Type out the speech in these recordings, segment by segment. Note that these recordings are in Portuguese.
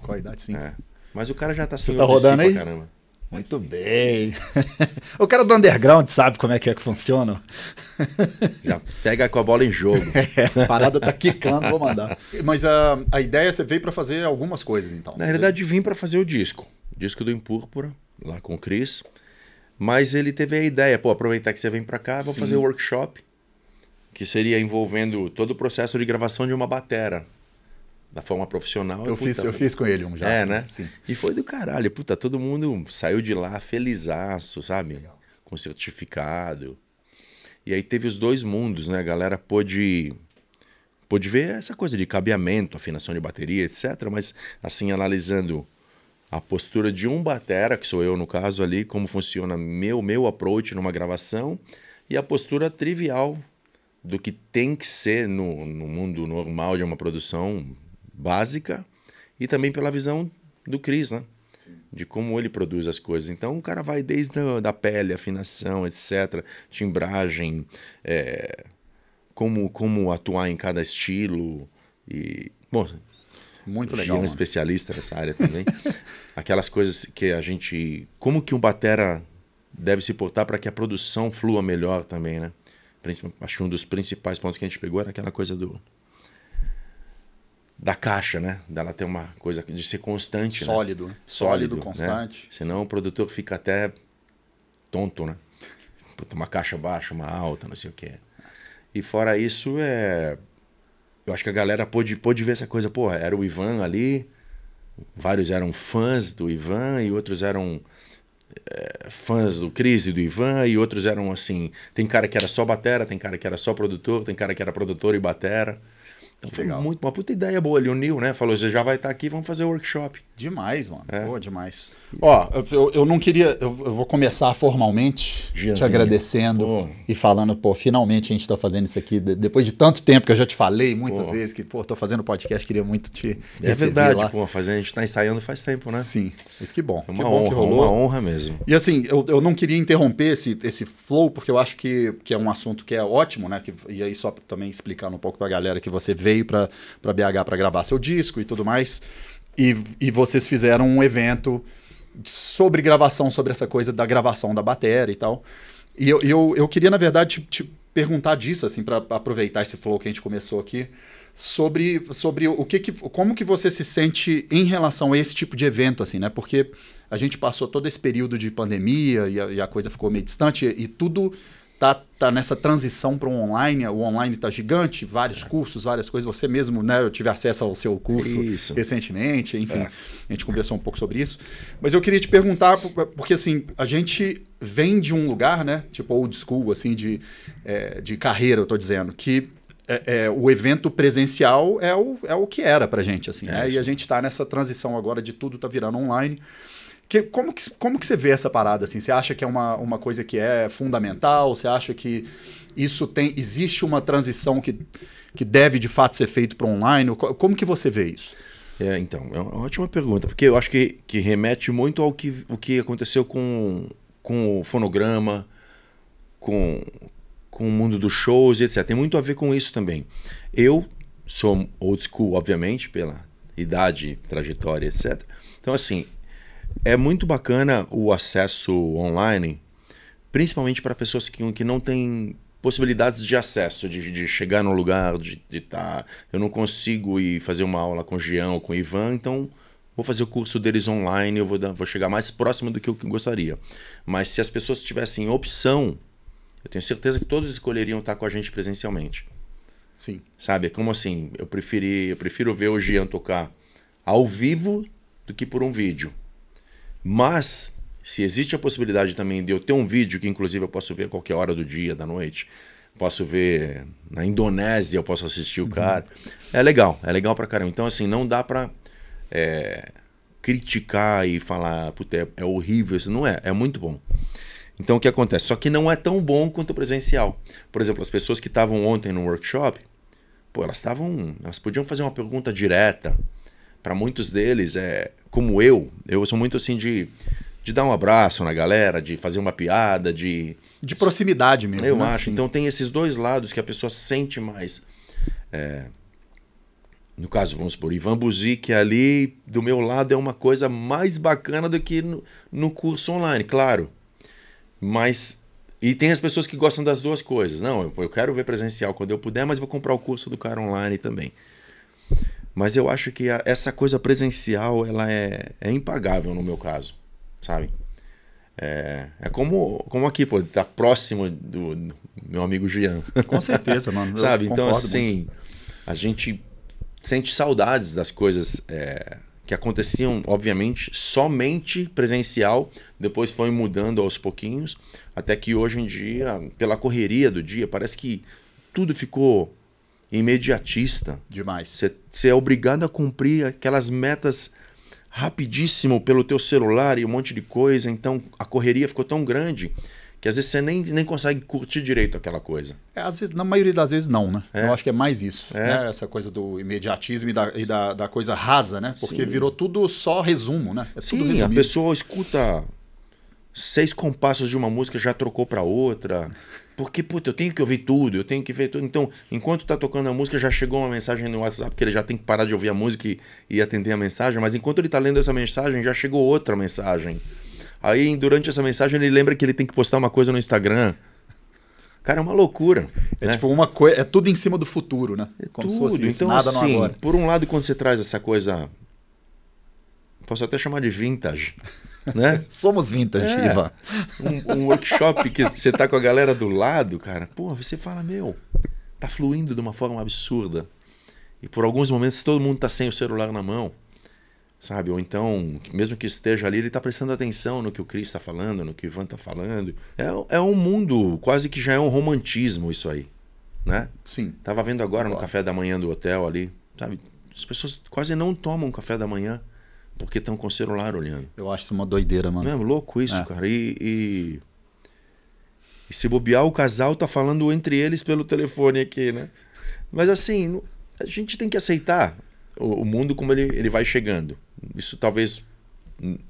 qualidade sim. É. Mas o cara já tá sendo tá rodando aí? caramba. Muito bem. o cara do underground sabe como é que é que funciona. Já pega com a bola em jogo. é, a parada tá quicando, vou mandar. Mas a, a ideia você veio para fazer algumas coisas então. Na realidade vim para fazer o disco, o disco do Impúrpura, lá com o Chris. Mas ele teve a ideia, pô, aproveitar que você vem para cá, vou Sim. fazer um workshop que seria envolvendo todo o processo de gravação de uma batera da forma profissional. Eu, fiz, eu fiz com ele um já. É, né? Sim. E foi do caralho. Puta, todo mundo saiu de lá felizaço, sabe? Legal. Com certificado. E aí teve os dois mundos, né? A galera pôde, pôde ver essa coisa de cabeamento, afinação de bateria, etc. Mas, assim, analisando a postura de um batera, que sou eu no caso ali, como funciona meu, meu approach numa gravação, e a postura trivial do que tem que ser no, no mundo normal de uma produção básica e também pela visão do Cris, né? de como ele produz as coisas. Então o cara vai desde a, da pele, afinação, etc., timbragem, é, como, como atuar em cada estilo. E, bom, muito é legal. É é especialista nessa área também. Aquelas coisas que a gente. Como que um batera deve se portar para que a produção flua melhor também, né? Acho que um dos principais pontos que a gente pegou era aquela coisa do da caixa, né? Dela ter uma coisa de ser constante. Sólido. Né? Sólido, Sólido, né? constante. Né? Senão o produtor fica até tonto, né? Puta, uma caixa baixa, uma alta, não sei o quê. E fora isso, é... eu acho que a galera pôde, pôde ver essa coisa. Pô, era o Ivan ali, vários eram fãs do Ivan e outros eram é, fãs do Cris e do Ivan e outros eram assim... Tem cara que era só batera, tem cara que era só produtor, tem cara que era produtor e batera. Então foi Legal. muito uma puta ideia boa. o Neil né? Falou, já vai estar tá aqui, vamos fazer o workshop. Demais, mano. É. Boa, demais. Ó, eu, eu não queria. Eu, eu vou começar formalmente te agradecendo pô. e falando, pô, finalmente a gente está fazendo isso aqui. De, depois de tanto tempo que eu já te falei muitas pô. vezes que, pô, tô fazendo podcast, queria muito te. É verdade, lá. pô, fazendo, a gente tá ensaiando faz tempo, né? Sim. Isso que bom. É uma que bom honra, que rolou. Uma honra mesmo. E assim, eu, eu não queria interromper esse, esse flow, porque eu acho que, que é um assunto que é ótimo, né? Que, e aí, só também explicando um pouco pra galera que você veio para BH para gravar seu disco e tudo mais. E, e vocês fizeram um evento sobre gravação, sobre essa coisa da gravação da bateria e tal. E eu, eu, eu queria, na verdade, te, te perguntar disso, assim, para aproveitar esse flow que a gente começou aqui, sobre, sobre o que, que como que você se sente em relação a esse tipo de evento, assim, né? Porque a gente passou todo esse período de pandemia e a, e a coisa ficou meio distante e, e tudo tá, tá nessa transição para o online, o online está gigante, vários é. cursos, várias coisas. Você mesmo, né? Eu tive acesso ao seu curso isso. recentemente, enfim, é. a gente conversou um pouco sobre isso. Mas eu queria te perguntar, porque assim, a gente vem de um lugar, né? Tipo old school, assim, de, é, de carreira, eu tô dizendo, que é, é, o evento presencial é o, é o que era para gente, assim, é né? E a gente está nessa transição agora de tudo tá virando online. Que, como, que, como que você vê essa parada? Assim? Você acha que é uma, uma coisa que é fundamental? Você acha que isso tem. Existe uma transição que, que deve de fato ser feito para online? Como que você vê isso? É, então, é uma ótima pergunta, porque eu acho que, que remete muito ao que, o que aconteceu com, com o fonograma, com, com o mundo dos shows, etc. Tem muito a ver com isso também. Eu sou old school, obviamente, pela idade, trajetória, etc. Então, assim, é muito bacana o acesso online, principalmente para pessoas que, que não têm possibilidades de acesso, de, de chegar no lugar, de estar. Tá, eu não consigo ir fazer uma aula com o Jean ou com o Ivan, então vou fazer o curso deles online, eu vou, vou chegar mais próximo do que eu gostaria. Mas se as pessoas tivessem opção, eu tenho certeza que todos escolheriam estar com a gente presencialmente. Sim. Sabe? É como assim, eu preferi, eu prefiro ver o Jean tocar ao vivo do que por um vídeo. Mas, se existe a possibilidade também de eu ter um vídeo que, inclusive, eu posso ver a qualquer hora do dia, da noite, posso ver na Indonésia, eu posso assistir o uhum. cara. É legal, é legal pra caramba. Então, assim, não dá pra é, criticar e falar, puta, é, é, horrível. Isso não é, é muito bom. Então, o que acontece? Só que não é tão bom quanto o presencial. Por exemplo, as pessoas que estavam ontem no workshop, pô, elas estavam. Elas podiam fazer uma pergunta direta. Para muitos deles, é como eu, eu sou muito assim de, de dar um abraço na galera, de fazer uma piada, de. De proximidade mesmo. Eu né? acho. Então tem esses dois lados que a pessoa sente mais. É... No caso, vamos por Ivan que ali, do meu lado, é uma coisa mais bacana do que no, no curso online, claro. Mas e tem as pessoas que gostam das duas coisas. Não, eu, eu, quero ver presencial quando eu puder, mas vou comprar o curso do cara online também. Mas eu acho que a, essa coisa presencial ela é, é impagável no meu caso, sabe? É, é como, como aqui, pô, tá próximo do, do meu amigo Jean. Com certeza, mano. sabe? Então, assim, muito. a gente sente saudades das coisas é, que aconteciam, obviamente, somente presencial, depois foi mudando aos pouquinhos, até que hoje em dia, pela correria do dia, parece que tudo ficou imediatista. Demais. Você é obrigado a cumprir aquelas metas rapidíssimo pelo teu celular e um monte de coisa. Então a correria ficou tão grande que às vezes você nem, nem consegue curtir direito aquela coisa. É, às vezes, na maioria das vezes, não, né? É. Eu acho que é mais isso. É. Né? Essa coisa do imediatismo e da, e da, da coisa rasa, né? Porque Sim. virou tudo só resumo, né? É Sim, resumido. a pessoa escuta seis compassos de uma música já trocou para outra. Porque, puta, eu tenho que ouvir tudo, eu tenho que ver tudo. Então, enquanto tá tocando a música, já chegou uma mensagem no WhatsApp que ele já tem que parar de ouvir a música e, e atender a mensagem, mas enquanto ele tá lendo essa mensagem, já chegou outra mensagem. Aí, durante essa mensagem, ele lembra que ele tem que postar uma coisa no Instagram. Cara, é uma loucura. É né? tipo uma coisa. É tudo em cima do futuro, né? É Como tudo. se fosse então, nada é assim, no agora. Por um lado, quando você traz essa coisa. Posso até chamar de vintage. Né? Somos vintage, é. Ivan. Um, um workshop que você tá com a galera do lado, cara, pô, você fala, meu, tá fluindo de uma forma absurda. E por alguns momentos todo mundo tá sem o celular na mão, sabe? Ou então, mesmo que esteja ali, ele tá prestando atenção no que o Chris tá falando, no que o Ivan tá falando. É, é um mundo, quase que já é um romantismo isso aí, né? Sim. Tava vendo agora no café da manhã do hotel ali, sabe? As pessoas quase não tomam café da manhã. Porque estão com o celular olhando. Eu acho isso uma doideira, mano. Não é louco isso, é. cara. E, e, e, se bobear, o casal tá falando entre eles pelo telefone aqui, né? Mas assim, a gente tem que aceitar o, o mundo como ele, ele vai chegando. Isso talvez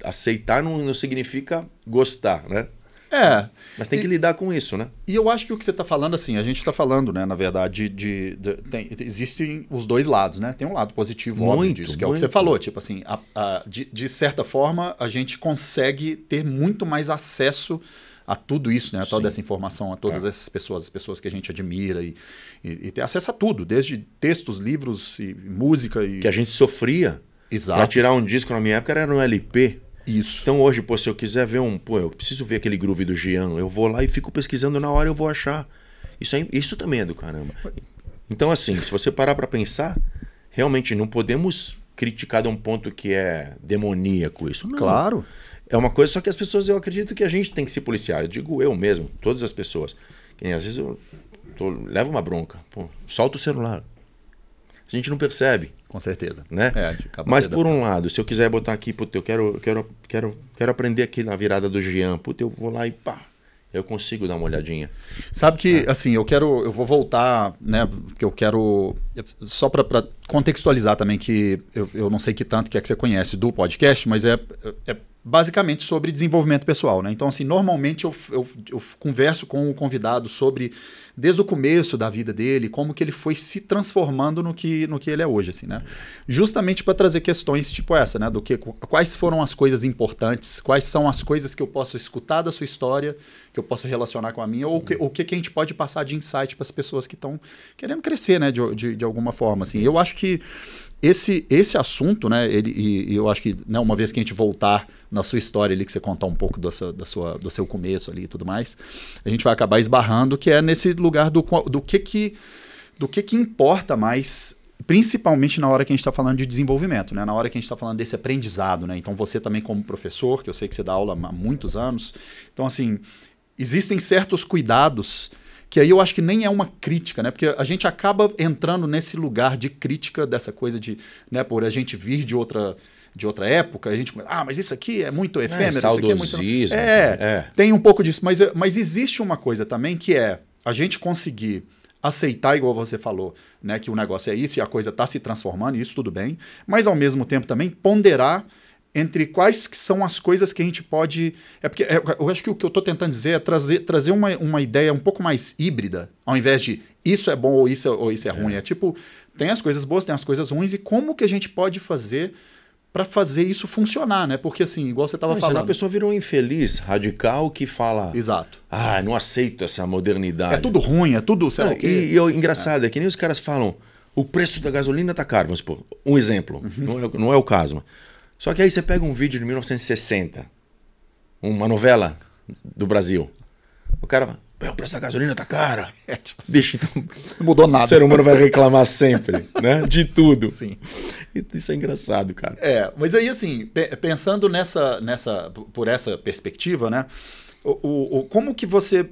aceitar não, não significa gostar, né? É. Mas tem que e, lidar com isso, né? E eu acho que o que você está falando, assim, a gente está falando, né, na verdade, de, de tem, existem os dois lados, né? Tem um lado positivo, muito, óbvio, disso, que muito. é o que você falou. Tipo assim, a, a, de, de, certa forma, a gente consegue ter muito mais acesso a tudo isso, né? A toda Sim. essa informação, a todas é. essas pessoas, as pessoas que a gente admira e, e, e ter acesso a tudo, desde textos, livros e música. E... Que a gente sofria. Exato. Pra tirar um disco na minha época era no LP. Isso. Então hoje, pô, se eu quiser ver um, pô, eu preciso ver aquele groove do Gian, eu vou lá e fico pesquisando na hora eu vou achar. Isso, é, isso também é do caramba. Então assim, se você parar para pensar, realmente não podemos criticar de um ponto que é demoníaco isso. Não. Claro. É uma coisa só que as pessoas, eu acredito que a gente tem que se policiar. Eu digo eu mesmo, todas as pessoas. Que, às vezes eu tô, levo uma bronca, pô, solta o celular. A gente não percebe. Com certeza. Né? né? É, Mas por um lado, se eu quiser botar aqui, puta, eu quero, quero, quero, quero aprender aqui na virada do Jean, puta, eu vou lá e pá, eu consigo dar uma olhadinha. Sabe que, é. assim, eu quero, eu vou voltar, né, porque eu quero, só para contextualizar também que eu, eu não sei que tanto que é que você conhece do podcast, mas é, é basicamente sobre desenvolvimento pessoal, né? Então, assim, normalmente eu, eu, eu, converso com o convidado sobre desde o começo da vida dele, como que ele foi se transformando no que, no que ele é hoje, assim, né? Justamente para trazer questões tipo essa, né? Do que quais foram as coisas importantes, quais são as coisas que eu posso escutar da sua história, que eu posso relacionar com a minha, ou que, o que, que a gente pode passar de insight para as pessoas que estão querendo crescer, né? De, de, de alguma forma, assim. Eu acho que esse, esse assunto, né, ele, e, e, eu acho que né, uma vez que a gente voltar na sua história ali, que você contar um pouco do seu, da sua, do seu começo ali e tudo mais, a gente vai acabar esbarrando, que é nesse lugar do, do que que do que que importa mais, principalmente na hora que a gente está falando de desenvolvimento, né, na hora que a gente está falando desse aprendizado, né, então você também como professor, que eu sei que você dá aula há muitos anos, então assim, existem certos cuidados que aí eu acho que nem é uma crítica, né? Porque a gente acaba entrando nesse lugar de crítica dessa coisa de, né, por a gente vir de outra de outra época, a gente ah, mas isso aqui é muito é, efêmero, é, isso aqui é muito é, né? é, tem um pouco disso, mas mas existe uma coisa também que é a gente conseguir aceitar igual você falou, né, que o negócio é isso e a coisa está se transformando, e isso tudo bem, mas ao mesmo tempo também ponderar entre quais que são as coisas que a gente pode. É porque é, eu acho que o que eu estou tentando dizer é trazer, trazer uma, uma ideia um pouco mais híbrida, ao invés de isso é bom ou isso, é, ou isso é, é ruim. É tipo, tem as coisas boas, tem as coisas ruins, e como que a gente pode fazer para fazer isso funcionar, né? Porque assim, igual você estava falando, a pessoa virou um infeliz, radical que fala, exato. Ah, não aceito essa modernidade. É tudo ruim, é tudo, sei não, E, o engraçado é. é. que nem os caras falam, o preço da gasolina tá caro, vamos supor. Um exemplo, uhum. não, é, não é o caso, mas só que aí você pega um vídeo de 1960, uma novela do Brasil. O cara, o preço da gasolina tá cara. É, tipo assim, Bicho, então, não mudou nada. O ser humano vai reclamar sempre, né? De tudo. Sim. Isso é engraçado, cara. É, mas aí assim, pensando nessa, nessa, por essa perspectiva, né? O, o, o como que você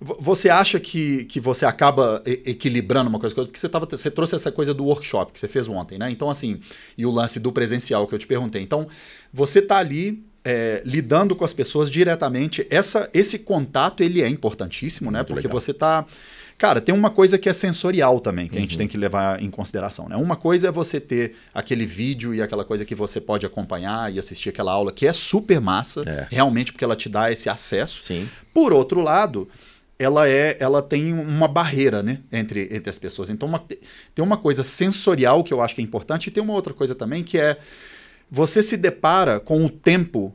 você acha que, que você acaba equilibrando uma coisa com outra? Porque você, tava, você trouxe essa coisa do workshop que você fez ontem, né? Então, assim, e o lance do presencial que eu te perguntei. Então, você está ali é, lidando com as pessoas diretamente. Essa, esse contato, ele é importantíssimo, né? Porque legal. você está... Cara, tem uma coisa que é sensorial também, que uhum. a gente uhum. tem que levar em consideração. Né? Uma coisa é você ter aquele vídeo e aquela coisa que você pode acompanhar e assistir aquela aula, que é super massa, é. realmente porque ela te dá esse acesso. Sim. Por outro lado, ela é ela tem uma barreira né, entre, entre as pessoas. Então uma, tem uma coisa sensorial que eu acho que é importante e tem uma outra coisa também que é você se depara com o tempo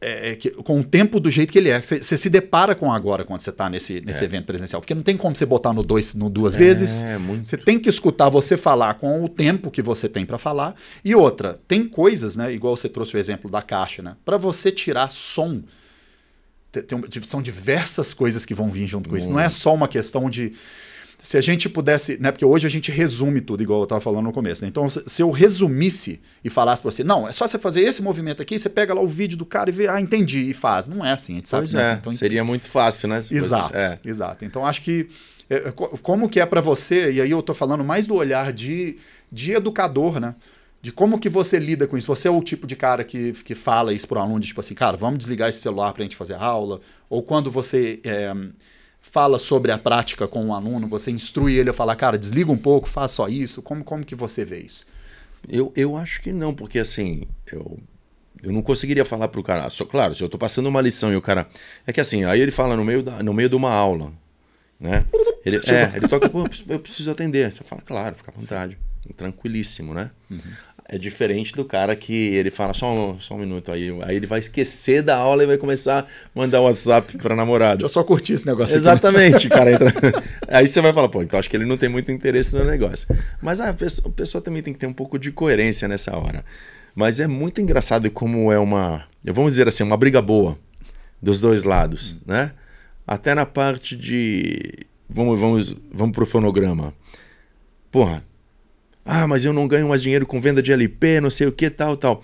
é, é que, com o tempo do jeito que ele é. Você, se depara com agora quando você está nesse, nesse é. evento presencial. Porque não tem como você botar no dois no duas é, vezes. Você tem que escutar você falar com o tempo que você tem para falar. E outra, tem coisas, né? Igual você trouxe o exemplo da caixa, né? Para você tirar som tem, são diversas coisas que vão vir junto com isso. Não é só uma questão de. Se a gente pudesse. Né, porque hoje a gente resume tudo, igual eu estava falando no começo. Né? Então, se eu resumisse e falasse para você, não, é só você fazer esse movimento aqui, você pega lá o vídeo do cara e vê, ah, entendi, e faz. Não é assim, a gente sabe pois é, é, assim, então, é Seria muito fácil, né? Exato, é. exato. Então, acho que. É, é como que é para você, e aí eu estou falando mais do olhar de, de educador, né? de como que você lida com isso. Você é o tipo de cara que, que fala isso para o aluno, de, tipo assim, cara, vamos desligar esse celular para a gente fazer a aula. Ou quando você é, fala sobre a prática com o um aluno, você instrui ele a falar, cara, desliga um pouco, faz só isso. Como, como que você vê isso? Eu, eu acho que não, porque assim, eu, eu não conseguiria falar para o cara, só, claro, se eu estou passando uma lição e o cara... É que assim, aí ele fala no meio, da, no meio de uma aula, né? Ele, é, ele toca, pô, eu preciso atender. Você fala, claro, fica à vontade. Tranquilíssimo, né? Uhum. É diferente do cara que ele fala só um, só um minuto aí. Aí ele vai esquecer da aula e vai começar a mandar um WhatsApp pra namorada. Deixa eu só curtir esse negócio. Exatamente, aqui, né? cara. Entra... aí você vai falar, pô, então acho que ele não tem muito interesse no negócio. Mas a pessoa, a pessoa também tem que ter um pouco de coerência nessa hora. Mas é muito engraçado como é uma, vamos dizer assim, uma briga boa dos dois lados, hum. né? Até na parte de. Vamos, vamos, vamos pro fonograma. Porra, ah, mas eu não ganho mais dinheiro com venda de LP, não sei o que, tal, tal.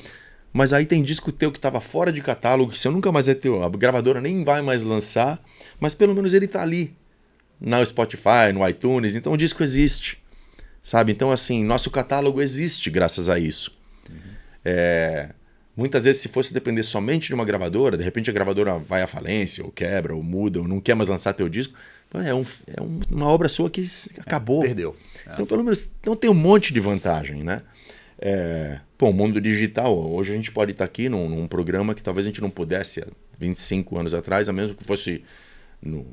Mas aí tem disco teu que estava fora de catálogo, que eu nunca mais é teu, a gravadora nem vai mais lançar, mas pelo menos ele está ali, no Spotify, no iTunes, então o disco existe. Sabe? Então, assim, nosso catálogo existe graças a isso. Uhum. É, muitas vezes, se fosse depender somente de uma gravadora, de repente a gravadora vai à falência, ou quebra, ou muda, ou não quer mais lançar teu disco, então, é, um, é um, uma obra sua que acabou. É, perdeu. É. Então, pelo menos, então tem um monte de vantagem, né? É, pô, o mundo digital, hoje a gente pode estar aqui num, num, programa que talvez a gente não pudesse há 25 anos atrás, a menos que fosse no,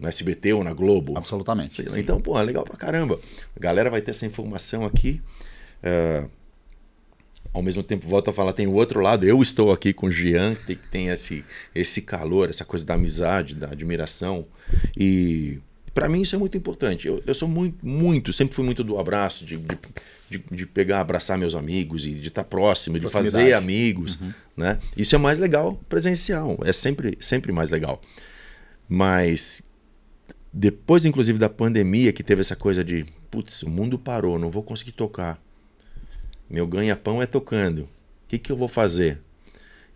no SBT ou na Globo. Absolutamente. Então, pô, é legal pra caramba. A galera vai ter essa informação aqui. É, ao mesmo tempo, volto a falar, tem o outro lado. Eu estou aqui com o Jean, que tem, tem esse, esse calor, essa coisa da amizade, da admiração. E para mim isso é muito importante. Eu, eu sou muito, muito, sempre fui muito do abraço, de, de, de, de pegar, abraçar meus amigos e de estar tá próximo, de fazer amigos. Uhum. Né? Isso é mais legal presencial, é sempre, sempre mais legal. Mas depois, inclusive, da pandemia, que teve essa coisa de, putz, o mundo parou, não vou conseguir tocar. Meu ganha-pão é tocando. O que, que eu vou fazer?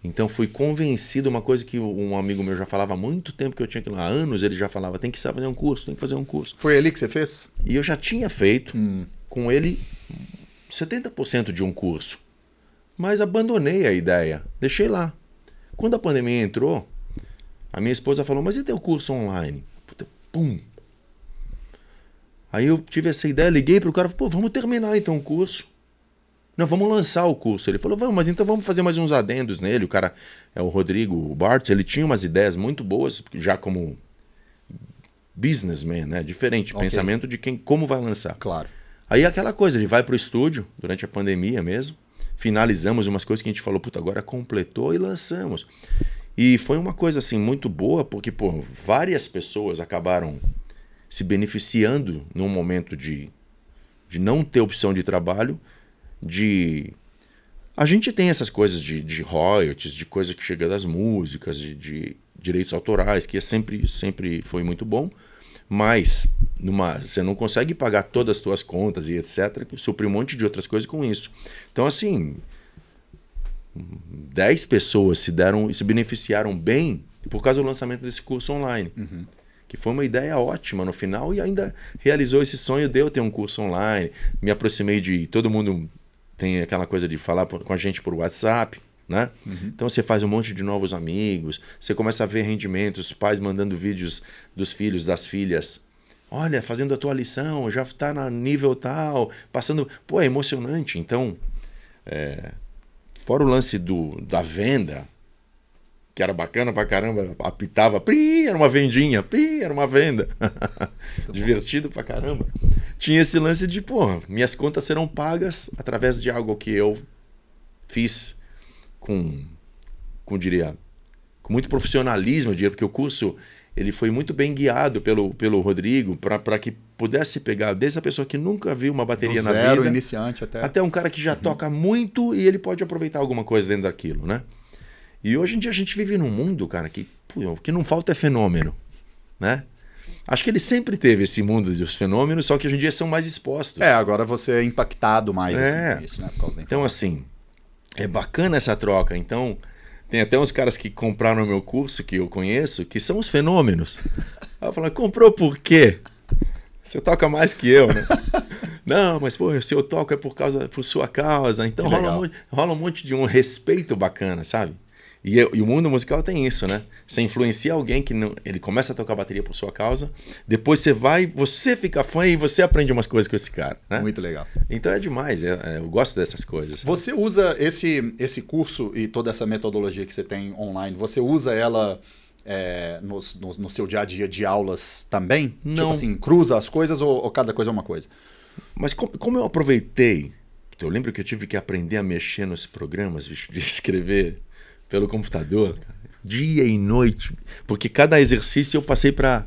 Então fui convencido, uma coisa que um amigo meu já falava há muito tempo que eu tinha que lá, há anos ele já falava, tem que fazer um curso, tem que fazer um curso. Foi ali que você fez? E eu já tinha feito hum. com ele 70% de um curso. Mas abandonei a ideia, deixei lá. Quando a pandemia entrou, a minha esposa falou, mas e teu curso online? Puta, pum! Aí eu tive essa ideia, liguei pro cara, pô, vamos terminar então o curso. Não, vamos lançar o curso. Ele falou, vamos, mas então vamos fazer mais uns adendos nele. O cara, é o Rodrigo o ele tinha umas ideias muito boas, já como businessman, né? Diferente, okay. pensamento de quem, como vai lançar. Claro. Aí aquela coisa, ele vai pro estúdio, durante a pandemia mesmo, finalizamos umas coisas que a gente falou, puta, agora completou e lançamos. E foi uma coisa assim muito boa, porque pô, várias pessoas acabaram se beneficiando num momento de, de não ter opção de trabalho de. A gente tem essas coisas de, de royalties, de coisa que chega das músicas, de, de direitos autorais, que é sempre, sempre foi muito bom, mas numa, você não consegue pagar todas as suas contas e etc. Suprir um monte de outras coisas com isso. Então, assim, 10 pessoas se deram se beneficiaram bem por causa do lançamento desse curso online. Uhum. Que foi uma ideia ótima no final e ainda realizou esse sonho de eu ter um curso online. Me aproximei de todo mundo tem aquela coisa de falar com a gente por WhatsApp. Né? Uhum. Então você faz um monte de novos amigos, você começa a ver rendimentos, pais mandando vídeos dos filhos, das filhas. Olha, fazendo a tua lição, já está no nível tal, passando. Pô, é emocionante. Então, é... fora o lance do, da venda, que era bacana pra caramba, apitava, era uma vendinha, era uma venda. Divertido pra caramba. Tinha esse lance de, pô, minhas contas serão pagas através de algo que eu fiz com, com diria, com muito profissionalismo, diria, porque o curso ele foi muito bem guiado pelo, pelo Rodrigo para que pudesse pegar desde a pessoa que nunca viu uma bateria na vida, iniciante até até um cara que já uhum. toca muito e ele pode aproveitar alguma coisa dentro daquilo, né? E hoje em dia a gente vive num mundo, cara, que o que não falta é fenômeno, né? Acho que ele sempre teve esse mundo dos fenômenos, só que hoje em dia são mais expostos. É, agora você é impactado mais assim, é. Assim, isso, né? então, assim, é bacana essa troca. Então, tem até uns caras que compraram o meu curso, que eu conheço, que são os fenômenos. Ela fala, comprou por quê? Você toca mais que eu, né? Não, mas pô, se eu toco é por causa, por sua causa. Então rola um, monte, rola um monte de um respeito bacana, sabe? E, e, o mundo musical tem isso, né? Você influencia alguém que não, ele começa a tocar bateria por sua causa, depois você vai, você fica fã e você aprende umas coisas com esse cara, né? Muito legal. Então é demais, eu, é, é, eu gosto dessas coisas. Você usa esse, esse curso e toda essa metodologia que você tem online, você usa ela é, no, no, no, seu dia a dia de aulas também? Tipo não. Tipo assim, cruza as coisas ou, ou cada coisa é uma coisa? Mas como, como eu aproveitei, eu lembro que eu tive que aprender a mexer nos programas, bicho, de escrever pelo computador, dia e noite, porque cada exercício eu passei para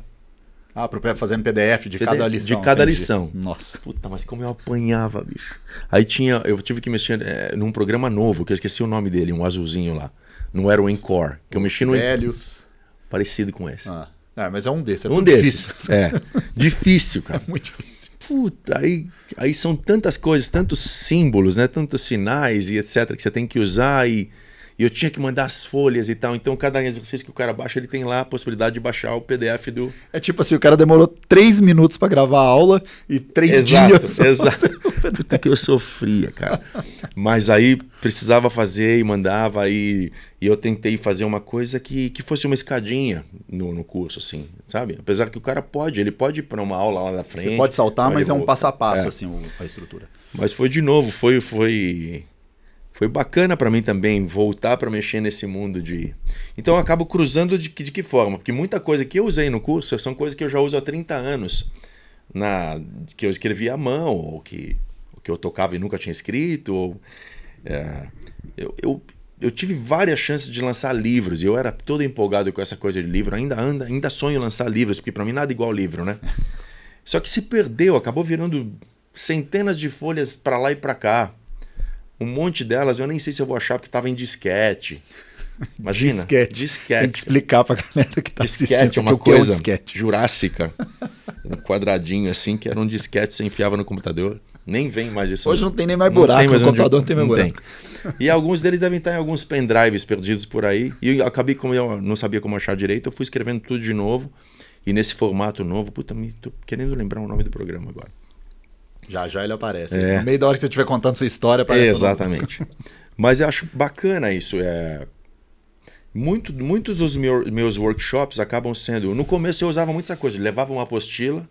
ah, fazer fazendo PDF de PDF, cada lição. De cada entendi. lição. Nossa. Puta, mas como eu apanhava, bicho. Aí tinha, eu tive que mexer é, num programa novo, que eu esqueci o nome dele, um azulzinho lá. Não era o Encore, que eu mexi no Velhos. Parecido com esse. Ah. É, mas é um desses. É um desses. Difícil. É. difícil, cara. É muito difícil. Puta, aí, aí são tantas coisas, tantos símbolos, né? Tantos sinais e etc que você tem que usar e e eu tinha que mandar as folhas e tal. Então, cada exercício que o cara baixa, ele tem lá a possibilidade de baixar o PDF do. É tipo assim, o cara demorou três minutos para gravar a aula e três exato, dias. Exato. Puta que eu sofria, cara. Mas aí precisava fazer e mandava. E, e eu tentei fazer uma coisa que, que fosse uma escadinha no, no curso, assim, sabe? Apesar que o cara pode, ele pode ir para uma aula lá na frente. Você pode saltar, mas é um passo a passo, é. assim, a estrutura. Mas foi de novo, foi. foi foi bacana para mim também voltar para mexer nesse mundo de. Então eu acabo cruzando de que, de que forma? Porque muita coisa que eu usei no curso são coisas que eu já uso há 30 anos, na que eu escrevi à mão, ou que, que eu tocava e nunca tinha escrito. Ou, é... eu, eu, eu tive várias chances de lançar livros e eu era todo empolgado com essa coisa de livro. Ainda, anda, ainda sonho lançar livros, porque para mim nada é igual livro, né? Só que se perdeu, acabou virando centenas de folhas para lá e para cá um monte delas eu nem sei se eu vou achar porque estava em disquete. Imagina. disquete. disquete. Tem que explicar para a galera que está assistindo é uma coisa é um disquete. jurássica. um quadradinho assim que era um disquete você enfiava no computador. Nem vem mais isso. Hoje não tem nem mais buraco, tem mais o computador onde... não tem mais buraco. Tem. E alguns deles devem estar em alguns pendrives perdidos por aí. E eu acabei, como eu não sabia como achar direito, eu fui escrevendo tudo de novo. E nesse formato novo, puta, me tô querendo lembrar o nome do programa agora. Já já ele aparece. É. No meio da hora que você estiver contando sua história, aparece. Exatamente. Mas eu acho bacana isso. É... Muito, muitos dos meus workshops acabam sendo. No começo eu usava muito essa coisa, levava uma apostila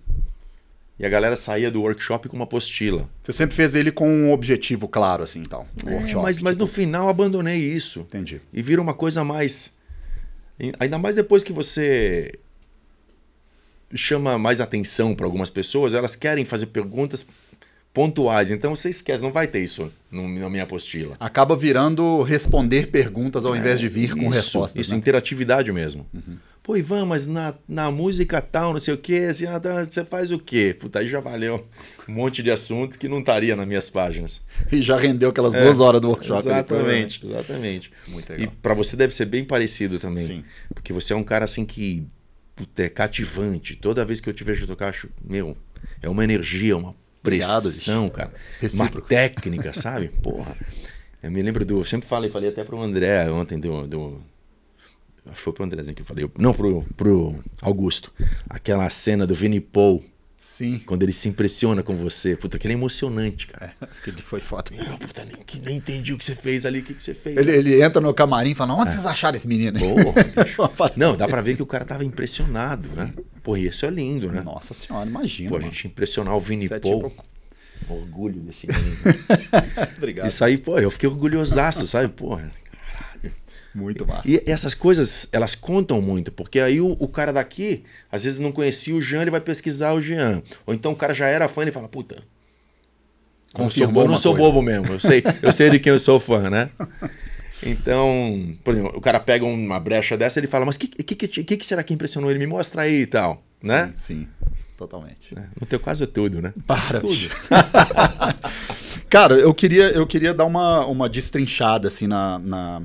e a galera saía do workshop com uma apostila. Você sempre fez ele com um objetivo claro, assim, então. É, mas, mas no tipo. final abandonei isso. Entendi. E vira uma coisa mais. Ainda mais depois que você chama mais atenção para algumas pessoas, elas querem fazer perguntas pontuais. Então você esquece, não vai ter isso no, na minha apostila. Acaba virando responder perguntas ao é, invés de vir com respostas. Isso, né? interatividade mesmo. Uhum. Pô, Ivan, mas na, na música tal, não sei o quê, assim, ah, tá, você faz o quê? Puta, aí já valeu um monte de assunto que não estaria nas minhas páginas. E já rendeu aquelas é, duas horas do workshop. Tá exatamente, ali, exatamente. Muito legal. E para você deve ser bem parecido também. Sim. Porque você é um cara assim que puta, é cativante. Toda vez que eu te vejo tocar, acho, meu, é uma energia, uma pressão, cara. Recíproco. Uma técnica, sabe? Porra. Eu me lembro do. Eu sempre falei, falei até pro André ontem do. do foi pro Andrezinho que eu falei. Não, pro, pro Augusto. Aquela cena do Vini Paul Sim. Quando ele se impressiona com você. Puta, ele é emocionante, cara. É, ele foi foda. Meu, puta, nem, que, nem entendi o que você fez ali, o que, que você fez. Ele, ele entra no camarim e fala: onde é. vocês acharam esse menino? Porra, Não, dá pra ver que o cara tava impressionado, né? Sim. né? Porra, isso é lindo, né? Nossa senhora, imagina. Pô, a gente impressionar o Vini Sete é Paul. Tipo... Orgulho desse menino. Obrigado. Isso aí, pô, eu fiquei orgulhosaço, sabe? Porra, muito massa. E essas coisas, elas contam muito, porque aí o, o, cara daqui, às vezes não conhecia o Jean, ele vai pesquisar o Jean. Ou então o cara já era fã e ele fala, puta, Confirmou eu não sou bobo mesmo, eu sei, eu sei de quem eu sou fã, né? Então, por exemplo, o cara pega uma brecha dessa ele fala, mas o que, que, que, que, será que impressionou ele? Me mostra aí e tal, né? Sim, sim totalmente. É, no teu caso é tudo, né? Para. Tudo. cara, eu queria, eu queria dar uma, uma destrinchada assim na, na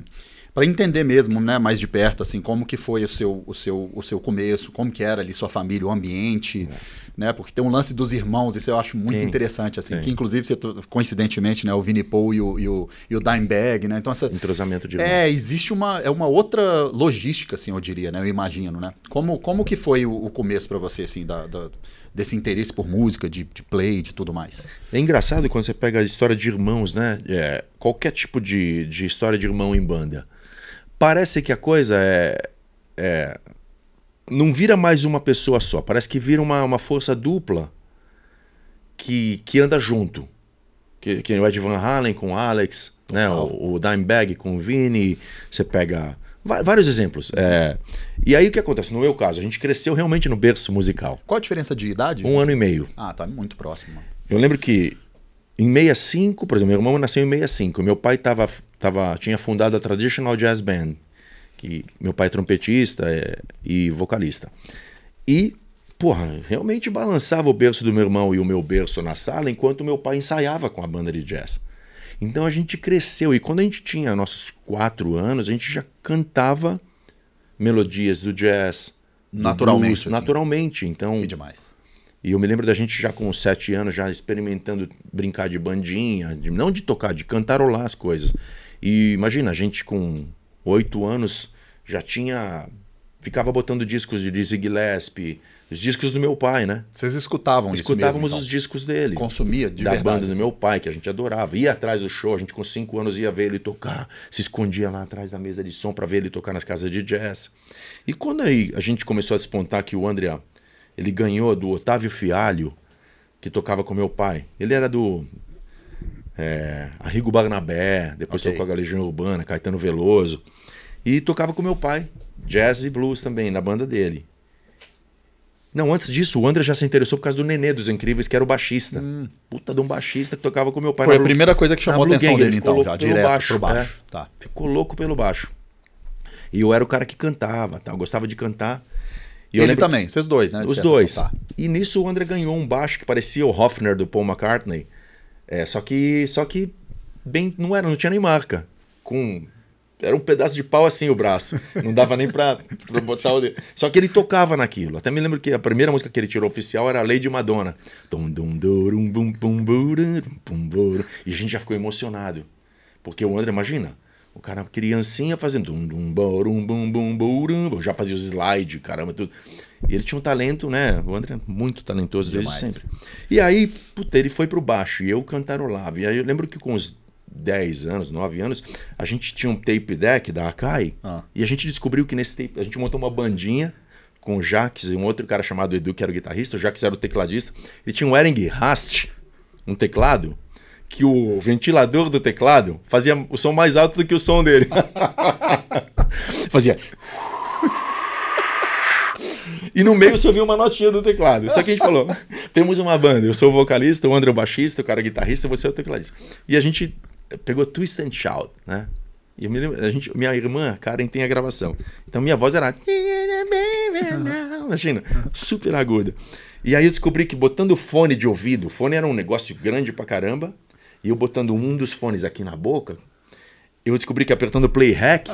para entender mesmo, né, mais de perto, assim, como que foi o seu, o seu, o seu começo, como que era ali sua família, o ambiente, é. né? Porque tem um lance dos irmãos, isso eu acho muito Sim. interessante, assim, Sim. que inclusive você, coincidentemente, né, o Vini Paul e o, e o, e o Dimebag, né? Então essa entrosamento de irmãos. É, existe uma é uma outra logística, assim, eu diria, né? Eu imagino, né? Como como que foi o, o começo para você assim da, da, desse interesse por música, de, de play, de tudo mais? É engraçado quando você pega a história de irmãos, né? É, qualquer tipo de, de história de irmão em banda parece que a coisa é, é não vira mais uma pessoa só, parece que vira uma, uma força dupla que, que anda junto. Que, que o Ed Van Halen com o Alex, né? o, o Dimebag com o Vini, você pega vários exemplos. É, e aí o que acontece? No meu caso, a gente cresceu realmente no berço musical. Qual a diferença de idade? Um ano e meio. Ah, tá muito próximo. Mano. Eu lembro que em 65, por exemplo, meu irmão nasceu em 65. Meu pai tava, tava, tinha fundado a Traditional Jazz Band, que meu pai é trompetista é, e vocalista. E, porra, realmente balançava o berço do meu irmão e o meu berço na sala enquanto meu pai ensaiava com a banda de jazz. Então a gente cresceu e quando a gente tinha nossos quatro anos, a gente já cantava melodias do jazz, naturalmente, blues, assim. naturalmente. Então, que demais. E eu me lembro da gente já com sete anos, já experimentando brincar de bandinha, de, não de tocar, de cantarolar as coisas. E imagina, a gente com oito anos já tinha. Ficava botando discos de Dizzy Gillespie, os discos do meu pai, né? Vocês escutavam isso Escutávamos mesmo, então. os discos dele. Consumia, de Da verdade, banda do assim. meu pai, que a gente adorava. Ia atrás do show, a gente com cinco anos ia ver ele tocar, se escondia lá atrás da mesa de som para ver ele tocar nas casas de jazz. E quando aí a gente começou a despontar que o André ele ganhou do Otávio Fialho, que tocava com meu pai. Ele era do é, Arrigo Barnabé, depois okay. tocou com a Legião Urbana, Caetano Veloso. E tocava com meu pai, jazz e blues também, na banda dele. Não, antes disso, o André já se interessou por causa do Nenê dos Incríveis, que era o baixista. Hum. Puta de um baixista que tocava com meu pai. Foi a primeira coisa que chamou a atenção dele, então, já, direto baixo, pro baixo. É. Tá. Ficou louco pelo baixo. E eu era o cara que cantava, tá? eu gostava de cantar. E ele lembro... também, vocês dois, né? Os dois. Tá. E nisso o André ganhou um baixo que parecia o Hofner do Paul McCartney. É, só que só que bem não era, não tinha nem marca. Com era um pedaço de pau assim o braço. Não dava nem pra, botar o dedo. Só que ele tocava naquilo. Até me lembro que a primeira música que ele tirou oficial era a Lady Madonna. E a gente já ficou emocionado. Porque o André, imagina, o cara, criancinha fazendo. Já fazia os slides, caramba, tudo. E ele tinha um talento, né? O André é muito talentoso desde Demais. sempre. E aí, puta, ele foi pro baixo e eu cantarolava. E aí eu lembro que com os 10 anos, 9 anos, a gente tinha um tape deck da Akai ah. e a gente descobriu que nesse tape. A gente montou uma bandinha com o Jax e um outro cara chamado Edu, que era o guitarrista. O Jax era o tecladista. Ele tinha um Ering Rast, um teclado que o ventilador do teclado fazia o som mais alto do que o som dele. fazia. E no meio você ouvia uma notinha do teclado. Só que a gente falou: temos uma banda, eu sou o vocalista, o André é o baixista, o cara é o guitarrista, você é o tecladista. E a gente pegou Twist and Shout, né? E eu me lembro, a gente, minha irmã, Karen, tem a gravação. Então minha voz era. Imagina, super aguda. E aí eu descobri que botando fone de ouvido, fone era um negócio grande pra caramba, e eu botando um dos fones aqui na boca, eu descobri que apertando play hack,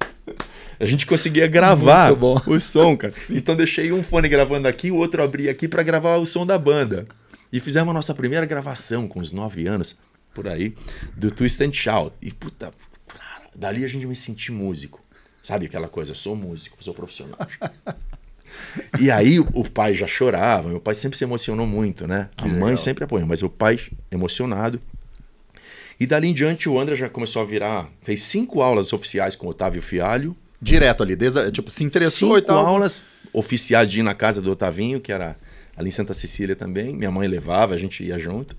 a gente conseguia gravar o som, cara. Então deixei um fone gravando aqui, o outro abri aqui para gravar o som da banda. E fizemos a nossa primeira gravação com os nove anos, por aí, do Twist and Shout. E puta, cara, dali a gente me senti músico. Sabe aquela coisa, sou músico, sou profissional. E aí o pai já chorava, meu pai sempre se emocionou muito, né? Que a legal. mãe sempre apoiou, mas o pai emocionado. E dali em diante o André já começou a virar, fez cinco aulas oficiais com o Otávio Fialho. Direto ali, desde, tipo, se interessou cinco e tal. aulas oficiais de ir na casa do Otavinho, que era ali em Santa Cecília também. Minha mãe levava, a gente ia junto.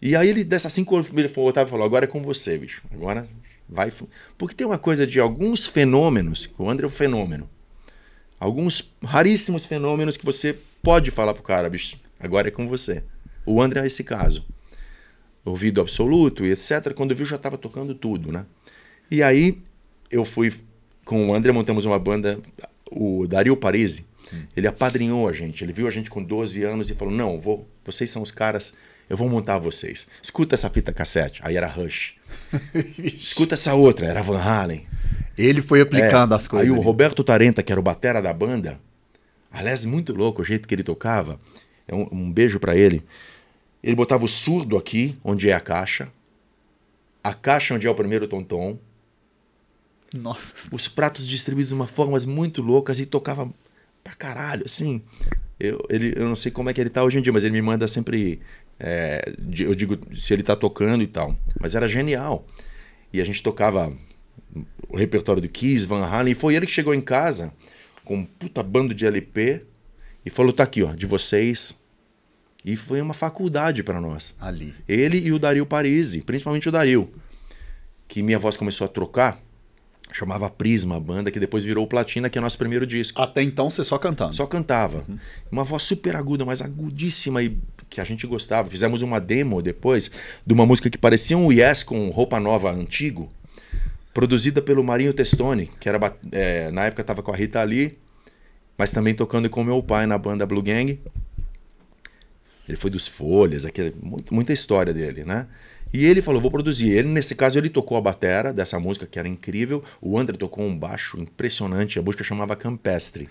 E aí ele, dessas cinco falou, o Otávio falou, agora é com você, bicho. Agora vai... Porque tem uma coisa de alguns fenômenos, que o André é um fenômeno. Alguns raríssimos fenômenos que você pode falar pro cara, bicho, agora é com você. O André é esse caso. Ouvido absoluto e etc. Quando viu, já estava tocando tudo, né? E aí eu fui com o André, montamos uma banda, o Dario Parisi. Hum. Ele apadrinhou a gente, ele viu a gente com 12 anos e falou: Não, vou, vocês são os caras, eu vou montar vocês. Escuta essa fita cassete, aí era Rush. Escuta essa outra, era Van Halen. Ele foi aplicando é, as coisas. Aí ali. o Roberto Tarenta, que era o batera da banda, aliás, muito louco o jeito que ele tocava. É um, um beijo para ele. Ele botava o surdo aqui, onde é a caixa. A caixa onde é o primeiro tom-tom. Nossa. Os pratos distribuídos de uma formas muito loucas e tocava pra caralho, assim. Eu, ele, eu não sei como é que ele tá hoje em dia, mas ele me manda sempre. É, eu digo se ele tá tocando e tal. Mas era genial. E a gente tocava o repertório do Kiss, Van Halen, e foi ele que chegou em casa com um puta bando de LP e falou: tá aqui, ó, de vocês. E foi uma faculdade para nós. Ali. Ele e o Dario Parisi, principalmente o Dario, que minha voz começou a trocar. Chamava Prisma, a banda que depois virou Platina, que é nosso primeiro disco. Até então você só cantava? Só cantava. Uhum. Uma voz super aguda, mas agudíssima e que a gente gostava. Fizemos uma demo depois de uma música que parecia um Yes com roupa nova antigo, produzida pelo Marinho Testoni, que era é, na época estava com a Rita ali, mas também tocando com meu pai na banda Blue Gang. Ele foi dos Folhas, aquele, muita história dele, né? E ele falou, vou produzir. Ele, nesse caso, ele tocou a batera dessa música, que era incrível. O André tocou um baixo impressionante. A música chamava Campestre.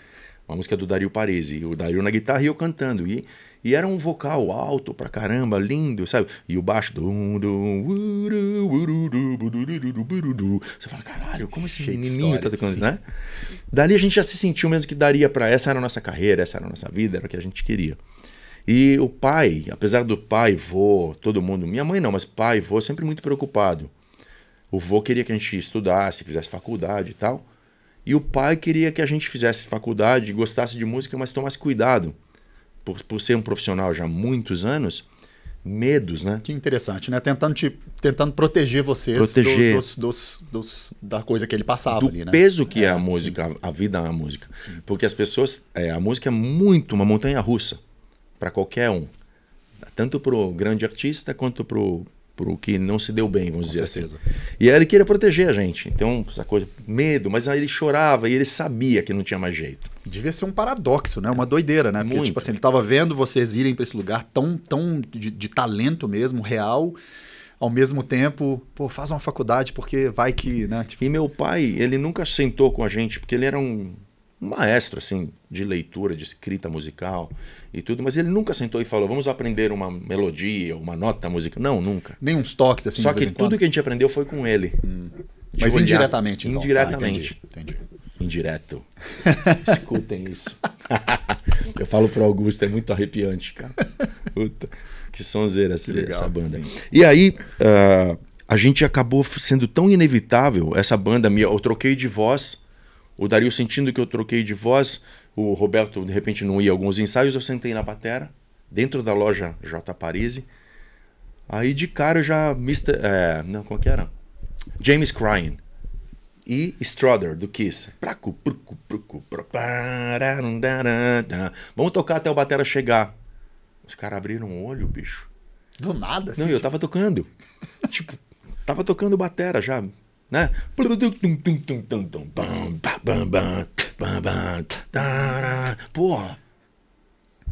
Uma música do Dario Parisi. O Dario na guitarra e eu cantando. E e era um vocal alto pra caramba, lindo, sabe? E o baixo. Você fala, caralho, como esse menininho tá tocando, né? Dali a gente já se sentiu mesmo que daria para Essa era a nossa carreira, essa era a nossa vida, era o que a gente queria. E o pai, apesar do pai, vô, todo mundo, minha mãe não, mas pai, vô, sempre muito preocupado. O vô queria que a gente estudasse, fizesse faculdade e tal. E o pai queria que a gente fizesse faculdade, gostasse de música, mas tomasse cuidado por, por ser um profissional já há muitos anos, medos, né? Que interessante, né? Tentando, te, tentando proteger vocês proteger. Do, dos, dos, dos, da coisa que ele passava do ali, né? peso que é, é a música, a vida é a música. Sim. Porque as pessoas... É, a música é muito uma montanha russa para qualquer um. Tanto para o grande artista quanto para o o que não se deu bem, vamos Com dizer assim. certeza. assim. E aí ele queria proteger a gente. Então, essa coisa, medo, mas aí ele chorava e ele sabia que não tinha mais jeito. Devia ser um paradoxo, né? Uma doideira, né? Porque, tipo assim, ele estava vendo vocês irem para esse lugar tão, tão de, de talento mesmo, real ao mesmo tempo, pô, faz uma faculdade porque vai que, né? Tipo... E meu pai, ele nunca sentou com a gente, porque ele era um um maestro assim de leitura, de escrita musical e tudo, mas ele nunca sentou e falou: "Vamos aprender uma melodia, uma nota musical". Não, nunca. Nem uns toques assim. Só que tudo quando? que a gente aprendeu foi com ele. Hum. Mas olhar, indiretamente, então. Indiretamente. Ah, entendi, entendi. Indireto. Escutem isso. Eu falo para Augusto, é muito arrepiante, cara. Puta, que sonzeira essa, legal, banda. Sim. E aí, uh, a gente acabou sendo tão inevitável, essa banda minha, eu troquei de voz o Dario sentindo que eu troquei de voz, o Roberto de repente não ia alguns ensaios, eu sentei na batera, dentro da loja J Parisi. Aí de cara eu já Mr, é, não, qual é que era? James Crying e Strother do Kiss. Vamos tocar até o batera chegar. Os caras abriram o olho, bicho. Do nada, assim. Não, eu tava tocando. Tipo-, tipo, tava tocando batera já né? Porra.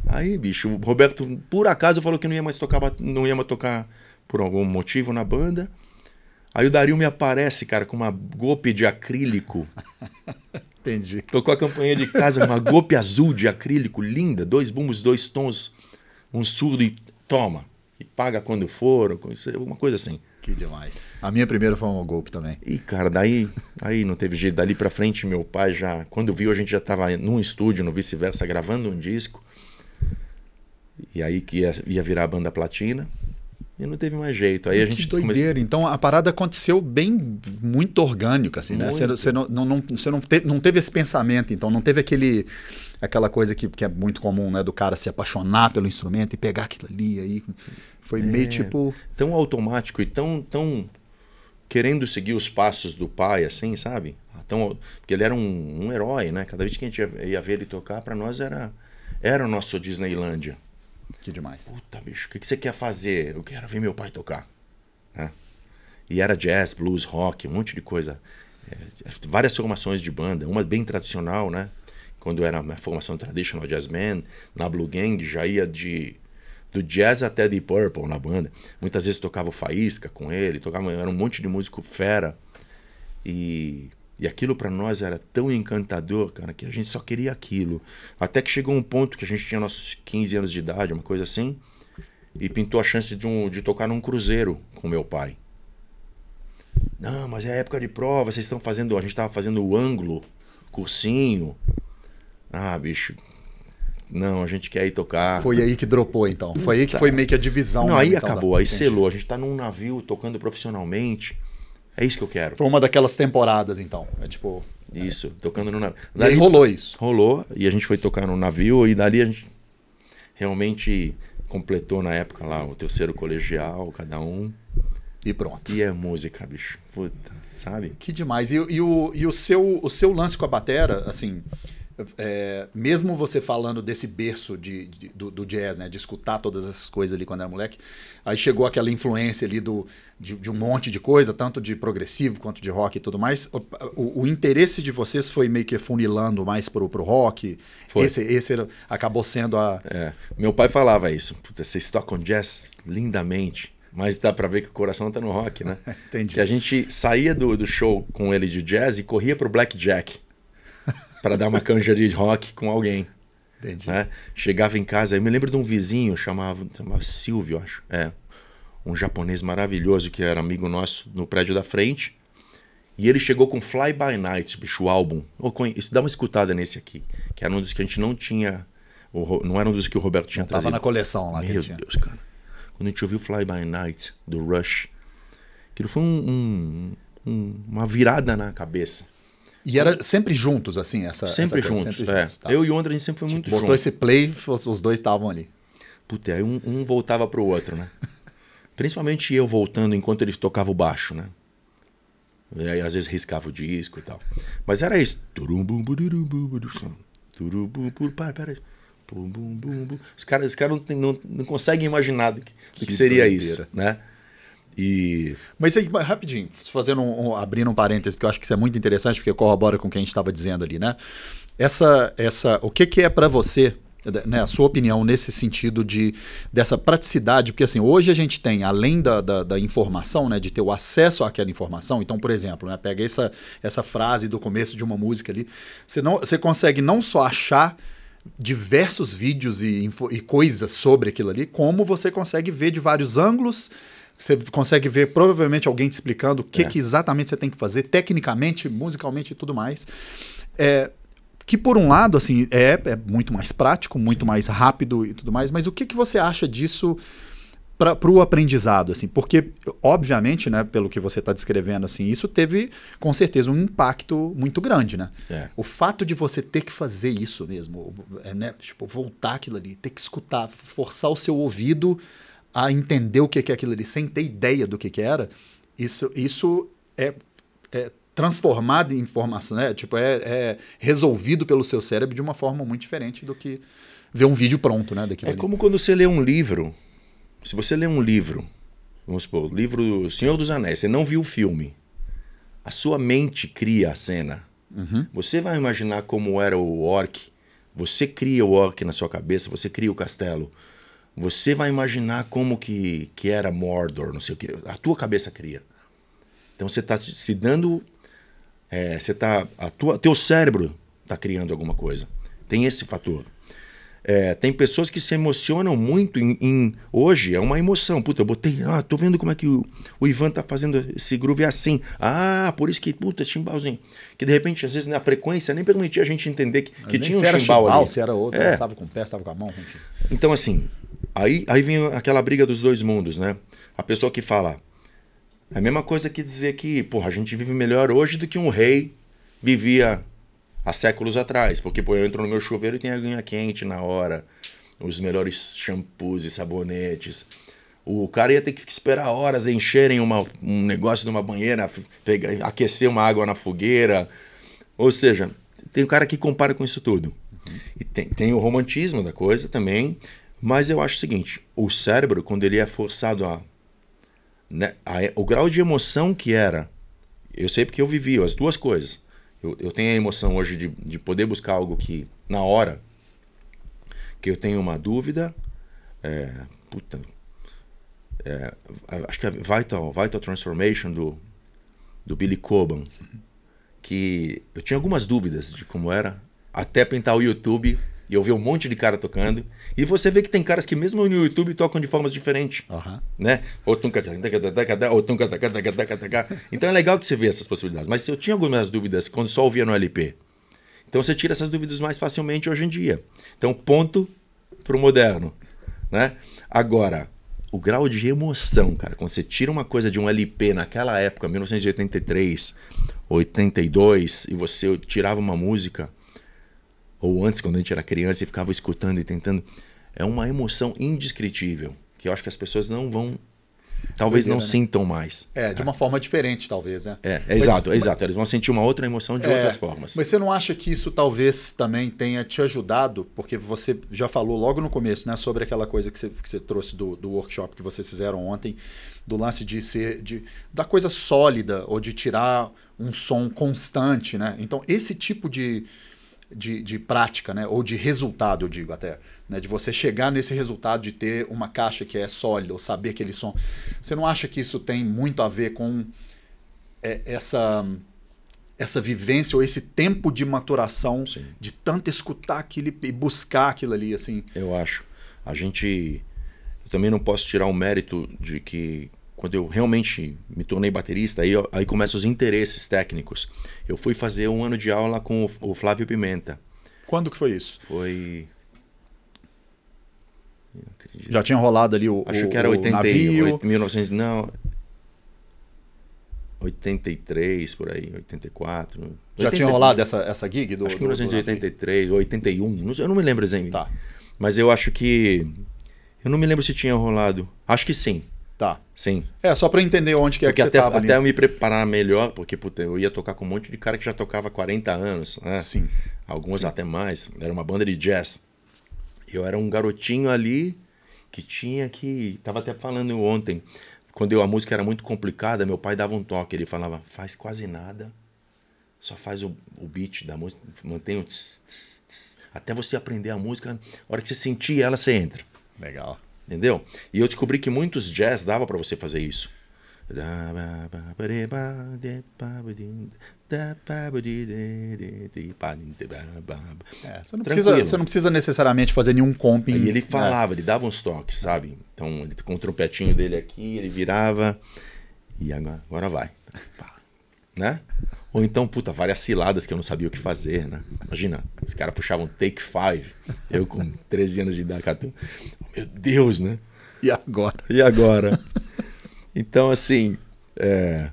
Aí, bicho, o Roberto por acaso falou que não ia mais tocar, não ia mais tocar por algum motivo na banda. Aí o Dario me aparece, cara, com uma golpe de acrílico. Entendi. Tocou a campanha de casa, com uma golpe azul de acrílico, linda, dois bumbos, dois tons, um surdo e toma. E paga quando for, uma coisa assim. Que demais. A minha primeira foi um golpe também. E, cara, daí aí não teve jeito. Dali pra frente, meu pai já. Quando viu, a gente já tava num estúdio, no vice-versa, gravando um disco. E aí que ia, ia virar a banda platina. E não teve mais jeito. Aí que a gente doideira. Então a parada aconteceu bem muito orgânica, assim, né? muito. né? Você, não, não, não, não, te, não teve esse pensamento, então, não teve aquele aquela coisa que, que é muito comum, né? Do cara se apaixonar pelo instrumento e pegar aquilo ali. Aí foi é, meio tipo. Tão automático e tão, tão querendo seguir os passos do pai, assim, sabe? Ah, tão, porque ele era um, um herói, né? Cada vez que a gente ia, ia ver ele tocar, para nós era, era o nosso Disneylândia. Que demais. Puta, bicho, o que, que você quer fazer? Eu quero ver meu pai tocar. Né? E era jazz, blues, rock, um monte de coisa. É, várias formações de banda, uma bem tradicional, né? quando era minha formação traditional jazz band, na Blue Gang, já ia de do jazz até Deep Purple na banda. Muitas vezes tocava o Faísca com ele, tocava, era um monte de músico fera. E, e aquilo para nós era tão encantador, cara, que a gente só queria aquilo. Até que chegou um ponto que a gente tinha nossos 15 anos de idade, uma coisa assim, e pintou a chance de, um, de tocar num cruzeiro com meu pai. Não, mas é época de prova, vocês estão fazendo. A gente estava fazendo o ângulo, cursinho. Ah, bicho. Não, a gente quer ir tocar. Foi aí que dropou, então. Foi aí que foi meio que a divisão. Não, aí acabou, da... aí selou. A gente tá num navio tocando profissionalmente. É isso que eu quero. Foi uma daquelas temporadas, então. É tipo. É. Isso, é. tocando no navio. e aí rolou isso. Rolou, e a gente foi tocar no navio, e dali a gente realmente completou na época lá o terceiro colegial, cada um. E pronto. E é música, bicho. Puta, sabe? Que demais. E, e, o, e o, seu, o seu lance com a batera, assim é, mesmo você falando desse berço de, de do, do, jazz, né? De escutar todas essas coisas ali quando era moleque, aí chegou aquela influência ali do, de, de um monte de coisa, tanto de progressivo quanto de rock e tudo mais. O, o, o interesse de vocês foi meio que funilando mais pro, pro rock. Foi. Esse, esse era, acabou sendo a. É. Meu pai falava isso. Puta, vocês tocam jazz lindamente. Mas dá para ver que o coração tá no rock, né? Entendi. E a gente saía do, do show com ele de jazz e corria pro blackjack para dar uma canjaria de rock com alguém. Entendi. Né? Chegava em casa, eu me lembro de um vizinho, chamava, chamava Silvio, acho. É. Um japonês maravilhoso que era amigo nosso no prédio da frente. E ele chegou com Fly By Night, bicho, o álbum. dá uma escutada nesse aqui, que era um dos que a gente não tinha. não era um dos que o Roberto tinha não trazido. Tava na coleção lá. Meu Deus, cara. Quando a gente ouviu Fly By Night, do Rush, aquilo foi um, um, um, uma virada na cabeça. E era e... sempre juntos, assim, essa. Sempre essa juntos. Sempre é. juntos tá? Eu e o André, a gente sempre foi tipo, muito juntos. Botou esse play, os, os dois estavam ali. Puta, aí um, um voltava pro outro, né? Principalmente eu voltando enquanto ele tocava o baixo, né? E aí, às vezes riscava o disco e tal. Mas era isso. Para, para. Os caras cara não, não, não conseguem imaginar do que, que, do que seria doideira. isso, né? E... Mas aí, rapidinho, fazendo um, um, abrindo um parêntese, porque eu acho que isso é muito interessante, porque corrobora com o que a gente estava dizendo ali, né? Essa, essa, o que, que é para você, né, né, a sua opinião nesse sentido de dessa praticidade? Porque assim, hoje a gente tem, além da, da, da informação, né, de ter o acesso àquela informação, então, por exemplo, né, pega essa, essa frase do começo de uma música ali, você, não, você consegue não só achar diversos vídeos e, e coisas sobre aquilo ali, como você consegue ver de vários ângulos você consegue ver provavelmente alguém te explicando o que, é. que exatamente você tem que fazer, tecnicamente, musicalmente e tudo mais. É, que por um lado, assim, é, é muito mais prático, muito mais rápido e tudo mais, mas o que, que você acha disso para o aprendizado, assim? Porque, obviamente, né, pelo que você está descrevendo, assim, isso teve, com certeza, um impacto muito grande, né? É. O fato de você ter que fazer isso mesmo, é, né? Tipo, voltar aquilo ali, ter que escutar, forçar o seu ouvido a entender o que é aquilo ali, sem ter ideia do que era, isso, isso é, é transformado em informação, né? Tipo, é, é, resolvido pelo seu cérebro de uma forma muito diferente do que ver um vídeo pronto, né? Daquilo é ali. como quando você lê um livro. Se você lê um livro, vamos supor, o livro Senhor dos Anéis, você não viu o filme. A sua mente cria a cena. Uhum. Você vai imaginar como era o orc. Você cria o orc na sua cabeça, você cria o castelo você vai imaginar como que, que era Mordor, não sei o que. A tua cabeça cria. Então você está se dando, é, você tá, a tua, teu cérebro está criando alguma coisa. Tem esse fator. É, tem pessoas que se emocionam muito em, em, Hoje é uma emoção. Puta, eu botei. Ah, tô vendo como é que o, o Ivan tá fazendo esse groove assim. Ah, por isso que. Puta, chimbalzinho. Que de repente, às vezes, na frequência, nem permitia a gente entender que, que tinha um chimbal, ali. Se era outro, é. estava com o pé, estava com a mão. Então, assim, Aí, aí vem aquela briga dos dois mundos, né? A pessoa que fala. É a mesma coisa que dizer que, porra, a gente vive melhor hoje do que um rei vivia há séculos atrás. Porque, pô, eu entro no meu chuveiro e tem aguinha quente na hora. Os melhores shampoos e sabonetes. O cara ia ter que esperar horas encherem uma, um negócio de uma banheira, pegar, aquecer uma água na fogueira. Ou seja, tem um cara que compara com isso tudo. E tem, tem o romantismo da coisa também, mas eu acho o seguinte: o cérebro, quando ele é forçado a. Né, a o grau de emoção que era. Eu sei porque eu vivi as duas coisas. Eu, eu tenho a emoção hoje de, de poder buscar algo que, na hora, que eu tenho uma dúvida. É, puta. É, acho que é Vital, Vital Transformation do, do Billy Coban. Que eu tinha algumas dúvidas de como era. Até pintar o YouTube e eu vi um monte de cara tocando. E você vê que tem caras que mesmo no YouTube tocam de formas diferentes. Uhum. Né? Então é legal que você vê essas possibilidades. Mas eu tinha algumas dúvidas quando só ouvia no LP. Então você tira essas dúvidas mais facilmente hoje em dia. Então, ponto pro moderno. Né? Agora, o grau de emoção, cara, quando você tira uma coisa de um LP naquela época, 1983, 82, e você tirava uma música ou antes, quando a gente era criança e ficava escutando e tentando, é uma emoção indescritível, que eu acho que as pessoas não vão. Talvez Doideira, não né? sintam mais. É, de uma forma diferente, talvez, né? É, é mas, exato, é exato. Eles vão sentir uma outra emoção de é, outras formas. Mas você não acha que isso talvez também tenha te ajudado? Porque você já falou logo no começo, né? Sobre aquela coisa que você, que você trouxe do, do workshop que vocês fizeram ontem, do lance de ser. De, da coisa sólida, ou de tirar um som constante, né? Então, esse tipo de de, de prática, né? ou de resultado, eu digo até. Né? De você chegar nesse resultado de ter uma caixa que é sólida, ou saber aquele som. Você não acha que isso tem muito a ver com é, essa essa vivência ou esse tempo de maturação Sim. de tanto escutar aquilo e buscar aquilo ali assim eu acho a gente eu também não posso tirar o mérito de que quando eu realmente me tornei baterista, aí, aí começam os interesses técnicos. Eu fui fazer um ano de aula com o, o Flávio Pimenta. Quando que foi isso? Foi. Já tinha rolado ali o. Acho o, que era 81. navio. 1900, não. 83 por aí, 84. Já tinha rolado essa, essa gig do. Acho que 1983, do... 81, eu não me lembro, exatamente Tá. Mas eu acho que. Eu não me lembro se tinha rolado. Acho que sim. Tá. Sim. É, só para entender onde que é porque que até, você tava Até ali. eu me preparar melhor, porque puta, eu ia tocar com um monte de cara que já tocava há 40 anos. Né? Sim. Alguns Sim. até mais. Era uma banda de jazz. Eu era um garotinho ali que tinha que... Tava até falando ontem. Quando eu, a música era muito complicada, meu pai dava um toque. Ele falava, faz quase nada. Só faz o, o beat da música. Mantém o... Tss, tss, tss, até você aprender a música. na hora que você sentir ela, você entra. Legal. Entendeu? E eu descobri que muitos jazz dava para você fazer isso. É, você, não precisa, você, não precisa, necessariamente fazer nenhum comping. E ele falava, né? ele dava uns toques, sabe? Então, ele, com o trompetinho dele aqui, ele virava. E agora, agora vai. Né? Ou então, puta, várias ciladas que eu não sabia o que fazer, né? Imagina, os caras puxavam Take Five, eu com 13 anos de idade. Meu Deus, né? E agora? E agora? então, assim, é,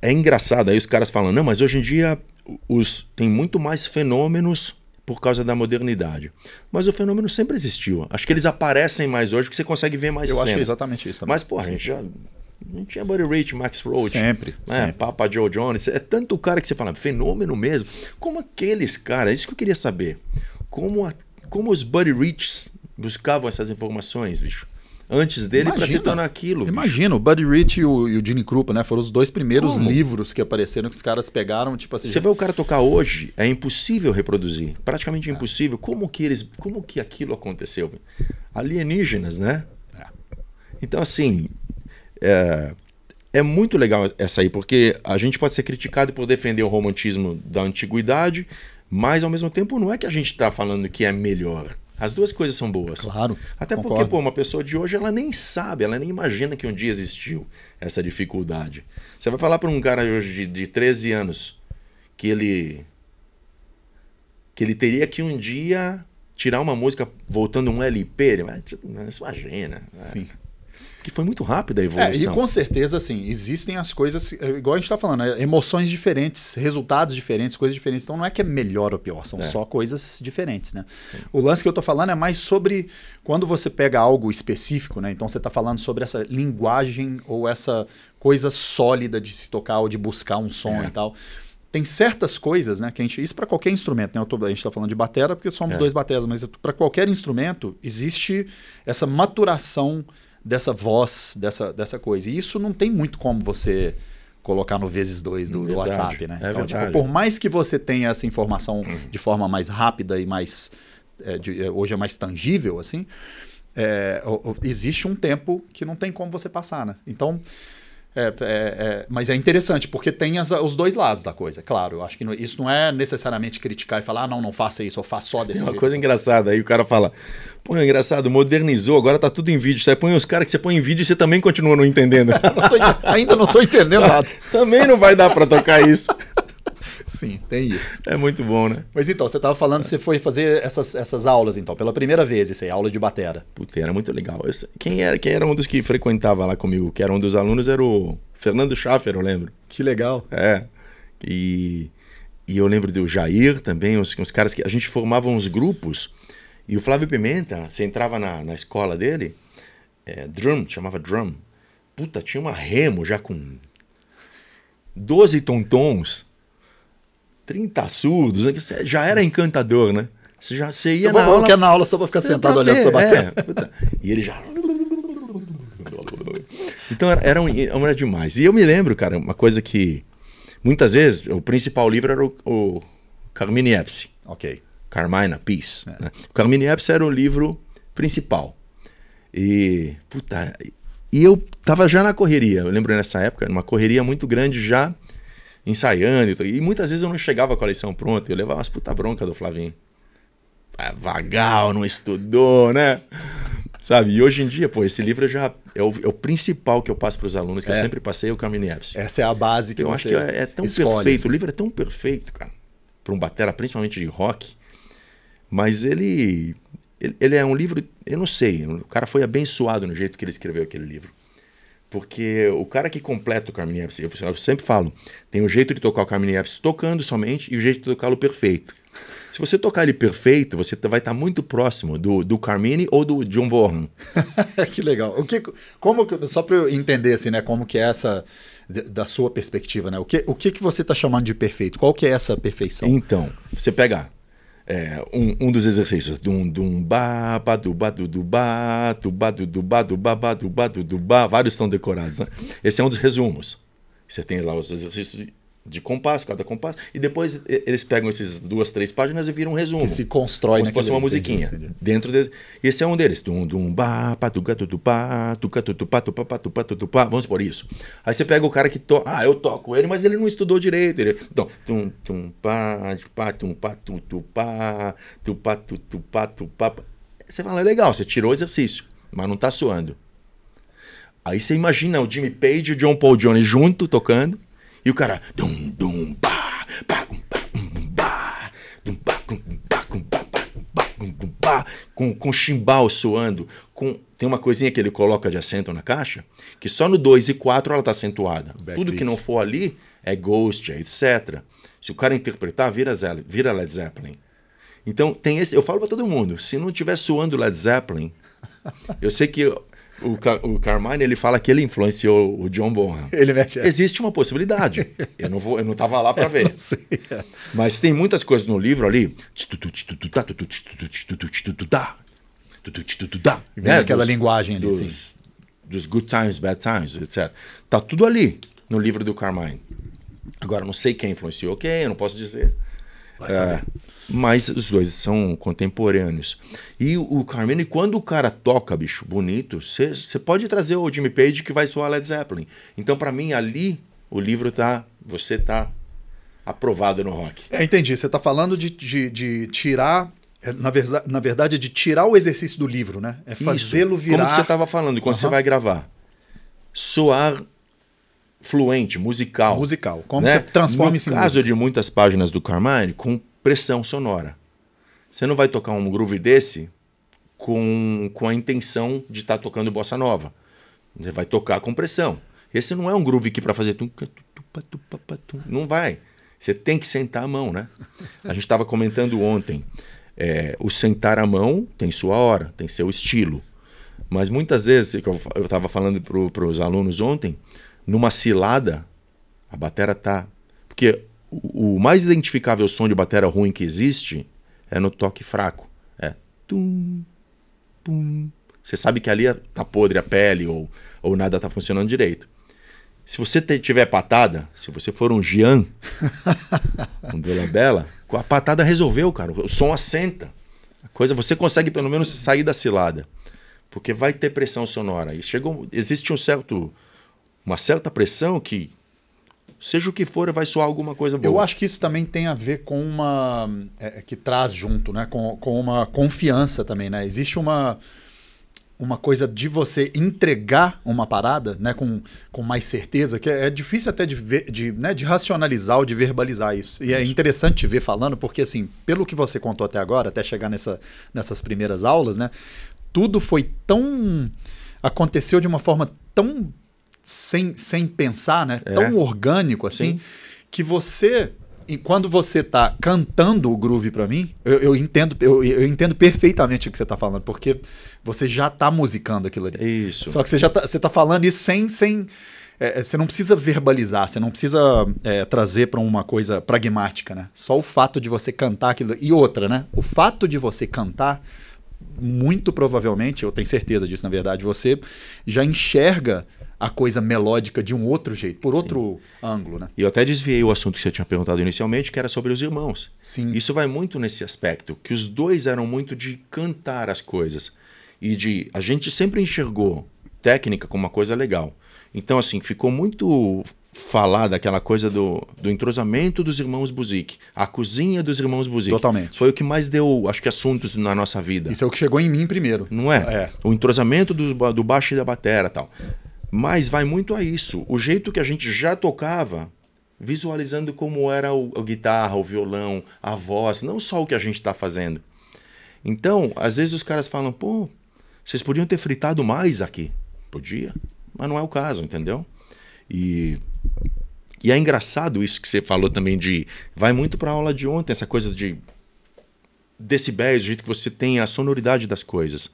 é engraçado. Aí os caras falam, não, mas hoje em dia os, tem muito mais fenômenos por causa da modernidade. Mas o fenômeno sempre existiu. Acho que eles aparecem mais hoje porque você consegue ver mais Eu acho exatamente isso também. Mas, pô, a gente já não tinha Buddy Rich, Max Roach. Sempre, né? sempre. Papa Joe Jones. É tanto cara que você fala, fenômeno mesmo. Como aqueles caras, é isso que eu queria saber. Como, a, como os Buddy Rich buscavam essas informações, bicho? Antes dele para se tornar aquilo. Imagina, o Buddy Rich e o, e o Gene Krupa, né? Foram os dois primeiros como? livros que apareceram que os caras pegaram, tipo assim. Você vê o cara tocar hoje, é impossível reproduzir. Praticamente é. impossível. Como que eles. Como que aquilo aconteceu? Alienígenas, né? É. Então, assim, é, é muito legal essa aí, porque a gente pode ser criticado por defender o romantismo da antiguidade, mas ao mesmo tempo não é que a gente está falando que é melhor. As duas coisas são boas. Claro. Até concordo. porque, pô, uma pessoa de hoje, ela nem sabe, ela nem imagina que um dia existiu essa dificuldade. Você vai falar para um cara hoje de, de 13 anos que ele. que ele teria que um dia tirar uma música voltando um LP, ele vai. Tipo, imagina. Sim que foi muito rápida a evolução. É, e com certeza, assim, existem as coisas, é, igual a gente está falando, é, emoções diferentes, resultados diferentes, coisas diferentes. Então não é que é melhor ou pior, são é. só coisas diferentes, né? O lance que eu estou falando é mais sobre quando você pega algo específico, né? Então você está falando sobre essa linguagem ou essa coisa sólida de se tocar ou de buscar um som é. e tal tem certas coisas, né, que a gente isso para qualquer instrumento, né? Tô, a gente está falando de batera porque somos é. dois bateras, mas para qualquer instrumento existe essa maturação dessa voz, dessa, dessa coisa. E isso não tem muito como você colocar no vezes dois do, do WhatsApp, né? É então, tipo, por mais que você tenha essa informação uhum. de forma mais rápida e mais é, de, é, hoje é mais tangível, assim, é, existe um tempo que não tem como você passar, né? Então é, é, é, mas é interessante, porque tem as, os dois lados da coisa, é claro. Eu acho que não, isso não é necessariamente criticar e falar, ah, não, não faça isso, ou faça só desse é Uma jeito. coisa engraçada, aí o cara fala, pô, é engraçado, modernizou, agora tá tudo em vídeo. Você põe os caras que você põe em vídeo e você também continua não entendendo. não tô, ainda não tô entendendo nada. também não vai dar para tocar isso. Sim, tem isso. É muito bom, né? Mas então, você estava falando que você foi fazer essas, essas aulas, então, pela primeira vez, isso aí, aula de batera. Puta, era muito legal. Eu, quem, era, quem era um dos que frequentava lá comigo, que era um dos alunos, era o Fernando Schaffer, eu lembro. Que legal. É. E, e eu lembro do Jair também, uns, uns caras que a gente formava uns grupos. E o Flávio Pimenta, você entrava na, na escola dele, é, drum, chamava drum. Puta, tinha uma remo já com 12 tontons 30 surdos, né? já era encantador, né? Você já você ia eu então na aula... que é na aula só para ficar sentado olhando ver, o Sebastião. É. e ele já... Então era, era, um, era demais. E eu me lembro, cara, uma coisa que... Muitas vezes, o principal livro era o, o Carmine Epsi. Ok. Carmina, Peace. É. Né? O Carmine Epsi era o livro principal. E, puta, e eu tava já na correria. Eu lembro nessa época, numa correria muito grande já ensaiando. E muitas vezes eu não chegava com a lição pronta, eu levava umas puta bronca do Flavinho. Ah, vagal, não estudou, né? Sabe? E hoje em dia, pô, esse livro já é o, é o principal que eu passo para os alunos, que é. eu sempre passei, é o Carmine Epps. Essa é a base que eu acho que é, é tão escolhe, perfeito. Assim. O livro é tão perfeito, cara, para um batera, principalmente de rock. Mas ele, ele, ele é um livro, eu não sei, o cara foi abençoado no jeito que ele escreveu aquele livro. Porque o cara que completa o Carmine Eppes, eu sempre falo, tem o um jeito de tocar o Carmine Eppes tocando somente e o um jeito de tocá-lo perfeito. Se você tocar ele perfeito, você vai estar tá muito próximo do, do Carmine ou do John Bonham. que legal. O que, como, só para eu entender assim, né, como que é essa da sua perspectiva, né? O que, o que, que você está chamando de perfeito? Qual que é essa perfeição? Então, você pega é, um, um dos exercícios. Dum, dum, ba, ba, du, ba, du, du, ba, du, ba, du, du, ba, du, ba, ba, du, ba, du, ba. Vários estão decorados, né? Esse é um dos resumos. Você tem lá os exercícios de compasso, cada compasso. E depois eles pegam essas duas, três páginas e viram um resumo. Que se constrói Como se fosse uma musiquinha. Entendi. Dentro desse. Esse é um deles. tutupá, tutupá, tutupá. Vamos por isso. Aí você pega o cara que toca. Ah, eu toco ele, mas ele não estudou direito. Ele... Então, tum, tum, pá, pá, tum, pá, tutupá, tupá, tutupá, tupá. Você fala, é legal, você tirou o exercício, mas não tá suando. Aí você imagina o Jimmy Page e o John Paul Jones junto tocando. E o cara. Dum, dum, ba ba bah, ba dum, com, com chimbal soando, com tem uma coisinha que ele coloca de acento na caixa, que só no 2 e 4 ela tá acentuada. Back Tudo beat. que não for ali é ghost, é etc. Se o cara interpretar, vira, Zé, vira Led Zeppelin. Então tem esse, eu falo para todo mundo, se não tiver suando Led Zeppelin, eu sei que o, Car o Carmine, ele fala que ele influenciou o John Bonham. Ele mete Existe uma possibilidade. eu não vou, eu não tava lá para ver. É. Mas tem muitas coisas no livro ali. Né? Aquela dos, linguagem ali, dos, Dos good times, bad times, etc. Tá tudo ali no livro do Carmine. Agora, não sei quem influenciou quem, eu não posso dizer. Vai saber. É, mas os dois são contemporâneos. E o Carmine, quando o cara toca, bicho, bonito, você pode trazer o Jimmy Page que vai soar Led Zeppelin. Então, para mim, ali, o livro tá. Você tá aprovado no rock. É, entendi. Você tá falando de, de, de tirar é, na, verza, na verdade, é de tirar o exercício do livro, né? É fazê-lo virar. Como você tava falando, quando uhum. você vai gravar. Soar fluente, musical. Musical. Como né? você transforma no em No caso de muitas páginas do Carmine, com pressão sonora. Você não vai tocar um groove desse com, com a intenção de estar tá tocando bossa nova. Você vai tocar com pressão. Esse não é um groove que para fazer não vai. Você tem que sentar a mão, né? A gente estava comentando ontem, é, o sentar a mão tem sua hora, tem seu estilo. Mas muitas vezes, eu estava falando para os alunos ontem, numa cilada, a batera tá. Porque o mais identificável som de bateria ruim que existe é no toque fraco. É. Tum, pum. Você sabe que ali tá podre a pele ou, ou nada tá funcionando direito. Se você tiver patada, se você for um Jean, um Bela Bela, com a patada resolveu, cara. O som assenta. A coisa, você consegue pelo menos sair da cilada. Porque vai ter pressão sonora. E chegou, existe um certo, uma certa pressão que seja o que for, vai soar alguma coisa boa. Eu acho que isso também tem a ver com uma. É, é, que traz junto, né? Com, com uma confiança também, né? Existe uma uma coisa de você entregar uma parada, né, com, com mais certeza, que é, é difícil até de, ver, de, né, de racionalizar ou de verbalizar isso. E é interessante te ver falando, porque assim, pelo que você contou até agora, até chegar nessa, nessas primeiras aulas, né, tudo foi tão aconteceu de uma forma tão sem, sem pensar, né? É. Tão orgânico assim, Sim. que você. E quando você tá cantando o groove para mim, eu, eu entendo eu, eu, entendo perfeitamente o que você tá falando, porque você já tá musicando aquilo ali. Isso. Só que você já tá, você tá falando isso sem, sem é, é você não precisa verbalizar, você não precisa é, trazer para uma coisa pragmática, né? Só o fato de você cantar aquilo. E outra, né? O fato de você cantar, muito provavelmente, eu tenho certeza disso, na verdade, você já enxerga a coisa melódica de um outro jeito, por outro Sim. ângulo, né? E eu até desviei o assunto que você tinha perguntado inicialmente, que era sobre os irmãos. Sim. Isso vai muito nesse aspecto, que os dois eram muito de cantar as coisas e de a gente sempre enxergou técnica como uma coisa legal. Então assim, ficou muito falar daquela coisa do, do entrosamento dos irmãos Buzik, a cozinha dos irmãos Buzik. Totalmente. Foi o que mais deu, acho que, assuntos na nossa vida. Isso é o que chegou em mim primeiro. Não é? é. O entrosamento do, do baixo e da batera tal. Mas vai muito a isso. O jeito que a gente já tocava, visualizando como era o, a guitarra, o violão, a voz, não só o que a gente está fazendo. Então, às vezes os caras falam, pô, vocês podiam ter fritado mais aqui. Podia, mas não é o caso, entendeu? E, e é engraçado isso que você falou também de. Vai muito para a aula de ontem, essa coisa de decibéis, do jeito que você tem a sonoridade das coisas.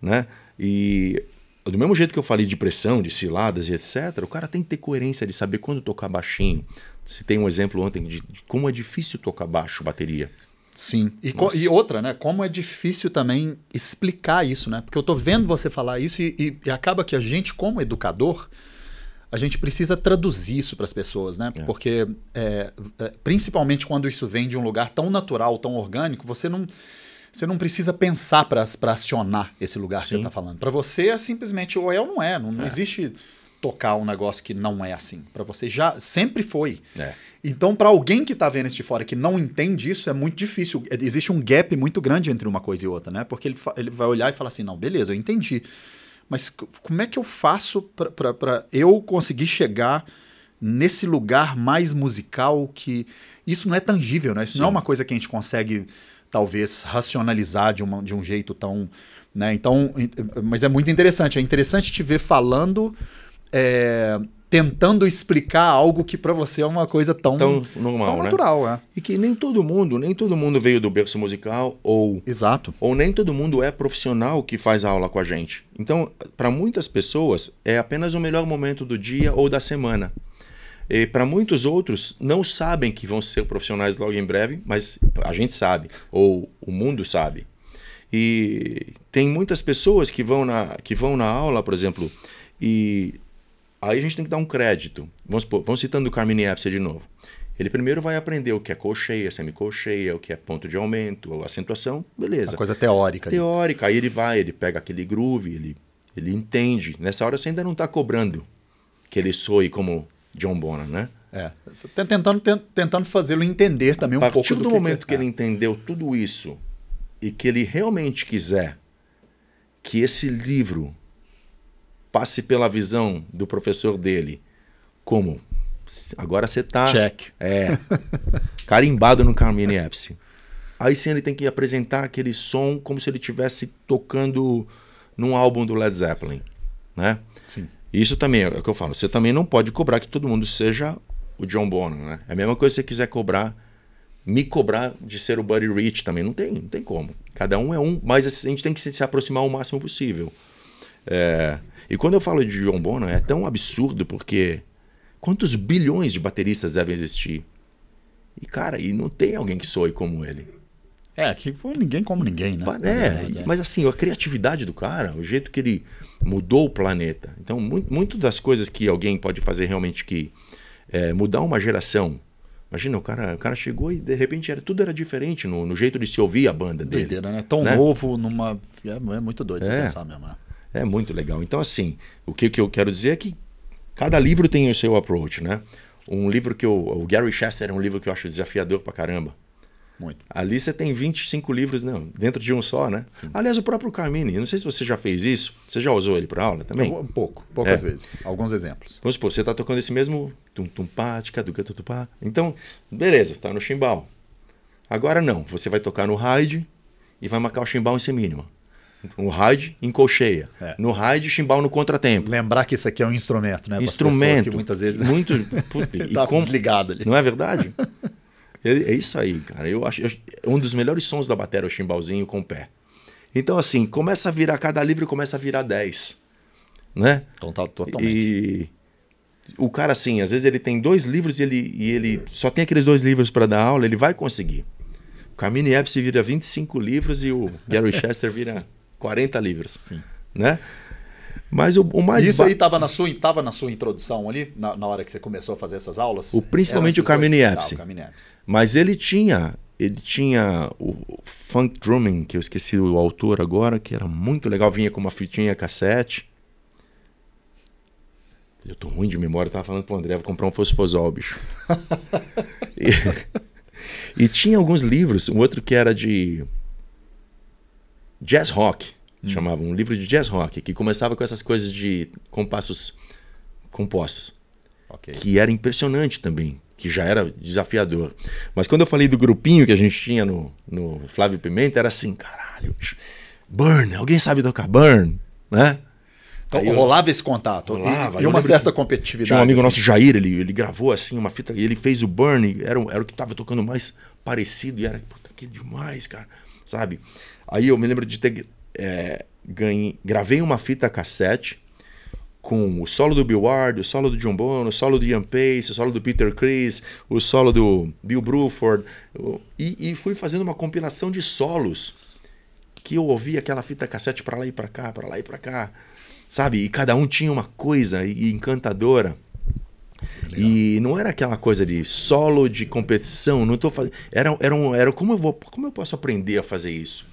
Né? E do mesmo jeito que eu falei de pressão, de ciladas e etc., o cara tem que ter coerência de saber quando tocar baixinho. Se tem um exemplo ontem de, de como é difícil tocar baixo bateria. Sim. E, e, outra, né? Como é difícil também explicar isso, né? Porque eu tô vendo você falar isso e, e, e acaba que a gente, como educador, a gente precisa traduzir isso para as pessoas, né? É. Porque, é, é, principalmente quando isso vem de um lugar tão natural, tão orgânico, você não você não precisa pensar para acionar esse lugar Sim. que você está falando. Para você é simplesmente ou é ou não é. Não, não é. existe tocar um negócio que não é assim. Para você já sempre foi. É. Então, para alguém que está vendo isso de fora que não entende isso, é muito difícil. É, existe um gap muito grande entre uma coisa e outra, né? Porque ele, ele vai olhar e falar assim: não, beleza, eu entendi. Mas como é que eu faço para eu conseguir chegar nesse lugar mais musical que. Isso não é tangível, né? Isso Sim. não é uma coisa que a gente consegue talvez racionalizar de, uma, de um jeito tão. Né? Então, mas é muito interessante. É interessante te ver falando. É, tentando explicar algo que para você é uma coisa tão, tão normal, tão né? natural, né? é. E que nem todo mundo, nem todo mundo veio do berço musical ou Exato. Ou nem todo mundo é profissional que faz aula com a gente. Então, para muitas pessoas é apenas o melhor momento do dia ou da semana. E para muitos outros, não sabem que vão ser profissionais logo em breve, mas a gente sabe, ou o mundo sabe. E tem muitas pessoas que vão na, que vão na aula, por exemplo, e aí a gente tem que dar um crédito. Vamos, supor, vamos citando o Carmine Epstein de novo. Ele primeiro vai aprender o que é colcheia, semicolcheia, o que é ponto de aumento, acentuação, beleza. A coisa teórica. Teórica. Aí ele vai, ele pega aquele groove, ele, ele entende. Nessa hora você ainda não está cobrando que ele soe como John Bonham, né? É, tá tentando, tentando fazê-lo entender também um pouco. A partir pouco do, do momento que, que ele é. entendeu tudo isso e que ele realmente quiser que esse livro passe pela visão do professor dele como agora você está Check. é carimbado no Carmine Epsi. Aí sim ele tem que apresentar aquele som como se ele estivesse tocando num álbum do Led Zeppelin, né? Sim. Isso também é o que eu falo. Você também não pode cobrar que todo mundo seja o John Bonham, né? É a mesma coisa se você quiser cobrar, me cobrar de ser o Buddy Rich também. Não tem, não tem como. Cada um é um, mas a gente tem que se aproximar o máximo possível. É, e quando eu falo de John Bonham, é tão absurdo porque quantos bilhões de bateristas devem existir? E cara, e não tem alguém que soe como ele. É, aqui ninguém como ninguém, né? É, é, mas assim, a criatividade do cara, o jeito que ele mudou o planeta. Então, muito, muito das coisas que alguém pode fazer realmente que é, mudar uma geração. Imagina, o cara, o cara chegou e de repente era, tudo era diferente no, no jeito de se ouvir a banda dele. Doideira, né? Tão né? novo numa. É, é, muito doido é, você pensar mesmo. É. é muito legal. Então, assim, o que, que eu quero dizer é que cada livro tem o seu approach, né? Um livro que eu. O Gary Chester é um livro que eu acho desafiador pra caramba muito. Ali você tem 25 livros não, né, dentro de um só, né? Sim. Aliás, o próprio Carmine, não sei se você já fez isso, você já usou ele para aula também? Um pouco, poucas é. vezes. Alguns exemplos. Vamos supor, você está tocando esse mesmo tum-tum-pá, tica-duca-tutupá. Então, beleza, está no chimbal. Agora não, você vai tocar no ride e vai marcar o chimbal em semínimo. No ride, em colcheia. É. No ride, chimbal no contratempo. Lembrar que isso aqui é um instrumento, né? Instrumento. muitas vezes. Muito. Puta, tá com... desligado ali. Não é verdade? É, isso aí, cara. Eu acho, eu, é um dos melhores sons da bateria, o chimbalzinho com o pé. Então, assim, começa a virar, cada livro começa a virar 10. Né? Então tá totalmente. E o cara, assim, às vezes ele tem dois livros e ele, e ele só tem aqueles dois livros para dar aula, ele vai conseguir. O Camini Epps vira 25 livros e o Gary Chester vira 40 livros. Sim. Né? Mas o, o mais Isso ba... aí estava na, sua, tava na sua introdução ali, na, na, hora que você começou a fazer essas aulas? O, principalmente o Carmine Epps. Mas ele tinha ele tinha o funk drumming, que eu esqueci o autor agora, que era muito legal, vinha com uma fitinha cassete. Eu tô ruim de memória, eu tava falando pro André, vou comprar um fosfosol, bicho. e, e, tinha alguns livros, um outro que era de jazz rock hum. chamava, um livro de jazz rock, que começava com essas coisas de compassos compostos. Okay. Que era impressionante também, que já era desafiador. Mas quando eu falei do grupinho que a gente tinha no, no Flávio Pimenta, era assim, caralho, Burn, alguém sabe tocar Burn, né? Então Aí rolava eu... esse contato. Rolava, e uma certa que... competitividade. Tinha um amigo assim. nosso, Jair, ele, ele gravou assim uma fita, ele fez o Burn, era, era o que estava tocando mais parecido, e era, puta, que demais, cara, sabe? Aí eu me lembro de ter é, ganhei, gravei uma fita cassete com o solo do Bill Ward, o solo do John Bono, o solo do Ian Pace, o solo do Peter Criss, o solo do Bill Bruford, e, e fui fazendo uma compilação de solos que eu ouvia aquela fita cassete para lá e para cá, para lá e para cá, sabe? E cada um tinha uma coisa encantadora. Legal. E não era aquela coisa de solo de competição, não tô fazendo, era, era, um, era como eu vou, como eu posso aprender a fazer isso?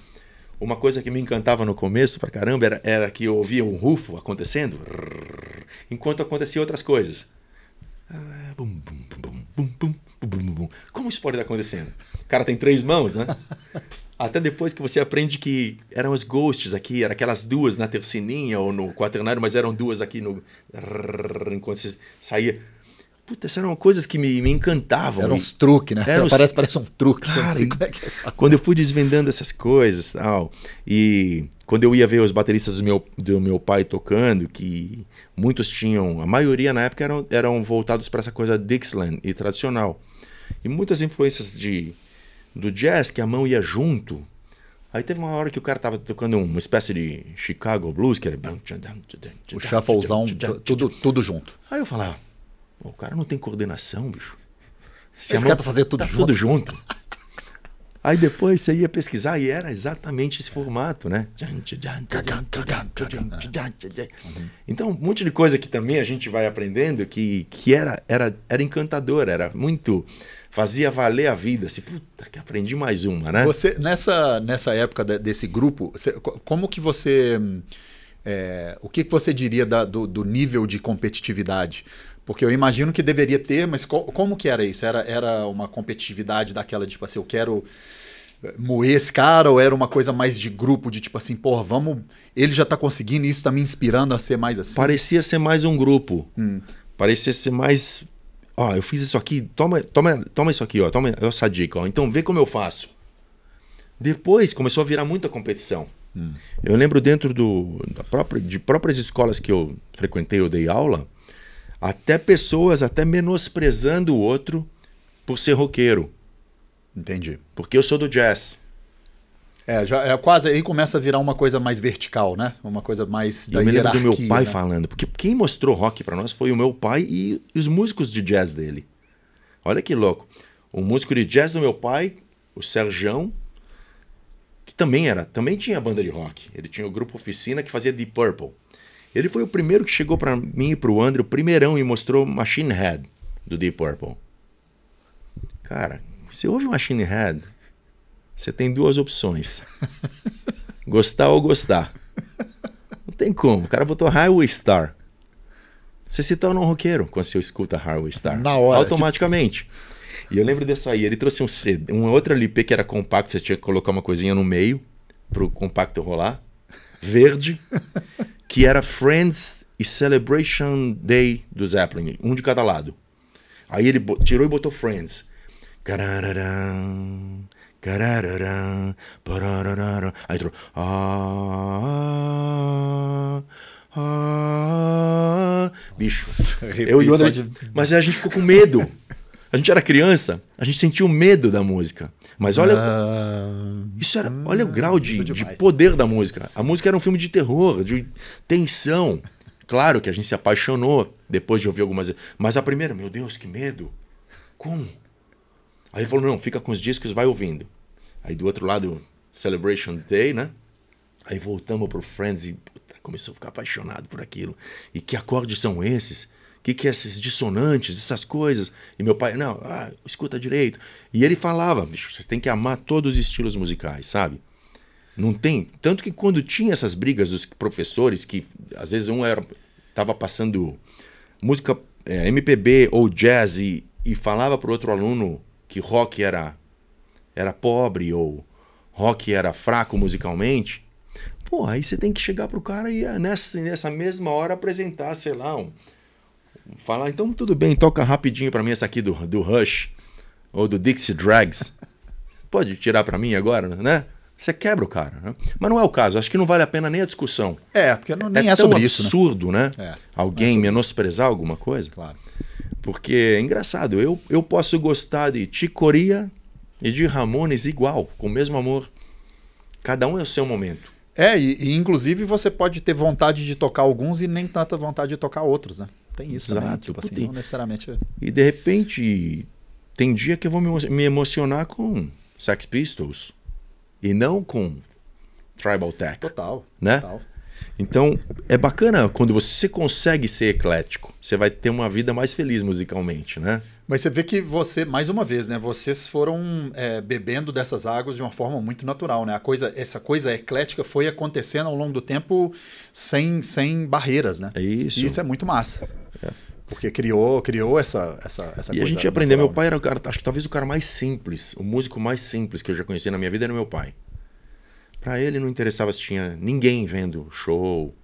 Uma coisa que me encantava no começo pra caramba era, era que eu ouvia um rufo acontecendo, enquanto acontecia outras coisas. Como isso pode estar acontecendo? O cara tem três mãos, né? Até depois que você aprende que eram as ghosts aqui, eram aquelas duas na tercininha ou no quaternário, mas eram duas aqui no. Enquanto você saía. Puta, essas eram coisas que me, me encantavam. Eram uns truques, né? parece, parece um truque. Cara, assim, como é que é quando eu fui desvendando essas coisas tal, e quando eu ia ver os bateristas do meu, do meu pai tocando, que muitos tinham, a maioria na época eram, eram voltados para essa coisa Dixieland e tradicional. E muitas influências de, do jazz, que a mão ia junto. Aí teve uma hora que o cara tava tocando uma espécie de Chicago Blues, que era... O shufflezão, tudo, tudo junto. Aí eu falava... O cara não tem coordenação, bicho. Se quer fazer tudo tá junto. Tudo junto. Aí depois você ia pesquisar e era exatamente esse formato, né? Então, um monte de coisa que também a gente vai aprendendo que, que era, era, era encantador, era muito. fazia valer a vida. Assim, puta, que aprendi mais uma, né? Você, nessa, nessa época desse grupo, como que você. Hum, é, o que, que você diria da, do, do nível de competitividade? Porque eu imagino que deveria ter, mas co como que era isso? Era, era uma competitividade daquela, de, tipo assim, eu quero eh, moer esse cara, ou era uma coisa mais de grupo, de tipo assim, porra, vamos. Ele já tá conseguindo, isso tá me inspirando a ser mais assim. Parecia ser mais um grupo. Hum. Parecia ser mais. Ó, oh, eu fiz isso aqui, toma, toma, toma isso aqui, ó, toma essa dica, ó. Então vê como eu faço. Depois começou a virar muita competição. Hum. Eu lembro dentro do, da própria, de próprias escolas que eu frequentei, eu dei aula, até pessoas até menosprezando o outro por ser roqueiro. Entendi. Porque eu sou do jazz. É, já, é quase aí começa a virar uma coisa mais vertical, né? Uma coisa mais da Eu me lembro do meu pai né? falando, porque quem mostrou rock para nós foi o meu pai e os músicos de jazz dele. Olha que louco. O músico de jazz do meu pai, o Serjão, que também era, também tinha banda de rock. Ele tinha o grupo Oficina que fazia Deep Purple. Ele foi o primeiro que chegou para mim e para o André, o primeirão, e mostrou Machine Head do Deep Purple. Cara, você ouve Machine Head, você tem duas opções: gostar ou gostar. Não tem como. O cara botou Highway Star. Você se torna um roqueiro quando você escuta Highway Star. Na hora. Automaticamente. Tipo... E eu lembro dessa aí. Ele trouxe um CD, um outro LP que era compacto, você tinha que colocar uma coisinha no meio pro compacto rolar verde, que era Friends e Celebration Day do Zeppelin, um de cada lado. Aí ele tirou e botou Friends. Carararam, carararam, parararam. Aí entrou. Ah, ah, ah, bicho. eu e o André, Mas a gente ficou com medo. A gente era criança, a gente sentia o medo da música. Mas olha. Ah. Isso era. Olha o grau de, de poder da música. A música era um filme de terror, de tensão. Claro que a gente se apaixonou depois de ouvir algumas Mas a primeira, meu Deus, que medo! Como? Aí ele falou: não, fica com os discos, vai ouvindo. Aí do outro lado, Celebration Day, né? Aí voltamos pro Friends e puta, começou a ficar apaixonado por aquilo. E que acordes são esses? que, que é esses dissonantes, essas coisas? E meu pai, não, ah, escuta direito. E ele falava, bicho, você tem que amar todos os estilos musicais, sabe? Não tem. Tanto que quando tinha essas brigas dos professores, que às vezes um era tava passando música é, MPB ou jazz e, e falava para outro aluno que rock era, era pobre ou rock era fraco musicalmente, pô, aí você tem que chegar pro cara e ah, nessa, nessa mesma hora apresentar, sei lá, um, Falar, então tudo bem, toca rapidinho para mim essa aqui do, do Rush ou do Dixie Drags. Pode tirar para mim agora, né? Você quebra o cara. Né? Mas não é o caso. Acho que não vale a pena nem a discussão. É, porque não, nem é, é tão sobre absurdo, isso, né? né? É, Alguém é menosprezar alguma coisa. Claro. Porque é engraçado. Eu, eu posso gostar de Ticoria e de Ramones igual, com o mesmo amor. Cada um é o seu momento. É, e, e inclusive você pode ter vontade de tocar alguns e nem tanta vontade de tocar outros, né? Tem isso Exato, tipo assim, tem. não necessariamente... É. E de repente, tem dia que eu vou me emocionar com Sex Pistols e não com Tribal Tech. Total, né? total. Então, é bacana quando você consegue ser eclético. Você vai ter uma vida mais feliz musicalmente, né? Mas você vê que você, mais uma vez, né? Vocês foram é, bebendo dessas águas de uma forma muito natural, né? A coisa, essa coisa eclética foi acontecendo ao longo do tempo sem, sem barreiras, né? É isso. E isso é muito massa. É. Porque criou, criou essa, essa, essa e coisa. E a gente aprendeu. Meu né? pai era o cara, acho que talvez o cara mais simples, o músico mais simples que eu já conheci na minha vida era meu pai. Para ele não interessava se tinha ninguém vendo show.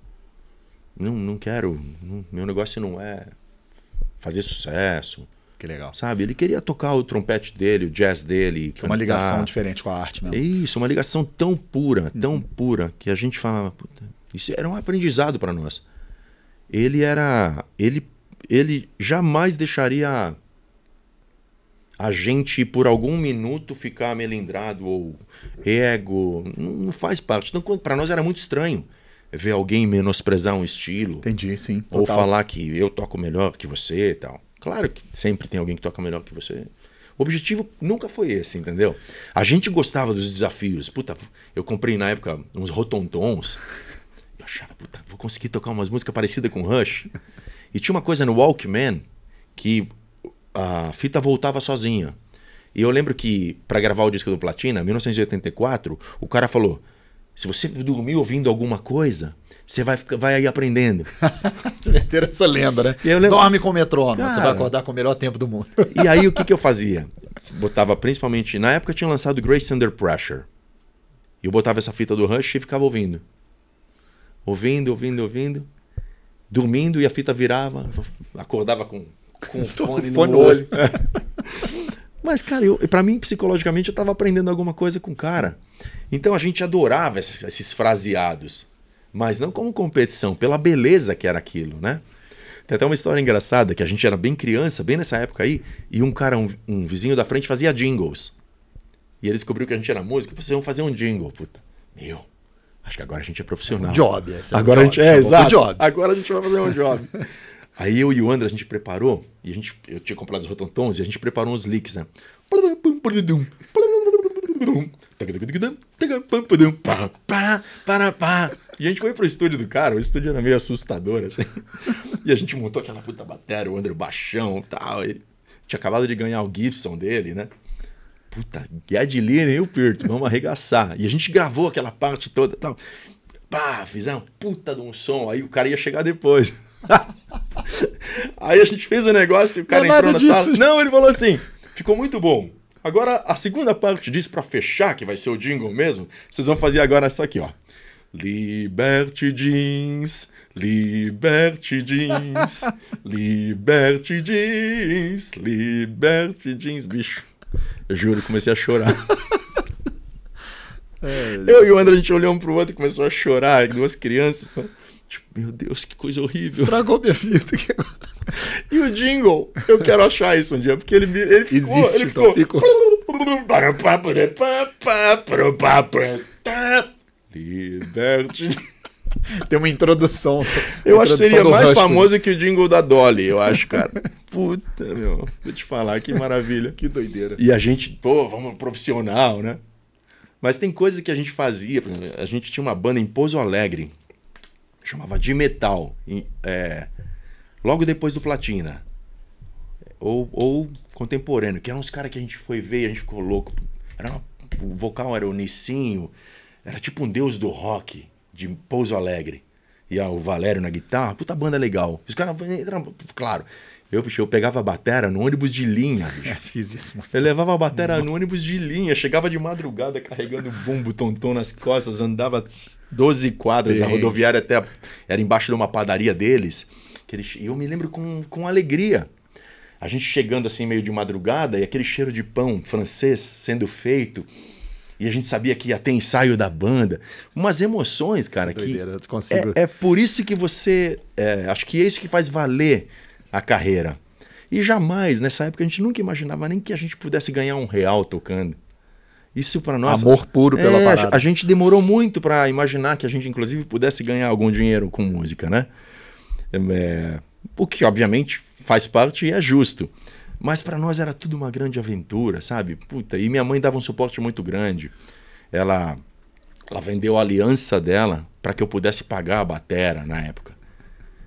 Não, não quero. Não, meu negócio não é fazer sucesso que legal. Sabe? Ele queria tocar o trompete dele, o jazz dele. Que é uma ligação diferente com a arte mesmo. É isso, uma ligação tão pura, uhum. tão pura, que a gente falava, puta, isso era um aprendizado para nós. Ele era. Ele, ele jamais deixaria a gente, por algum minuto, ficar melindrado ou ego. Não, não faz parte. Então, para nós era muito estranho ver alguém menosprezar um estilo. Entendi, sim. Total. Ou falar que eu toco melhor que você e tal. Claro que sempre tem alguém que toca melhor que você. O objetivo nunca foi esse, entendeu? A gente gostava dos desafios. Puta, eu comprei na época uns rotontons. Eu achava, puta, vou conseguir tocar umas músicas parecidas com Rush. E tinha uma coisa no Walkman que a fita voltava sozinha. E eu lembro que, para gravar o disco do Platina, em 1984, o cara falou: se você dormir ouvindo alguma coisa, você vai, vai aí aprendendo. ter essa lenda, né? lembro... Dorme com o metrônomo, Cara... você vai acordar com o melhor tempo do mundo. e aí o que, que eu fazia? Botava principalmente. Na época tinha lançado Grace Under Pressure. E eu botava essa fita do Rush e ficava ouvindo. Ouvindo, ouvindo, ouvindo. Dormindo e a fita virava. Acordava com, com o fone, fone no olho. É. Mas, cara, eu, pra mim, psicologicamente, eu tava aprendendo alguma coisa com o cara. Então a gente adorava esses, esses fraseados mas não como competição, pela beleza que era aquilo, né? Tem até uma história engraçada que a gente era bem criança, bem nessa época aí, e um cara, um, um vizinho da frente fazia jingles. E ele descobriu que a gente era música. vocês vão fazer um jingle, puta. Meu, acho que agora a gente é profissional. É um job, é, agora a gente é, exato. agora a gente vai fazer um job. Aí eu e o André a gente preparou, e a gente, eu tinha comprado os rotontons e a gente preparou uns leaks, né? E a gente foi pro estúdio do cara, o estúdio era meio assustador, assim. E a gente montou aquela puta bateria, o André Baixão e tal. Ele tinha acabado de ganhar o Gibson dele, né? Puta, Guiadilina e o Pirt, vamos arregaçar. E a gente gravou aquela parte toda tal. Pá, fizeram puta de um som, aí o cara ia chegar depois. aí a gente fez o negócio e o cara Não é entrou na disso, sala. Não, ele falou assim: ficou muito bom. Agora, a segunda parte disso, para fechar, que vai ser o jingle mesmo, vocês vão fazer agora essa aqui, ó. Liberty jeans, Liberty jeans, Liberty jeans, Liberty jeans. Bicho, eu juro, comecei a chorar. eu e o André, a gente olhou um pro outro e começou a chorar, duas crianças, né? Tipo, meu Deus, que coisa horrível. Estragou minha vida. e o jingle, eu quero achar isso um dia, porque ele, ele ficou. Existe, ele então, ficou. ficou... Liberte. Tem uma introdução. Eu acho que seria mais Rush, famoso que o jingle da Dolly, eu acho, cara. Puta, meu. Vou te falar, que maravilha. que doideira. E a gente, pô, vamos profissional, né? Mas tem coisas que a gente fazia. A gente tinha uma banda em Pozo Alegre, chamava de metal, em, é, logo depois do Platina. Ou, ou contemporâneo, que eram uns caras que a gente foi ver e a gente ficou louco. Era uma, o vocal era o Nissinho, era tipo um deus do rock de Pouso Alegre. E ah, o Valério na guitarra, puta banda legal. Os caras entram, claro. Eu, bicho, eu pegava a batera no ônibus de linha. Bicho. É, fiz isso. Mano. Eu levava a batera Não. no ônibus de linha. Chegava de madrugada carregando bumbo tonton nas costas. Andava 12 quadras Bem. da rodoviária até... A... Era embaixo de uma padaria deles. E eu me lembro com, com alegria. A gente chegando assim meio de madrugada e aquele cheiro de pão francês sendo feito e a gente sabia que ia ter ensaio da banda. Umas emoções, cara, Doideira, que. Consigo... É, é, por isso que você. É, acho que é isso que faz valer a carreira. E jamais, nessa época, a gente nunca imaginava nem que a gente pudesse ganhar um real tocando. Isso para nós. Amor puro é, pela parada. A gente demorou muito para imaginar que a gente, inclusive, pudesse ganhar algum dinheiro com música, né? É, é o que, obviamente, faz parte e é justo. Mas para nós era tudo uma grande aventura, sabe? Puta, e minha mãe dava um suporte muito grande. Ela, ela vendeu a aliança dela para que eu pudesse pagar a batera na época.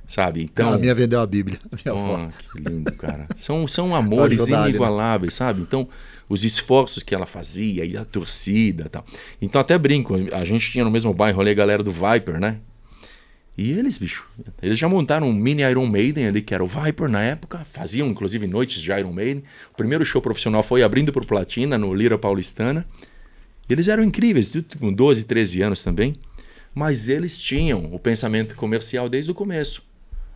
Sabe? Então. A minha vendeu a Bíblia. A minha oh, que lindo, cara. São, são amores né? inigualáveis, sabe? Então, os esforços que ela fazia e a torcida tal. Então, até brinco, a gente tinha no mesmo bairro ali a galera do Viper, né? E eles, bicho, eles já montaram um mini Iron Maiden ali, que era o Viper na época, faziam inclusive noites de Iron Maiden. O primeiro show profissional foi abrindo por Platina, no Lira Paulistana. Eles eram incríveis, com 12, 13 anos também, mas eles tinham o pensamento comercial desde o começo.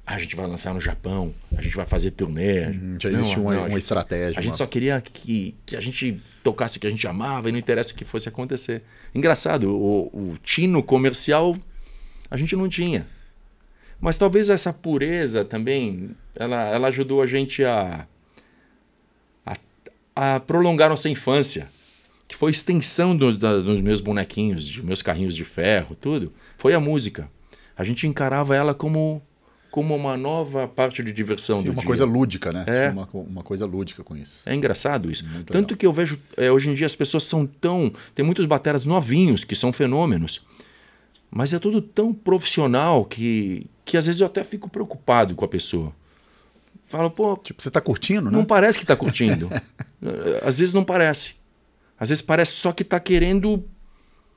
Ah, a gente vai lançar no Japão, a gente vai fazer turnê. Hum, já não uma, uma estratégia. A gente só queria que, que a gente tocasse o que a gente amava e não interessa o que fosse acontecer. Engraçado, o, o tino comercial a gente não tinha. Mas talvez essa pureza também, ela, ela ajudou a gente a, a, a prolongar nossa infância, que foi extensão do, da, dos meus bonequinhos, dos meus carrinhos de ferro, tudo. Foi a música. A gente encarava ela como como uma nova parte de diversão Sim, do uma dia. coisa lúdica, né? É. Uma, uma coisa lúdica com isso. É engraçado isso. Muito Tanto legal. que eu vejo, é, hoje em dia as pessoas são tão... Tem muitos bateras novinhos que são fenômenos. Mas é tudo tão profissional que, que às vezes eu até fico preocupado com a pessoa. Falo, pô. Tipo, você tá curtindo, né? Não parece que tá curtindo. às vezes não parece. Às vezes parece só que tá querendo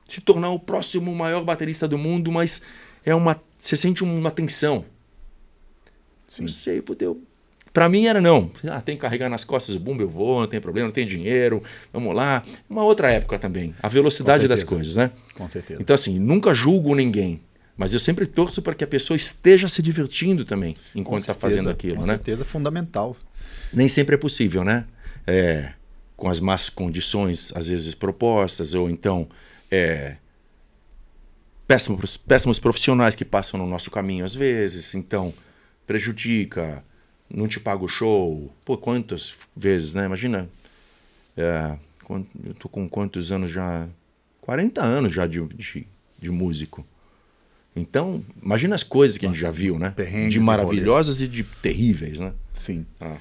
se tornar o próximo maior baterista do mundo, mas é uma. Você sente uma tensão. Sim. Não sei, pô, eu para mim era não. Ah, tem que carregar nas costas o bumbo, eu vou, não tem problema, não tem dinheiro, vamos lá. Uma outra época também. A velocidade das coisas, né? Com certeza. Então, assim, nunca julgo ninguém. Mas eu sempre torço para que a pessoa esteja se divertindo também enquanto está fazendo aquilo, com né? Com certeza, fundamental. Nem sempre é possível, né? É, com as más condições, às vezes, propostas, ou então é, péssimos, péssimos profissionais que passam no nosso caminho, às vezes. Então, prejudica não te paga o show. Pô, quantas vezes, né? Imagina. É, eu tô com quantos anos já? 40 anos já de, de, de músico. Então, imagina as coisas que Nossa, a gente já viu, né? De maravilhosas e, e de terríveis, né? Sim. Ah.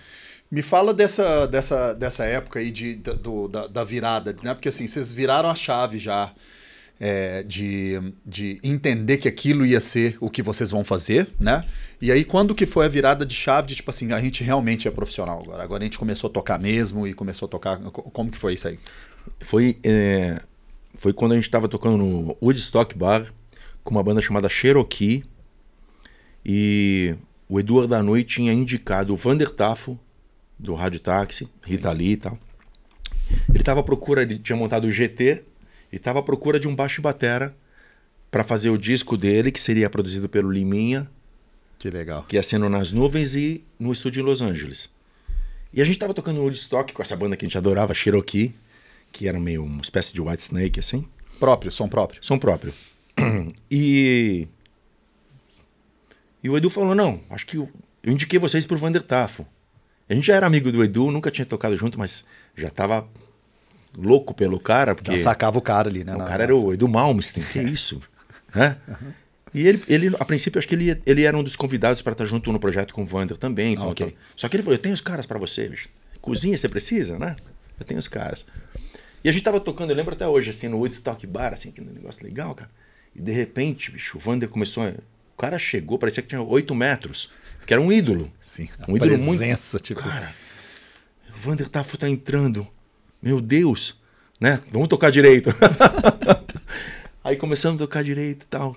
Me fala dessa, dessa, dessa época aí de, do, da, da virada, né? Porque assim, vocês viraram a chave já é, de, de entender que aquilo ia ser o que vocês vão fazer, né? E aí, quando que foi a virada de chave de, tipo assim, a gente realmente é profissional agora? Agora a gente começou a tocar mesmo e começou a tocar... Como que foi isso aí? Foi, é, foi quando a gente estava tocando no Woodstock Bar com uma banda chamada Cherokee e o Eduardo da Noite tinha indicado o Vander Tafo, do Rádio Táxi, Rita Lee e tal. Ele estava à procura, ele tinha montado o GT, e estava à procura de um baixo e batera para fazer o disco dele, que seria produzido pelo Liminha. Que legal. Que ia é sendo nas nuvens e no estúdio em Los Angeles. E a gente estava tocando Old Stock com essa banda que a gente adorava, Cherokee, que era meio uma espécie de White Snake, assim. Próprio, som próprio. Som próprio. E. E o Edu falou: não, acho que eu, eu indiquei vocês pro Vander Tafo. A gente já era amigo do Edu, nunca tinha tocado junto, mas já tava louco pelo cara, porque. Então, sacava o cara ali, né? O cara era o Edu Malmsteen, que é, é. isso? né? Uhum. E ele, ele, a princípio, acho que ele, ele era um dos convidados para estar tá junto no projeto com o Vander também. Então, Só que ele falou: eu tenho os caras para você, bicho. Cozinha, você precisa, né? Eu tenho os caras. E a gente tava tocando, eu lembro até hoje, assim, no Woodstock Bar, assim, que negócio legal, cara. E de repente, bicho, o Vander começou. A... O cara chegou, parecia que tinha oito metros, que era um ídolo. Sim, um ídolo presença, muito. Tipo... Cara, o Vander tá, tá entrando. Meu Deus, né? Vamos tocar direito. Aí começamos a tocar direito e tal.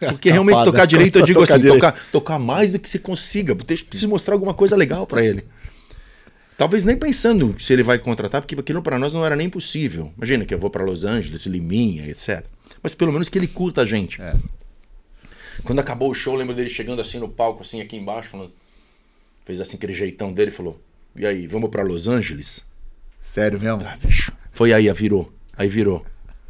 Porque realmente né? tocar direito, eu digo assim, tocar assim, tocar, tocar, mais do que se consiga. Preciso mostrar alguma coisa legal para ele. Talvez nem pensando se ele vai contratar, porque aquilo para nós não era nem possível. Imagina que eu vou para Los Angeles, Liminha, etc. Mas pelo menos que ele curta a gente. É. Quando acabou o show, lembro dele chegando assim no palco, assim aqui embaixo, falando, fez assim aquele jeitão dele e falou: E aí, vamos para Los Angeles? Sério mesmo? Tá, bicho. Foi aí, virou. Aí virou.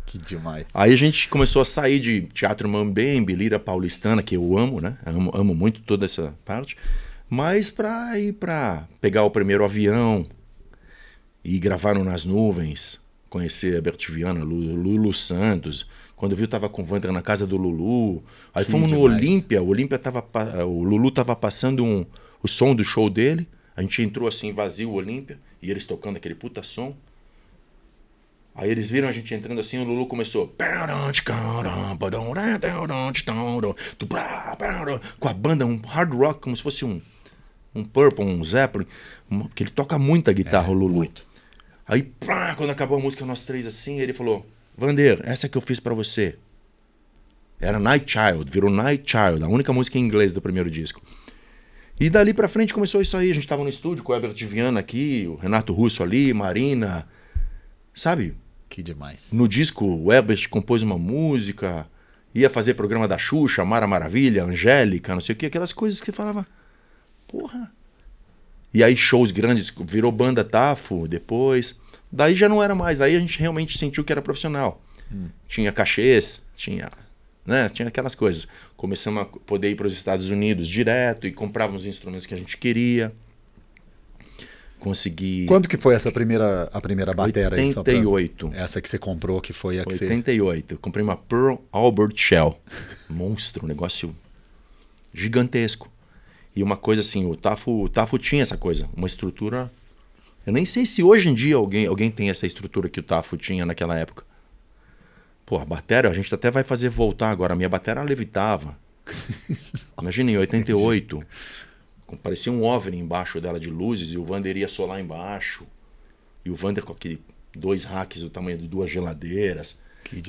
Que demais. Aí a gente começou a sair de Teatro Mambembe, Lira Paulistana, que eu amo, né? Amo, amo muito toda essa parte. Mas pra ir pra pegar o primeiro avião e gravaram nas nuvens, conhecer a Bertiviana, Lulu Santos. Quando viu, tava com o Vandra na casa do Lulu. Aí que fomos demais. no Olímpia. O Olímpia tava. O Lulu tava passando um, o som do show dele. A gente entrou assim, vazio o Olímpia. E eles tocando aquele puta som. Aí eles viram a gente entrando assim, o Lulu começou. Com a banda, um hard rock, como se fosse um, um Purple, um Zeppelin. Porque ele toca muita guitarra, é, o Lulu. Muito. Aí, plá, quando acabou a música, nós três assim, ele falou: Vander, essa que eu fiz para você. Era Night Child, virou Night Child, a única música em inglês do primeiro disco. E dali para frente começou isso aí. A gente tava no estúdio com o Herbert Viana aqui, o Renato Russo ali, Marina. Sabe? Que demais. No disco, o Ebert compôs uma música, ia fazer programa da Xuxa, Mara Maravilha, Angélica, não sei o que, aquelas coisas que falava. Porra. E aí shows grandes, virou banda Tafo depois. Daí já não era mais, daí a gente realmente sentiu que era profissional. Hum. Tinha cachês, tinha né? Tinha aquelas coisas. Começamos a poder ir para os Estados Unidos direto e comprávamos os instrumentos que a gente queria. Consegui. quando que foi essa primeira a primeira batera 88. Aí, pra... Essa que você comprou que foi a que 88. Você... Comprei uma Pearl Albert Shell. Monstro, um negócio gigantesco. E uma coisa assim, o Tafo, o Tafo tinha essa coisa, uma estrutura. Eu nem sei se hoje em dia alguém, alguém tem essa estrutura que o Tafo tinha naquela época. Pô, a bateria, a gente até vai fazer voltar agora. A minha bateria levitava. Imagina, em 88. Parecia um OVNI embaixo dela de luzes e o Vander ia solar embaixo. E o Vander com aquele dois racks do tamanho de duas geladeiras.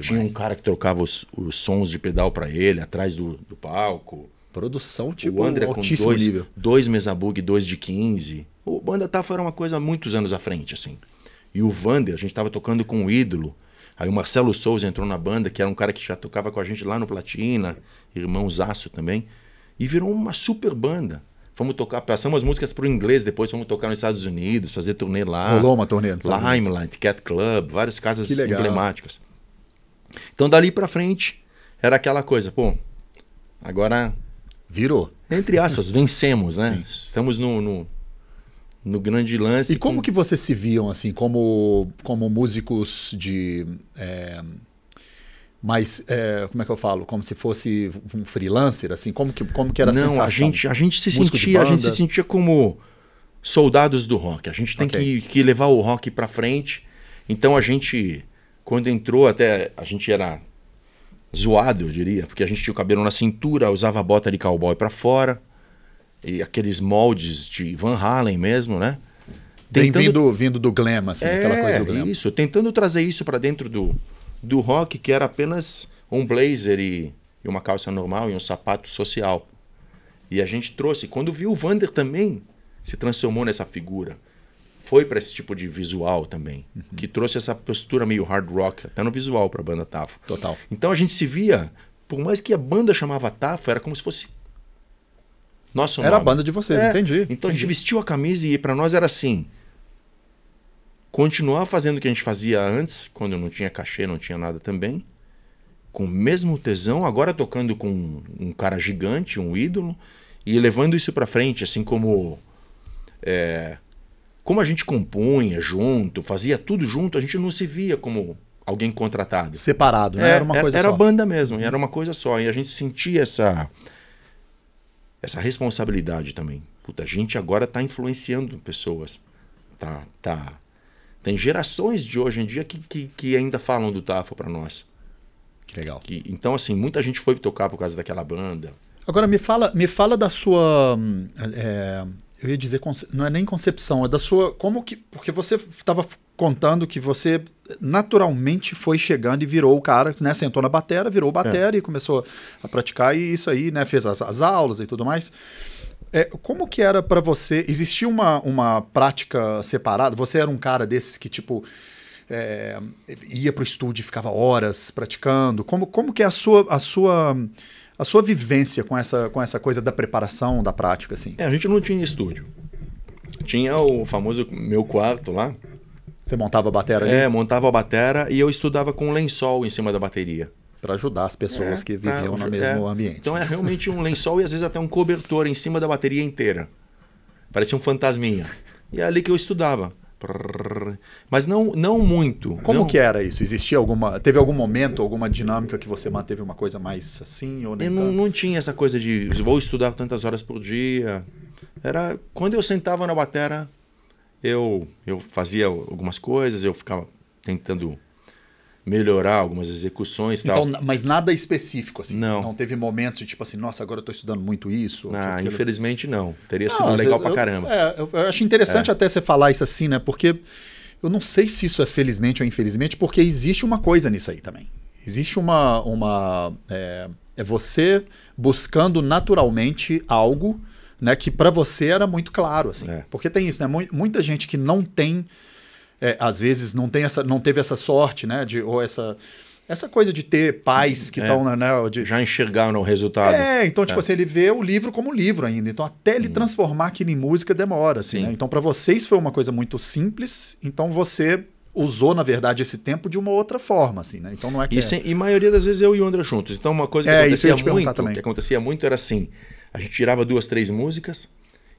Tinha um cara que trocava os, os sons de pedal para ele atrás do, do, palco. Produção tipo o André um com dois, nível. dois mesabug, dois de 15. O Banda Tafa era uma coisa muitos anos à frente, assim. E o Vander, a gente tava tocando com o ídolo Aí o Marcelo Souza entrou na banda, que era um cara que já tocava com a gente lá no Platina, irmão Zaço também, e virou uma super banda. Fomos tocar, passamos as músicas para o inglês, depois fomos tocar nos Estados Unidos, fazer turnê lá. Rolou uma turnê nos Limelight, Cat Club, várias casas emblemáticas. Então dali para frente era aquela coisa, pô, agora Virou. Entre aspas, vencemos, né? Sim. Estamos no, no, no grande lance. E como com... que vocês se viam assim, como, como músicos de é, mais é, como é que eu falo, como se fosse um freelancer assim, como que como que era Não, a sensação? a gente a gente se Músico sentia a gente se sentia como soldados do rock. A gente tem okay. que, que levar o rock para frente. Então a gente quando entrou até a gente era zoado, eu diria, porque a gente tinha o cabelo na cintura, usava bota de cowboy para fora e aqueles moldes de Van Halen mesmo, né? Tentando... Bem vindo, vindo do glam, assim, é, aquela coisa do glam. isso, tentando trazer isso para dentro do, do rock, que era apenas um blazer e, e, uma calça normal e um sapato social. E a gente trouxe. Quando viu o Vander também se transformou nessa figura. Foi para esse tipo de visual também, uhum. que trouxe essa postura meio hard rock, até no visual para a banda Tafo. Total. Então a gente se via, por mais que a banda chamava Tafo, era como se fosse nosso era nome. a banda de vocês, é. entendi. Então entendi. a gente vestiu a camisa e para nós era assim. Continuar fazendo o que a gente fazia antes, quando eu não tinha cachê, não tinha nada também. Com o mesmo tesão, agora tocando com um cara gigante, um ídolo, e levando isso para frente, assim como. É, como a gente compunha junto, fazia tudo junto, a gente não se via como alguém contratado. Separado, né? É, era uma é, coisa era, só. Era banda mesmo, era uhum. uma coisa só. E a gente sentia essa, essa responsabilidade também. Puta, a gente agora está influenciando pessoas. Tá, tá. Tem gerações de hoje em dia que, que, que ainda falam do Tafo para nós. Que legal. Que, então, assim, muita gente foi tocar por causa daquela banda. Agora, me fala, me fala da sua. É, eu ia dizer, não é nem concepção, é da sua. Como que. Porque você estava contando que você naturalmente foi chegando e virou o cara, né? Sentou na batera, virou é. batera é. e começou a praticar e isso aí, né? Fez as, as aulas e tudo mais. É, como que era para você? Existia uma, uma prática separada? Você era um cara desses que, tipo, é, ia pro estúdio e ficava horas praticando? Como, como que é a sua, a sua a sua vivência com essa, com essa coisa da preparação, da prática, assim? É, a gente não tinha estúdio. Tinha o famoso meu quarto lá, você montava a batera ali? É, montava a batera e eu estudava com um lençol em cima da bateria. Para ajudar as pessoas é, que viviam no mesmo é. ambiente. Então é realmente um lençol e às vezes até um cobertor em cima da bateria inteira. Parecia um fantasminha. E é ali que eu estudava. Mas não, não muito. Como não... que era isso? Existia alguma. Teve algum momento, alguma dinâmica que você manteve uma coisa mais assim? Ou nem eu não, não tinha essa coisa de vou estudar tantas horas por dia. Era quando eu sentava na batera, eu, eu fazia algumas coisas, eu ficava tentando melhorar algumas execuções então, Mas nada específico, assim? Não. Não teve momentos de tipo assim, nossa, agora eu estou estudando muito isso? Ah, infelizmente não. Teria não, sido legal pra eu, caramba. É, eu, acho interessante é. até você falar isso assim, né? Porque eu não sei se isso é felizmente ou infelizmente, porque existe uma coisa nisso aí também. Existe uma... uma é, é você buscando naturalmente algo né? Que para você era muito claro, assim. É. Porque tem isso, né? Muita gente que não tem, é, às vezes não tem essa, não teve essa sorte, né? De, ou essa essa coisa de ter pais que estão, é, né, né de... já enxergaram o resultado. É, então tipo é. assim, ele vê o livro como livro ainda. Então até ele hum. transformar aquilo em música demora, assim, né? Então para vocês foi uma coisa muito simples. Então você usou, na verdade, esse tempo de uma outra forma, assim, né? Então não é que. E, sem, é... e maioria das vezes é eu e o André juntos. Então, uma coisa que é, acontecia muito, que acontecia muito era assim: a gente tirava duas, três músicas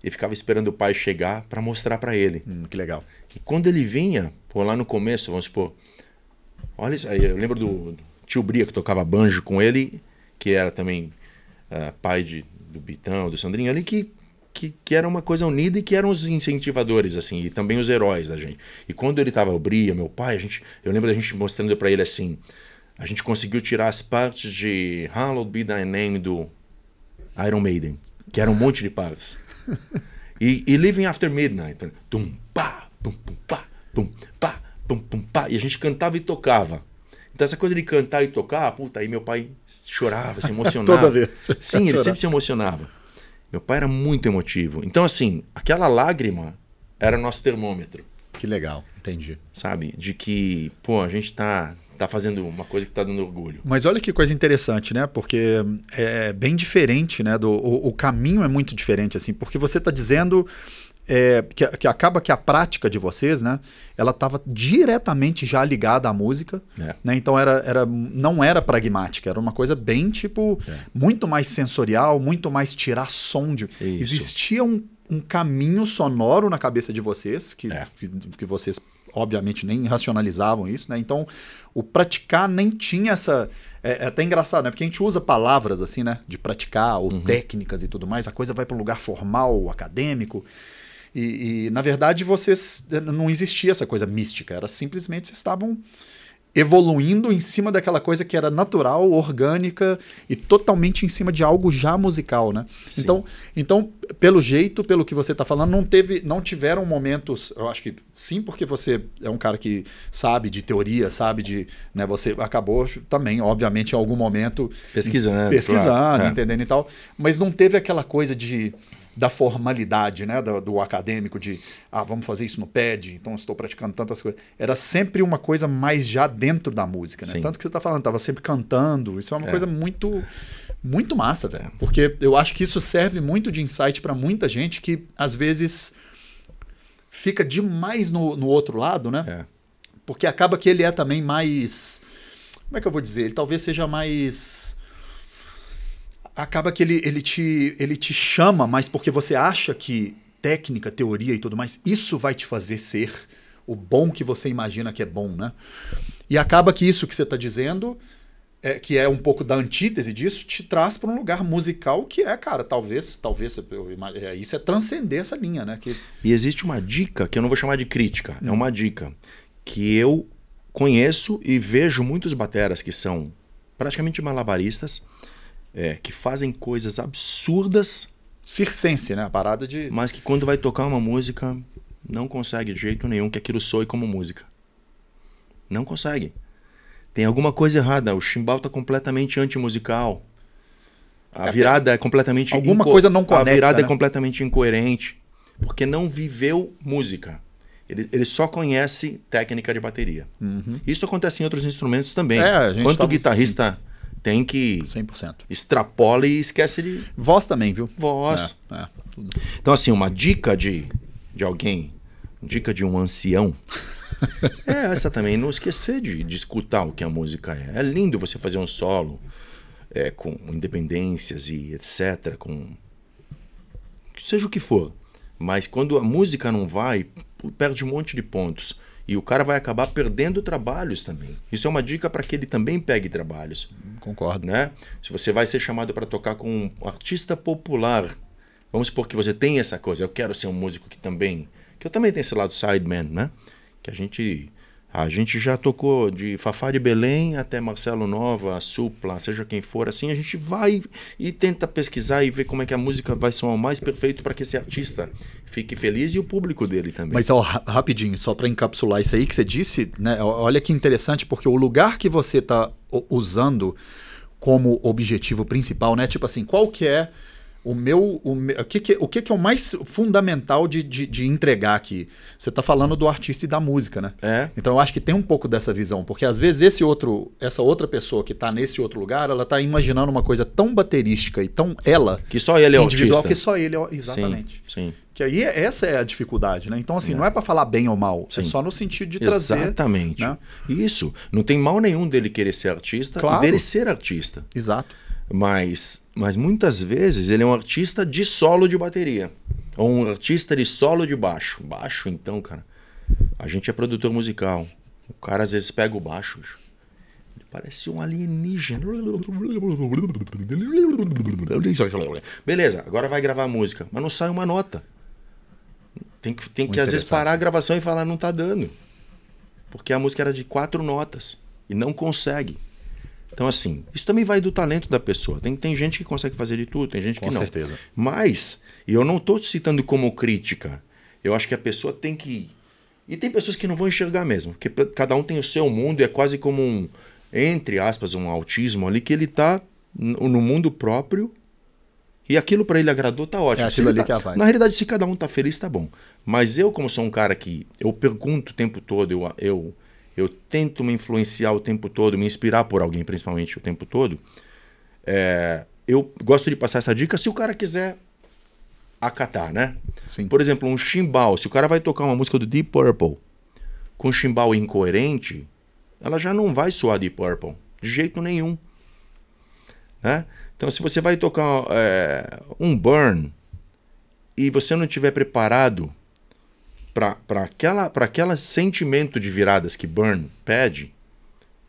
e ficava esperando o pai chegar para mostrar para ele. Hum, que legal. E quando ele vinha, pô, lá no começo, vamos supor, olha isso aí, eu lembro do tio Bria que tocava banjo com ele, que era também uh, pai de, do Bitão, do Sandrinho, ali que, que, que, era uma coisa unida e que eram os incentivadores, assim, e também os heróis da gente. E quando ele tava, o Bria, meu pai, a gente, eu lembro da gente mostrando para ele assim, a gente conseguiu tirar as partes de Hallowed Be Thy Name do Iron Maiden, que era um monte de partes. E, e Living After Midnight. Né? Tum, pá, pum, pum, pá, pum, pá, pum, pum, pá. E a gente cantava e tocava. Então essa coisa de cantar e tocar, puta, aí meu pai chorava, se emocionava. Toda vez. Sim, ele chorar. sempre se emocionava. Meu pai era muito emotivo. Então, assim, aquela lágrima era nosso termômetro. Que legal, entendi. Sabe? De que, pô, a gente tá tá fazendo uma coisa que tá dando orgulho. Mas olha que coisa interessante, né? Porque é, é bem diferente, né? Do, o, o caminho é muito diferente, assim, porque você tá dizendo é, que, que, acaba que a prática de vocês, né? Ela estava diretamente já ligada à música, é. né? Então era, era, não era pragmática, era uma coisa bem tipo é. muito mais sensorial, muito mais tirar som de. Isso. Existia um, um, caminho sonoro na cabeça de vocês que, é. que, que vocês obviamente nem racionalizavam isso, né? Então o praticar nem tinha essa. É, é até engraçado, né? Porque a gente usa palavras assim, né? De praticar ou uhum. técnicas e tudo mais, a coisa vai para um lugar formal, acadêmico. E, e, na verdade, vocês. Eh, não existia essa coisa mística, era simplesmente vocês estavam evoluindo em cima daquela coisa que era natural, orgânica e totalmente em cima de algo já musical, né? Então, então, pelo jeito, pelo que você está falando, não teve, não tiveram momentos, eu acho que sim, porque você é um cara que sabe de teoria, sabe de, né, você acabou também, obviamente, em algum momento pesquisando, pesquisando, claro. É. entendendo é. e tal, mas não teve aquela coisa de da formalidade, né? Do, do, acadêmico, de ah, vamos fazer isso no pad, então estou praticando tantas coisas. Era sempre uma coisa mais já dentro da música, né? Sim. Tanto que você está falando, estava sempre cantando. Isso é uma é. coisa muito, muito massa, velho. É. Porque eu acho que isso serve muito de insight para muita gente que às vezes fica demais no, no outro lado, né? É. Porque acaba que ele é também mais. Como é que eu vou dizer? Ele talvez seja mais acaba que ele, ele, te, ele te chama, mas porque você acha que técnica, teoria e tudo mais, isso vai te fazer ser o bom que você imagina que é bom, né? E acaba que isso que você está dizendo, é, que é um pouco da antítese disso, te traz para um lugar musical que é, cara, talvez, talvez é, isso é transcender essa linha, né? Que... E existe uma dica que eu não vou chamar de crítica, é hum. é uma dica que eu conheço e vejo muitos bateras que são praticamente malabaristas é, que fazem coisas absurdas. Circense, né? A parada de. Mas que quando vai tocar uma música, não consegue de jeito nenhum que aquilo soe como música. Não consegue. Tem alguma coisa errada. O chimbal tá completamente antimusical. A é, virada é completamente. Alguma inco... coisa não conecta. A virada é né? é completamente incoerente. Porque não viveu música. Ele, ele, só conhece técnica de bateria. Uhum. Isso acontece em outros instrumentos também. É, Quanto tava... guitarrista Sim tem que. 100%. Extrapola e esquece de. Voz também, viu? Voz. É, é, então, assim, uma dica de, de alguém, dica de um ancião. é essa também, não esquecer de, de escutar o que a música é. É lindo você fazer um solo é, com independências e etc. Com. Seja o que for. Mas quando a música não vai, perde um monte de pontos. E o cara vai acabar perdendo trabalhos também. Isso é uma dica para que ele também pegue trabalhos. Concordo. Né? Se você vai ser chamado para tocar com um artista popular, vamos supor que você tem essa coisa, eu quero ser um músico que também. Que eu também tenho esse lado sideman, né? Que a gente a gente já tocou de Fafá de Belém até Marcelo Nova, Supla, seja quem for, assim, a gente vai e tenta pesquisar e ver como é que a música vai soar o mais perfeito para que esse artista fique feliz e o público dele também. Mas ó, rapidinho, só para encapsular isso aí que você disse, né? Olha que interessante, porque o lugar que você está usando como objetivo principal, né? Tipo assim, qual que é o meu. O, o que, que, o que, que é o mais fundamental de, de, de entregar aqui? Você está falando do artista e da música, né? É. Então eu acho que tem um pouco dessa visão, porque às vezes esse outro, essa outra pessoa que está nesse outro lugar, ela está imaginando uma coisa tão baterística e tão ela. Que só ele é individual, artista. que só ele é. Exatamente. Sim. sim. Que aí é, essa é a dificuldade, né? Então, assim, é. não é para falar bem ou mal, é Sim. é só no sentido de trazer. Exatamente. Né? Isso. Não tem mal nenhum dele querer ser artista claro. e dele ser artista. Exato. Mas, mas muitas vezes ele é um artista de solo de bateria. Ou um artista de solo de baixo. Baixo, então, cara. A gente é produtor musical. O cara às vezes pega o baixo. Ele parece um alienígena. Beleza, agora vai gravar a música. Mas não sai uma nota. Tem que, tem que às vezes parar a gravação e falar, não tá dando. Porque a música era de quatro notas. E não consegue. Então, assim, isso também vai do talento da pessoa. Tem, tem gente que consegue fazer de tudo, tem gente Com que não. Com certeza. Mas, e eu não estou citando como crítica, eu acho que a pessoa tem que. E tem pessoas que não vão enxergar mesmo, porque cada um tem o seu mundo e é quase como um, entre aspas, um autismo ali, que ele está no mundo próprio e aquilo para ele agradou, tá ótimo. É aquilo ali tá... que é a Na realidade, se cada um tá feliz, tá bom. Mas eu, como sou um cara que eu pergunto o tempo todo, eu, eu eu tento me influenciar o tempo todo, me inspirar por alguém, principalmente o tempo todo. É, eu gosto de passar essa dica se o cara quiser acatar, né? Sim. Por exemplo, um chimbal. Se o cara vai tocar uma música do Deep Purple com chimbal incoerente, ela já não vai soar Deep Purple, de jeito nenhum. Né? Então, se você vai tocar é, um burn e você não tiver preparado para aquela para aquele sentimento de viradas que Burn pede,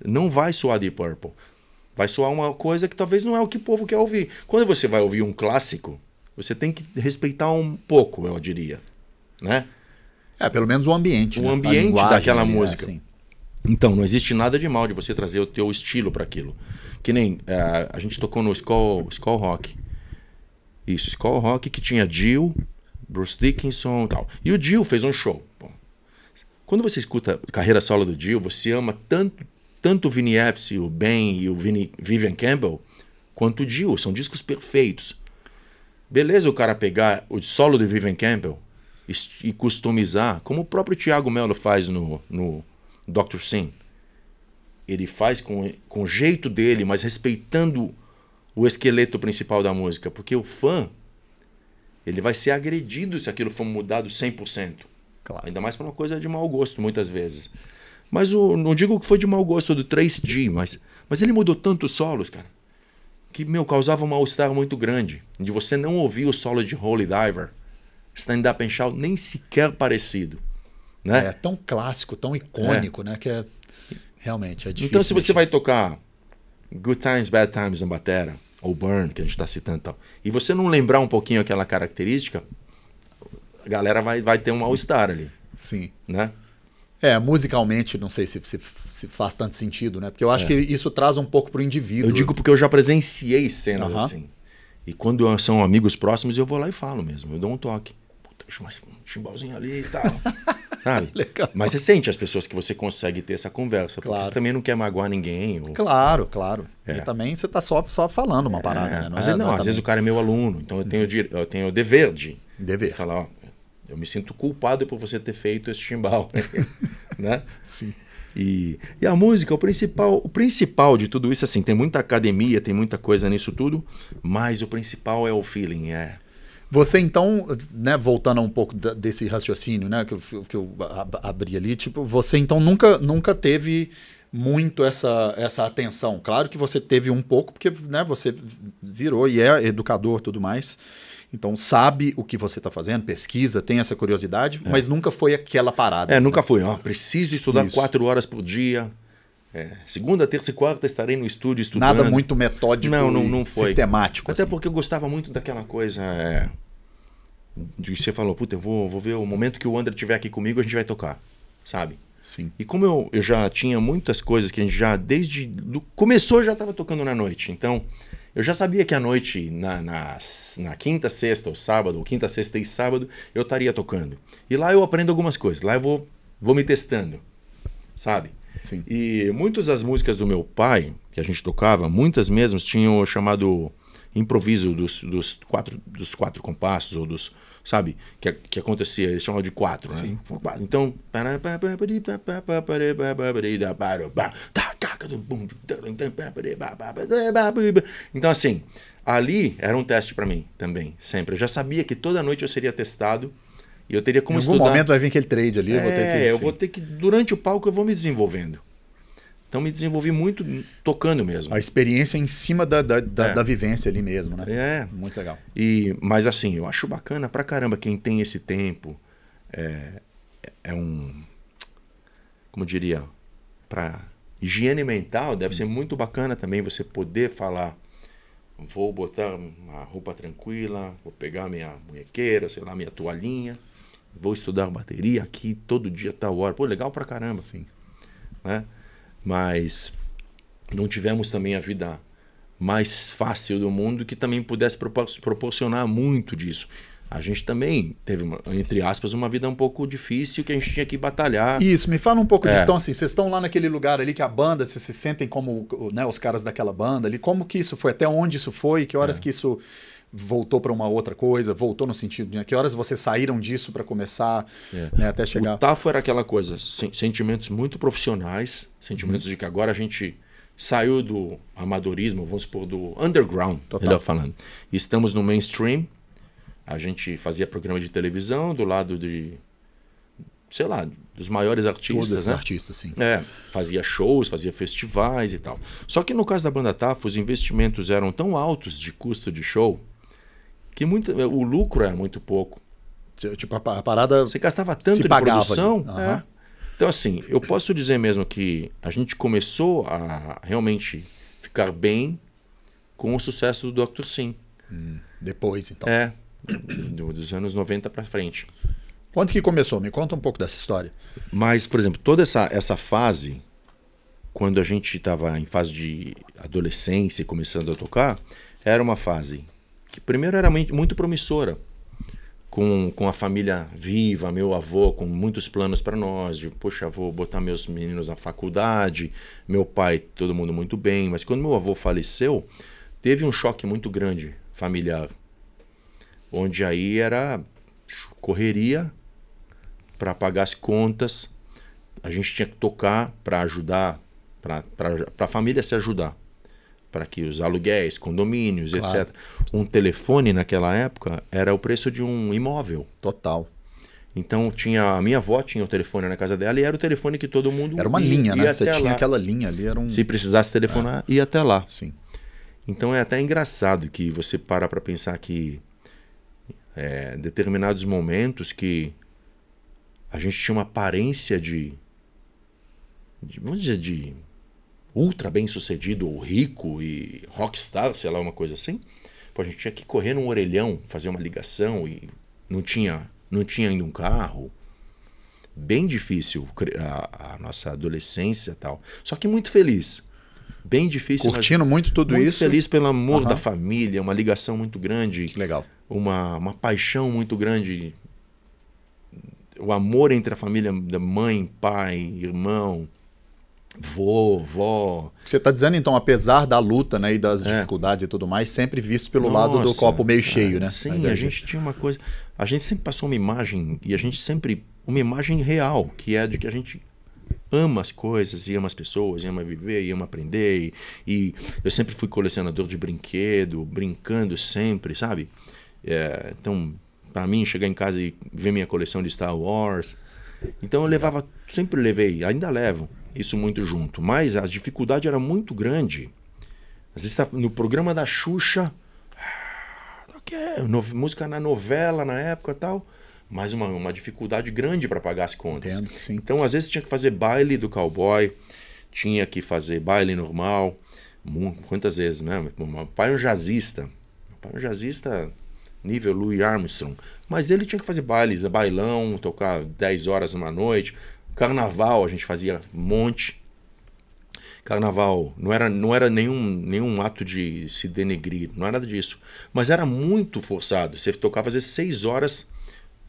não vai soar Deep Purple. Vai soar uma coisa que talvez não é o que o povo quer ouvir. Quando você vai ouvir um clássico, você tem que respeitar um pouco, eu diria, né? É, pelo menos o ambiente. O né? ambiente daquela ali, é, música. É assim. Então, não existe nada de mal de você trazer o teu estilo para aquilo. Que nem eh, a gente tocou no Skull, Skull Rock. Isso, Skull Rock que tinha Jill, Bruce Dickinson e tal. E o Dio fez um show. Bom, quando você escuta carreira solo do Dio, você ama tanto, tanto o Vinnie Appice, o Ben e o Vinnie, Vivian Campbell, quanto o Dio. São discos perfeitos. Beleza o cara pegar o solo do Vivian Campbell e customizar, como o próprio Tiago Melo faz no, no Doctor Sim. Ele faz com, com o jeito dele, mas respeitando o esqueleto principal da música, porque o fã ele vai ser agredido se aquilo for mudado 100%. Claro. Ainda mais para uma coisa de mau gosto, muitas vezes. Mas o, não digo que foi de mau gosto do 3D, mas, mas ele mudou tantos solos, cara, que, meu, causava um mal-estar muito grande. De você não ouvir o solo de Holy Diver, Stand-Up and Shout, nem sequer parecido. Né? É tão clássico, tão icônico, é. né? Que é, realmente é difícil. Então, se mexer. você vai tocar Good Times, Bad Times na batera, ou burn, que a gente está citando e tal, e você não lembrar um pouquinho aquela característica, a galera vai, vai ter um all-star ali. Sim. Né? É, musicalmente, não sei se, se, se, faz tanto sentido, né? Porque eu acho é. que isso traz um pouco pro indivíduo. Eu digo porque eu já presenciei cenas assim. E quando são amigos próximos, eu vou lá e falo mesmo, eu dou um toque mais um chimbalzinho ali e tal. sabe? Legal. Mas você sente as pessoas que você consegue ter essa conversa, claro. porque você também não quer magoar ninguém. Ou... Claro, claro. É. E também você tá só, só falando uma é, parada, é. né? Não às, é vezes, não, às vezes o cara é meu aluno, então eu tenho, eu tenho o dever de dever. falar, ó, eu me sinto culpado por você ter feito esse chimbal. né? Sim. E, e a música, o principal, o principal de tudo isso, assim, tem muita academia, tem muita coisa nisso tudo, mas o principal é o feeling, é você então, né, voltando um pouco da, desse raciocínio, né, que eu, que eu abri ali, tipo, você então nunca, nunca teve muito essa, essa atenção. Claro que você teve um pouco, porque né, você virou e é educador tudo mais. Então sabe o que você está fazendo, pesquisa, tem essa curiosidade, é. mas nunca foi aquela parada. É, nunca né? foi. preciso estudar Isso. quatro horas por dia. É, segunda, terça e quarta estarei no estúdio estudando. Nada muito metódico não, não, não foi. sistemático. Até assim. porque eu gostava muito daquela coisa. É, de você falou, puta, eu vou, vou ver o momento que o André estiver aqui comigo, a gente vai tocar. Sabe? Sim. E como eu, eu já tinha muitas coisas que a gente já, desde. Do, começou, eu já estava tocando na noite. Então, eu já sabia que à noite, na, na, na quinta, sexta ou sábado, ou quinta, sexta e sábado, eu estaria tocando. E lá eu aprendo algumas coisas. Lá eu vou, vou me testando. Sabe? Sim. E muitas das músicas do meu pai, que a gente tocava, muitas mesmas tinham o chamado improviso dos, dos, quatro, dos quatro compassos, ou dos. Sabe? Que, que acontecia, eles chamavam de quatro, né? Sim. Então. Então, assim, ali era um teste para mim também, sempre. Eu já sabia que toda noite eu seria testado e eu teria como em algum estudar. momento vai vir aquele trade ali. É, eu vou ter é, que, eu vou ter que durante o palco eu vou me desenvolvendo. Então me desenvolvi muito tocando mesmo. A experiência em cima da, da, da, é. da, vivência ali mesmo, né? É. Muito legal. E, mas assim, eu acho bacana pra caramba quem tem esse tempo. É, é um. Como diria? Pra higiene mental, deve hum. ser muito bacana também você poder falar. Vou botar uma roupa tranquila, vou pegar minha munhequeira, sei lá, minha toalhinha, vou estudar bateria aqui todo dia, tal hora. Pô, legal pra caramba. assim Né? Mas não tivemos também a vida mais fácil do mundo que também pudesse proporcionar muito disso. A gente também teve, uma, entre aspas, uma vida um pouco difícil que a gente tinha que batalhar. Isso, me fala um pouco é. disso. Então, assim, vocês estão lá naquele lugar ali que a banda, vocês se sentem como né, os caras daquela banda ali. Como que isso foi? Até onde isso foi? Que horas é. que isso voltou para uma outra coisa, voltou no sentido de né, que horas vocês saíram disso para começar é. né? até chegar. O tafo era aquela coisa, sentimentos muito profissionais, sentimentos uhum. de que agora a gente saiu do amadorismo, vamos supor, do underground, Total. falando. Estamos no mainstream, a gente fazia programa de televisão do lado de, sei lá, dos maiores artistas. Todos né? artistas, sim. É, fazia shows, fazia festivais e tal. Só que no caso da banda Tafo, os investimentos eram tão altos de custo de show que muito, o lucro era muito pouco. Tipo, tipo a parada. Você gastava tanto de produção. Uhum. É. Então, assim, eu posso dizer mesmo que a gente começou a realmente ficar bem com o sucesso do Dr. Sim. Hum, depois, então. É. Dos anos 90 para frente. Quando que começou? Me conta um pouco dessa história. Mas, por exemplo, toda essa, essa fase, quando a gente estava em fase de adolescência e começando a tocar, era uma fase que primeiro era muito promissora, com, com a família viva, meu avô com muitos planos para nós, de, poxa, vou botar meus meninos na faculdade, meu pai, todo mundo muito bem, mas quando meu avô faleceu, teve um choque muito grande familiar, onde aí era correria para pagar as contas, a gente tinha que tocar para ajudar, para a família se ajudar para que os aluguéis, condomínios, claro. etc. Um telefone naquela época era o preço de um imóvel. Total. Então tinha a minha avó tinha o telefone na casa dela e era o telefone que todo mundo era uma ia, linha, né? ia né? Você tinha lá. aquela linha ali, era um se precisasse telefonar é. ia até lá. Sim. Então é até engraçado que você para para pensar que é, determinados momentos que a gente tinha uma aparência de, de vamos dizer de ultra bem sucedido ou rico e rockstar, sei lá, uma coisa assim, pô, a gente tinha que correr num orelhão, fazer uma ligação e não tinha, não tinha ainda um carro. Bem difícil a, a nossa adolescência e tal. Só que muito feliz. Bem difícil. Curtindo muito tudo muito isso. feliz pelo amor uhum. da família, uma ligação muito grande. Que legal. Uma, uma paixão muito grande o amor entre a família da mãe, pai, irmão, Vô, vó. Você está dizendo, então, apesar da luta né, e das é. dificuldades e tudo mais, sempre visto pelo Nossa, lado do copo meio é, cheio, é, né? Sim, a, a gente tinha uma coisa. A gente sempre passou uma imagem, e a gente sempre. Uma imagem real, que é de que a gente ama as coisas, e ama as pessoas, e ama viver, e ama aprender. E, e eu sempre fui colecionador de brinquedo, brincando sempre, sabe? É, então, para mim, chegar em casa e ver minha coleção de Star Wars. Então, eu levava, sempre levei, ainda levo isso muito junto. Mas a dificuldade era muito grande. Às vezes tá no programa da Xuxa, ah, música na novela na época tal, mas uma, uma dificuldade grande para pagar as contas. Entendo, então às vezes tinha que fazer baile do cowboy, tinha que fazer baile normal, quantas vezes, né? Meu pai é um jazzista, meu pai é um jazzista nível Louis Armstrong, mas ele tinha que fazer bailes, bailão, tocar 10 horas numa noite, Carnaval a gente fazia um monte. Carnaval não era, não era nenhum, nenhum ato de se denegrir, não era nada disso. Mas era muito forçado. Você tocava às vezes seis horas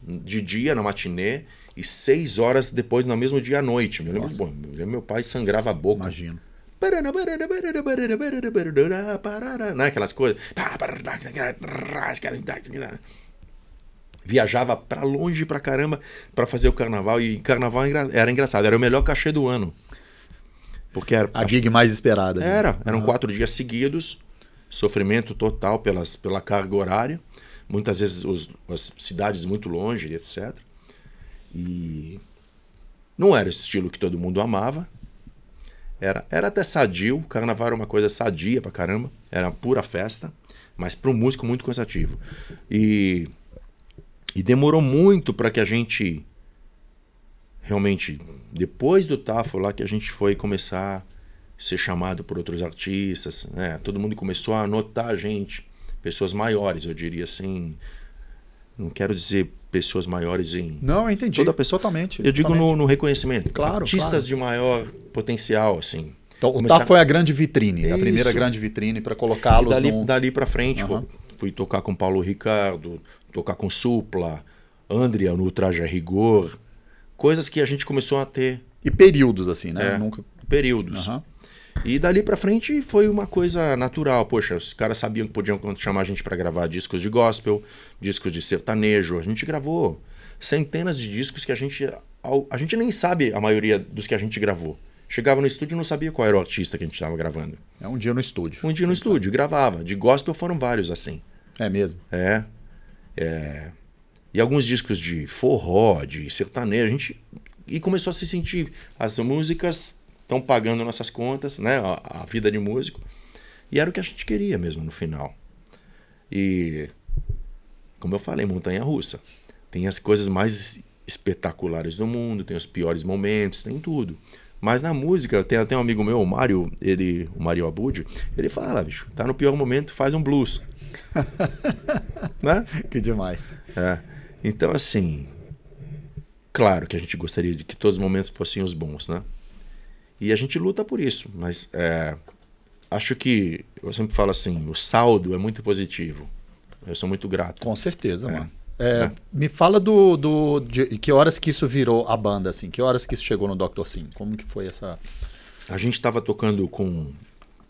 de dia na matinê e seis horas depois no mesmo dia à noite. Eu lembro, bom, eu lembro meu pai sangrava a boca. Imagino. Né? Aquelas coisas viajava para longe pra caramba para fazer o carnaval. E carnaval era engraçado, era o melhor cachê do ano. Porque era. A gig mais esperada. Né? Era. Né? Eram uhum. quatro dias seguidos, sofrimento total pelas, pela carga horária. Muitas vezes os, as cidades muito longe, etc. E não era esse estilo que todo mundo amava. Era, era até sadio, carnaval era uma coisa sadia pra caramba, era pura festa, mas para um músico muito cansativo. E e demorou muito para que a gente realmente depois do Tafo lá que a gente foi começar a ser chamado por outros artistas, né? Todo mundo começou a anotar a gente, pessoas maiores, eu diria assim. Não quero dizer pessoas maiores em. Não, entendi. Toda pessoa totalmente. Eu digo no, no, reconhecimento. Claro. Artistas claro. de maior potencial, assim. Então, começar... o Tafo foi é a grande vitrine, a primeira grande vitrine para colocá-los. Dali, dali para frente, uhum. pô, fui tocar com Paulo Ricardo, tocar com Supla, Andrea no Traje Rigor. Coisas que a gente começou a ter. E períodos, assim, né? É, nunca... Períodos. Uhum. E dali para frente foi uma coisa natural. Poxa, os caras sabiam que podiam chamar a gente para gravar discos de gospel, discos de sertanejo. A gente gravou centenas de discos que a gente a gente nem sabe a maioria dos que a gente gravou. Chegava no estúdio e não sabia qual era o artista que a gente estava gravando. É um dia no estúdio. Um dia no tá. estúdio, gravava. De gospel foram vários assim. É mesmo? É. é. E alguns discos de forró, de sertanejo, a gente. E começou a se sentir. As músicas estão pagando nossas contas, né? A, a vida de músico. E era o que a gente queria mesmo no final. E. Como eu falei, montanha russa. Tem as coisas mais espetaculares do mundo, tem os piores momentos, tem tudo. Mas na música, tem até um amigo meu, o Mário, ele, o Mário Abud, ele fala, ah, bicho, tá no pior momento, faz um blues. né? Que demais. É. Então, assim, claro que a gente gostaria de que todos os momentos fossem os bons, né? E a gente luta por isso, mas é, acho que, eu sempre falo assim, o saldo é muito positivo. Eu sou muito grato. Com certeza, é. mano. É, é. me fala do, do de, que horas que isso virou a banda, assim, que horas que isso chegou no Dr. Sim, como que foi essa... A gente estava tocando com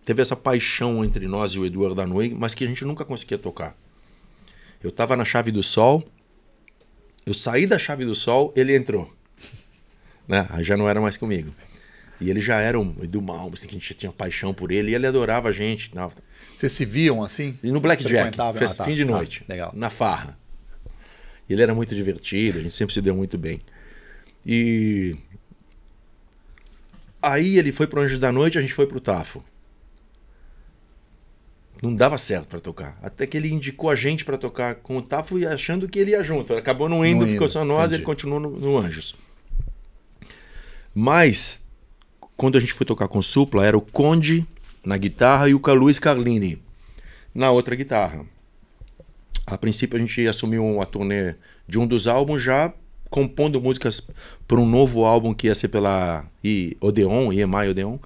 teve essa paixão entre nós e o Eduardo Anoi, mas que a gente nunca conseguia tocar. Eu tava na Chave do Sol, eu saí da Chave do Sol, ele entrou. né? Já não era mais comigo. E ele já era um Edu Malmes, assim, que a gente tinha paixão por ele, e ele adorava a gente. Vocês se viam assim? E no Blackjack, fez ah, tá. fim de ah, noite, ah, legal. na farra. E ele era muito divertido, a gente sempre se deu muito bem. E aí ele foi para o Anjo da Noite, a gente foi para o Tafo não dava certo para tocar. Até que ele indicou a gente para tocar com o Tafo e achando que ele ia junto. Acabou não indo, não ficou indo, só nós e ele continuou no, no, Anjos. Mas, quando a gente foi tocar com o Supla, era o Conde na guitarra e o Luiz Carlini na outra guitarra. A princípio a gente assumiu a turnê de um dos álbuns já compondo músicas para um novo álbum que ia ser pela I Odeon, IEMAI Odeon,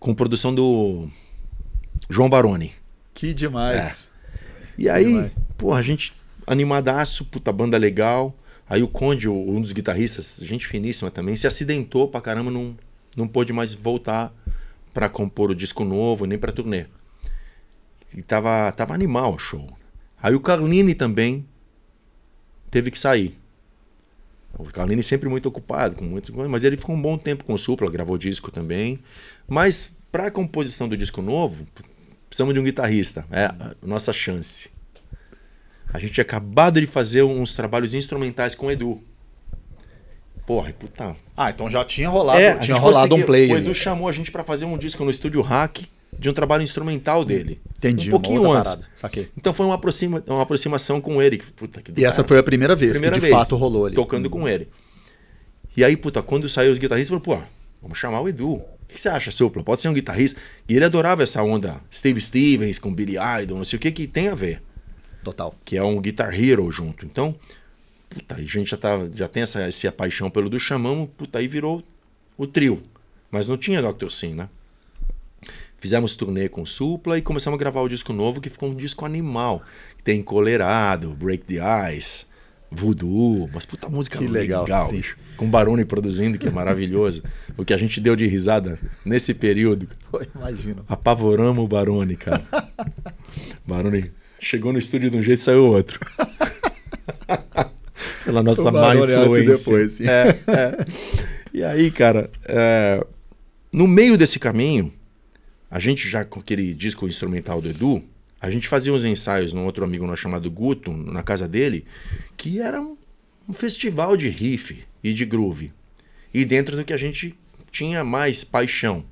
com produção do João Baroni. Que demais. É. E aí, demais. porra, a gente animadaço, puta banda legal. Aí o Conde, um dos guitarristas, gente finíssima também, se acidentou pra caramba, não, não pôde mais voltar para compor o disco novo, nem pra turnê. E tava, tava animal o show. Aí o Carlini também teve que sair. O Carlini sempre muito ocupado, com muito, mas ele ficou um bom tempo com o Supla, gravou disco também. Mas para composição do disco novo, Precisamos de um guitarrista. É a nossa chance. A gente tinha acabado de fazer uns trabalhos instrumentais com o Edu. Porra, puta. Ah, então já tinha rolado, é, tinha rolado um play. O Edu chamou a gente para fazer um disco no estúdio Hack de um trabalho instrumental dele. Entendi. Um pouquinho antes. Então foi uma, aproxima, uma aproximação com ele. Puta, que e cara. essa foi a primeira vez primeira que de vez, fato rolou ali. Tocando hum. com ele. E aí, puta, quando saiu os guitarristas, falou, pô, vamos chamar o Edu que você acha, Supla? Pode ser um guitarrista. E ele adorava essa onda Steve Stevens com Billy Idol, não sei o que, que tem a ver. Total. Que é um Guitar Hero junto. Então, puta, a gente já, tá, já tem essa, essa paixão pelo do chamamos, puta, aí virou o trio. Mas não tinha Dr. Sim, né? Fizemos turnê com Supla e começamos a gravar o disco novo, que ficou um disco animal. Tem Colerado, Break the Ice, voodoo, mas puta música que legal, legal Com Barone produzindo, que é maravilhoso. o que a gente deu de risada nesse período. Imagina. Apavoramos o Barone, cara. Barone chegou no estúdio de um jeito e saiu outro. Pela nossa má influência. Depois, sim. É, é. E aí, cara, é... no meio desse caminho, a gente já com aquele disco instrumental do Edu, a gente fazia uns ensaios num outro amigo nosso chamado Guto, na casa dele, que era um, um festival de riff e de groove. E dentro do que a gente tinha mais paixão,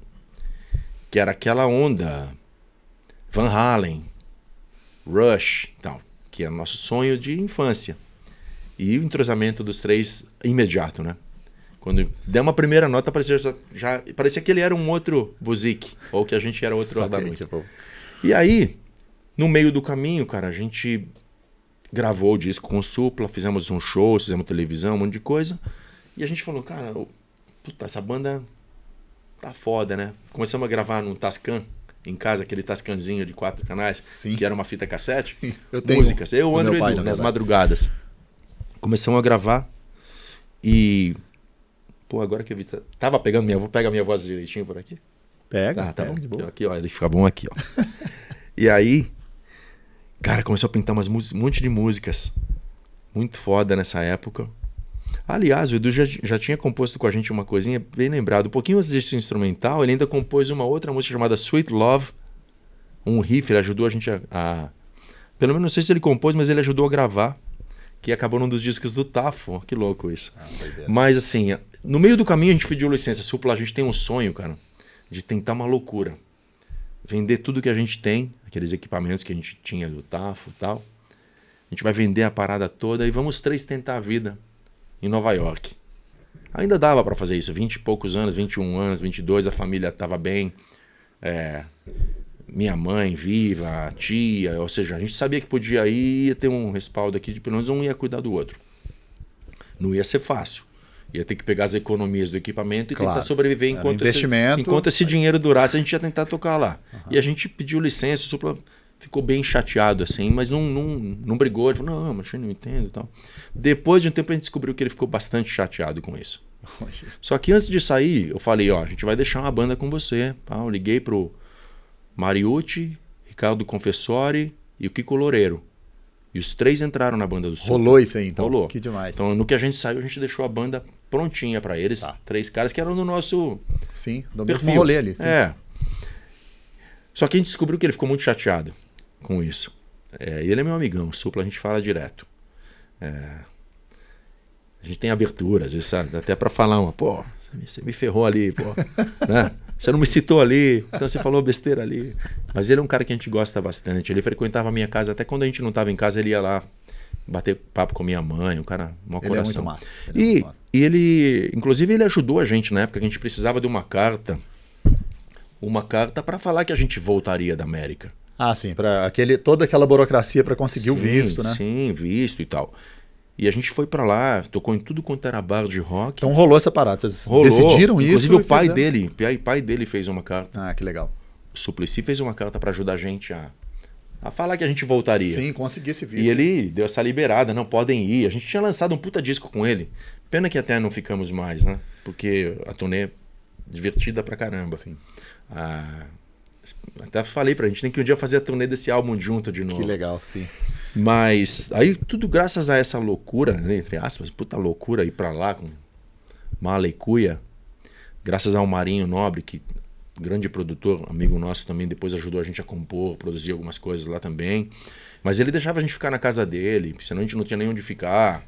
que era aquela onda Van Halen, Rush tal, que era é nosso sonho de infância. E o entrosamento dos três imediato, né? Quando der uma primeira nota, parecia, já, já parecia que ele era um outro Buzik, ou que a gente era outro da noite. Tipo, e aí, no meio do caminho, cara, a gente gravou o disco com o Supla, fizemos um show, fizemos televisão, um monte de coisa. E a gente falou, cara, puta, essa banda tá foda, né? Começamos a gravar no Tascan, em casa, aquele Tascanzinho de quatro canais, Sim. que era uma fita cassete. Eu tenho. Músicas. Eu, André Edu, nas verdade. madrugadas. Começamos a gravar e. Pô, agora que eu vi. Tá, tava pegando minha. Vou pegar minha voz direitinho por aqui? Pega. Ah, tá pega, bom, de boa. Aqui, ó. Ele fica bom aqui, ó. e aí, Cara, começou a pintar umas um monte de músicas. Muito foda nessa época. Aliás, o Edu já, já tinha composto com a gente uma coisinha bem lembrado. Um pouquinho antes desse instrumental, ele ainda compôs uma outra música chamada Sweet Love. Um riff, ele ajudou a gente a, a... Pelo menos não sei se ele compôs, mas ele ajudou a gravar. Que acabou num dos discos do Tafo. Que louco isso. Ah, mas assim, no meio do caminho a gente pediu licença. Supla, a gente tem um sonho, cara, de tentar uma loucura vender tudo que a gente tem, aqueles equipamentos que a gente tinha do TAFO e tal. A gente vai vender a parada toda e vamos três tentar a vida em Nova York. Ainda dava para fazer isso, 20 e poucos anos, 21 anos, 22, a família estava bem. É, minha mãe viva, a tia, ou seja, a gente sabia que podia ir, ter um respaldo aqui, de pelo menos um ia cuidar do outro. Não ia ser fácil. Ia ter que pegar as economias do equipamento e claro. tentar sobreviver enquanto, é, investimento, esse, enquanto esse dinheiro durasse, a gente ia tentar tocar lá. Uhum. E a gente pediu licença, o Supla ficou bem chateado assim, mas não, não, não brigou. Ele falou: não, mas eu não entendo e tal. Depois de um tempo a gente descobriu que ele ficou bastante chateado com isso. Só que antes de sair, eu falei: ó, a gente vai deixar uma banda com você. Tá? Eu liguei pro Mariucci, Ricardo Confessori e o Kiko Loureiro. E os três entraram na banda do Sul. Rolou isso aí, então. Rolou. Que demais. Então, no que a gente saiu, a gente deixou a banda prontinha para eles. Tá. Três caras que eram do nosso. Sim, do perfil. mesmo rolê ali. Sim. É. Só que a gente descobriu que ele ficou muito chateado com isso. É, ele é meu amigão, supla, a gente fala direto. É, a gente tem aberturas sabe? Até para falar uma, pô, você me ferrou ali, pô. né? Você não me citou ali, então você falou besteira ali. Mas ele é um cara que a gente gosta bastante. Ele frequentava a minha casa, até quando a gente não estava em casa, ele ia lá bater papo com minha mãe, o cara, mó coração. É muito massa. É muito e massa ele, inclusive, ele ajudou a gente na época que a gente precisava de uma carta, uma carta para falar que a gente voltaria da América. Ah, sim, para aquele toda aquela burocracia para conseguir sim, o visto, né? Sim, visto e tal. E a gente foi para lá, tocou em tudo quanto era bar de rock. Então rolou essa parada, vocês rolou. decidiram Inclusive, isso? Inclusive o pai fizeram... dele, pai dele fez uma carta. Ah, que legal. O Suplicy fez uma carta para ajudar a gente a a falar que a gente voltaria. Sim, consegui esse visto. E ele deu essa liberada, não podem ir. A gente tinha lançado um puta disco com ele. Pena que até não ficamos mais, né? Porque a turnê é divertida pra caramba. Sim. Ah, até falei pra gente, tem que um dia fazer a turnê desse álbum junto de novo. Que legal, sim. Mas aí tudo graças a essa loucura, né, entre aspas, puta loucura ir pra lá com mala e cuia. Graças ao Marinho Nobre, que grande produtor, amigo nosso também, depois ajudou a gente a compor, produzir algumas coisas lá também. Mas ele deixava a gente ficar na casa dele, senão a gente não tinha nem onde ficar.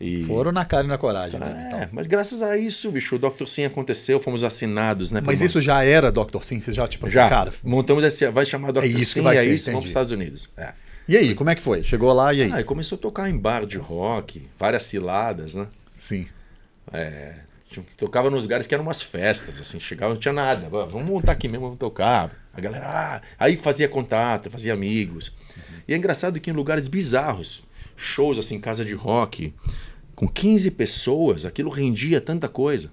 E... Foram na cara e na coragem. Ah, né, é, então. mas graças a isso, bicho, o Dr. Sim aconteceu, fomos assinados, né? Mas isso já era Dr. Sim, vocês já, tipo assim, já. cara. Montamos esse. Vai chamar Dr. É isso Sim, vai é ser, isso, vamos para os Estados Unidos. É. E aí, como é que foi? Chegou lá e aí? Ah, começou a tocar em bar de rock, várias ciladas, né? Sim. É, tocava nos lugares que eram umas festas, assim, chegava, não tinha nada. Vamos montar aqui mesmo, vamos tocar. A galera, ah, aí fazia contato, fazia amigos. Uhum. E é engraçado que em lugares bizarros, shows assim, casa de rock, com 15 pessoas, aquilo rendia tanta coisa.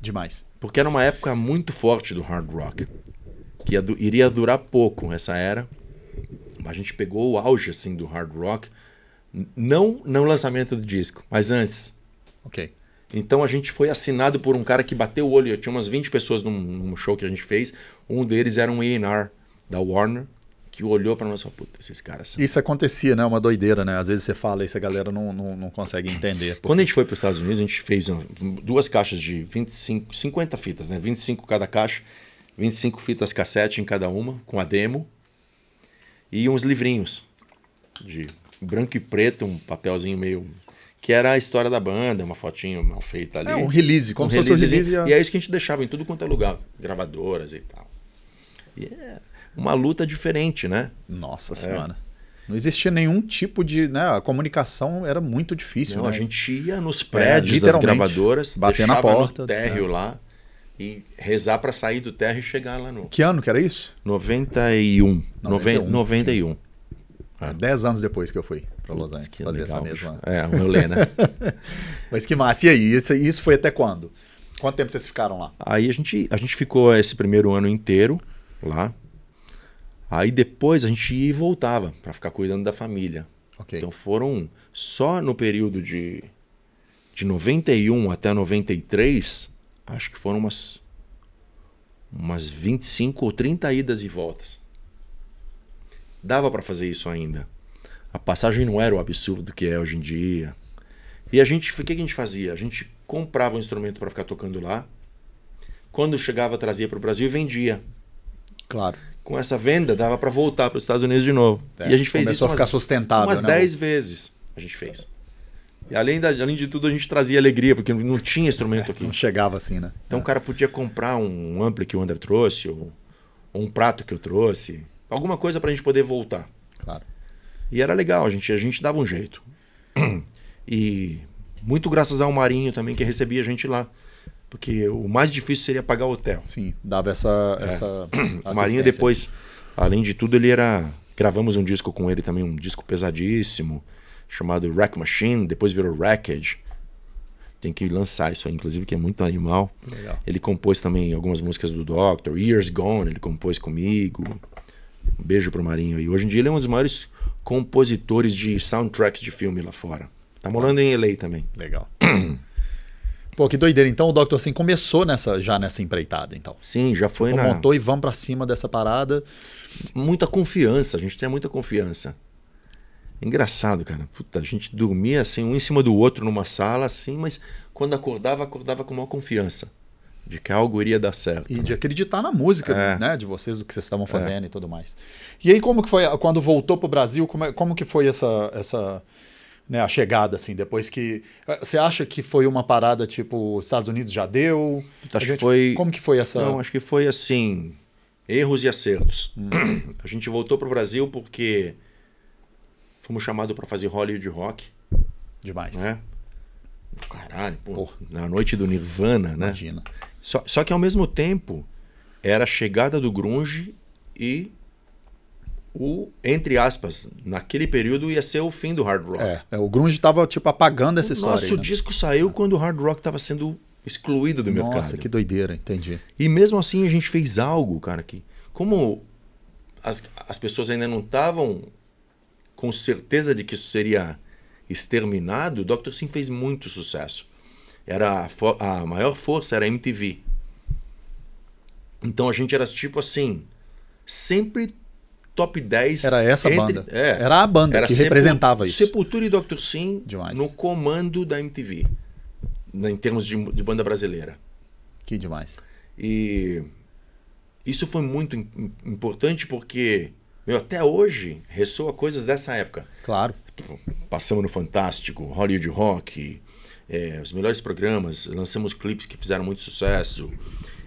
Demais. Porque era uma época muito forte do hard rock, que iria durar pouco essa era. A gente pegou o auge assim do hard rock, não no lançamento do disco, mas antes. OK. Então a gente foi assinado por um cara que bateu o olho. Tinha umas 20 pessoas num, num show que a gente fez. Um deles era um A&R da Warner que olhou para nós e falou, puta, esses caras são... Isso acontecia, né? Uma doideira, né? Às vezes você fala isso a galera não, não, não consegue entender. Porque... Quando a gente foi para os Estados Unidos, a gente fez duas caixas de 25, 50 fitas, né? 25 cada caixa, 25 fitas cassete em cada uma, com a demo, e uns livrinhos de branco e preto, um papelzinho meio que era a história da banda, uma fotinho mal feita ali. É, um release, como um se fosse um release. É. E é isso que a gente deixava em tudo quanto é lugar, gravadoras e tal. E yeah. é uma luta diferente, né? Nossa é. Senhora. Não existia nenhum tipo de. Né, a comunicação era muito difícil. Não, né? A gente ia nos é, prédios é, das gravadoras, bater na porta. No né? térreo né? lá e rezar para sair do térreo e chegar lá no. Que ano que era isso? 91. 91. 91. Dez anos depois que eu fui para Los Angeles fazer legal, essa mesma. É, o meu né? Mas que massa. E aí, isso foi até quando? Quanto tempo vocês ficaram lá? Aí a gente, a gente ficou esse primeiro ano inteiro lá. Aí depois a gente ia e voltava para ficar cuidando da família. Okay. Então foram só no período de, de 91 até 93, acho que foram umas, umas 25 ou 30 idas e voltas. Dava para fazer isso ainda. A passagem não era o absurdo que é hoje em dia. E a gente, o que a gente fazia? A gente comprava um instrumento para ficar tocando lá. Quando chegava, trazia para o Brasil e vendia. Claro com essa venda dava para voltar para os Estados Unidos de novo. É, e a gente fez isso. Começou a ficar umas, sustentável. Umas 10 né? vezes a gente fez. E além, da, além de tudo, a gente trazia alegria, porque não tinha instrumento é, aqui. Não chegava assim, né? Então é. o cara podia comprar um ampli que o André trouxe, ou, ou um prato que eu trouxe, alguma coisa para a gente poder voltar. Claro. E era legal, a gente, a gente dava um jeito. E muito graças ao Marinho também, que recebia a gente lá. Porque o mais difícil seria pagar o hotel. Sim, dava essa. É. essa o Marinho depois, além de tudo, ele era. Gravamos um disco com ele também, um disco pesadíssimo, chamado Rack Machine, depois virou Wreckage. Tem que lançar isso aí, inclusive, que é muito animal. Legal. Ele compôs também algumas músicas do Doctor, Years Gone, ele compôs comigo. Um beijo pro Marinho. E hoje em dia ele é um dos maiores compositores de soundtracks de filme lá fora. Tá morando em LA também. Legal. Pô, que doideira. Então o Dr. Sim começou nessa, já nessa empreitada, então. Sim, já foi então, na... Montou e vamos para cima dessa parada. Muita confiança, a gente tem muita confiança. Engraçado, cara. Puta, a gente dormia assim, um em cima do outro numa sala, assim, mas quando acordava, acordava com maior confiança. De que algo iria dar certo. E né? de acreditar na música, é. né? De vocês, do que vocês estavam é. fazendo é. e tudo mais. E aí, como que foi, quando voltou pro Brasil, como, é, como que foi essa, essa né, a chegada, assim, depois que. Você acha que foi uma parada tipo, Estados Unidos já deu? Acho gente... que foi. Como que foi essa. Não, acho que foi assim. Erros e acertos. Hum. A gente voltou para o Brasil porque fomos chamados para fazer Hollywood Rock. Demais. Né? Caralho, pô, Porra. na noite do Nirvana, né? Imagina. Só, só que ao mesmo tempo era a chegada do grunge e o, entre aspas, naquele período ia ser o fim do hard rock. É, é o grunge estava tipo apagando essa o história. Nosso aí, né? disco saiu quando o hard rock estava sendo excluído do Nossa, mercado. Nossa, que doideira, entendi. E mesmo assim a gente fez algo, cara, que como as, as pessoas ainda não estavam com certeza de que isso seria exterminado, o Dr. Sim fez muito sucesso. Era a, a maior força era a MTV. Então a gente era tipo assim, sempre top 10. Era essa entre, banda. É, era a banda era que Sepul representava isso. Sepultura e Dr. Sim demais. no comando da MTV, né, em termos de, de banda brasileira. Que demais. E isso foi muito importante porque meu, até hoje ressoa coisas dessa época. Claro. Passamos no Fantástico, Hollywood Rock, é, os melhores programas, lançamos clipes que fizeram muito sucesso.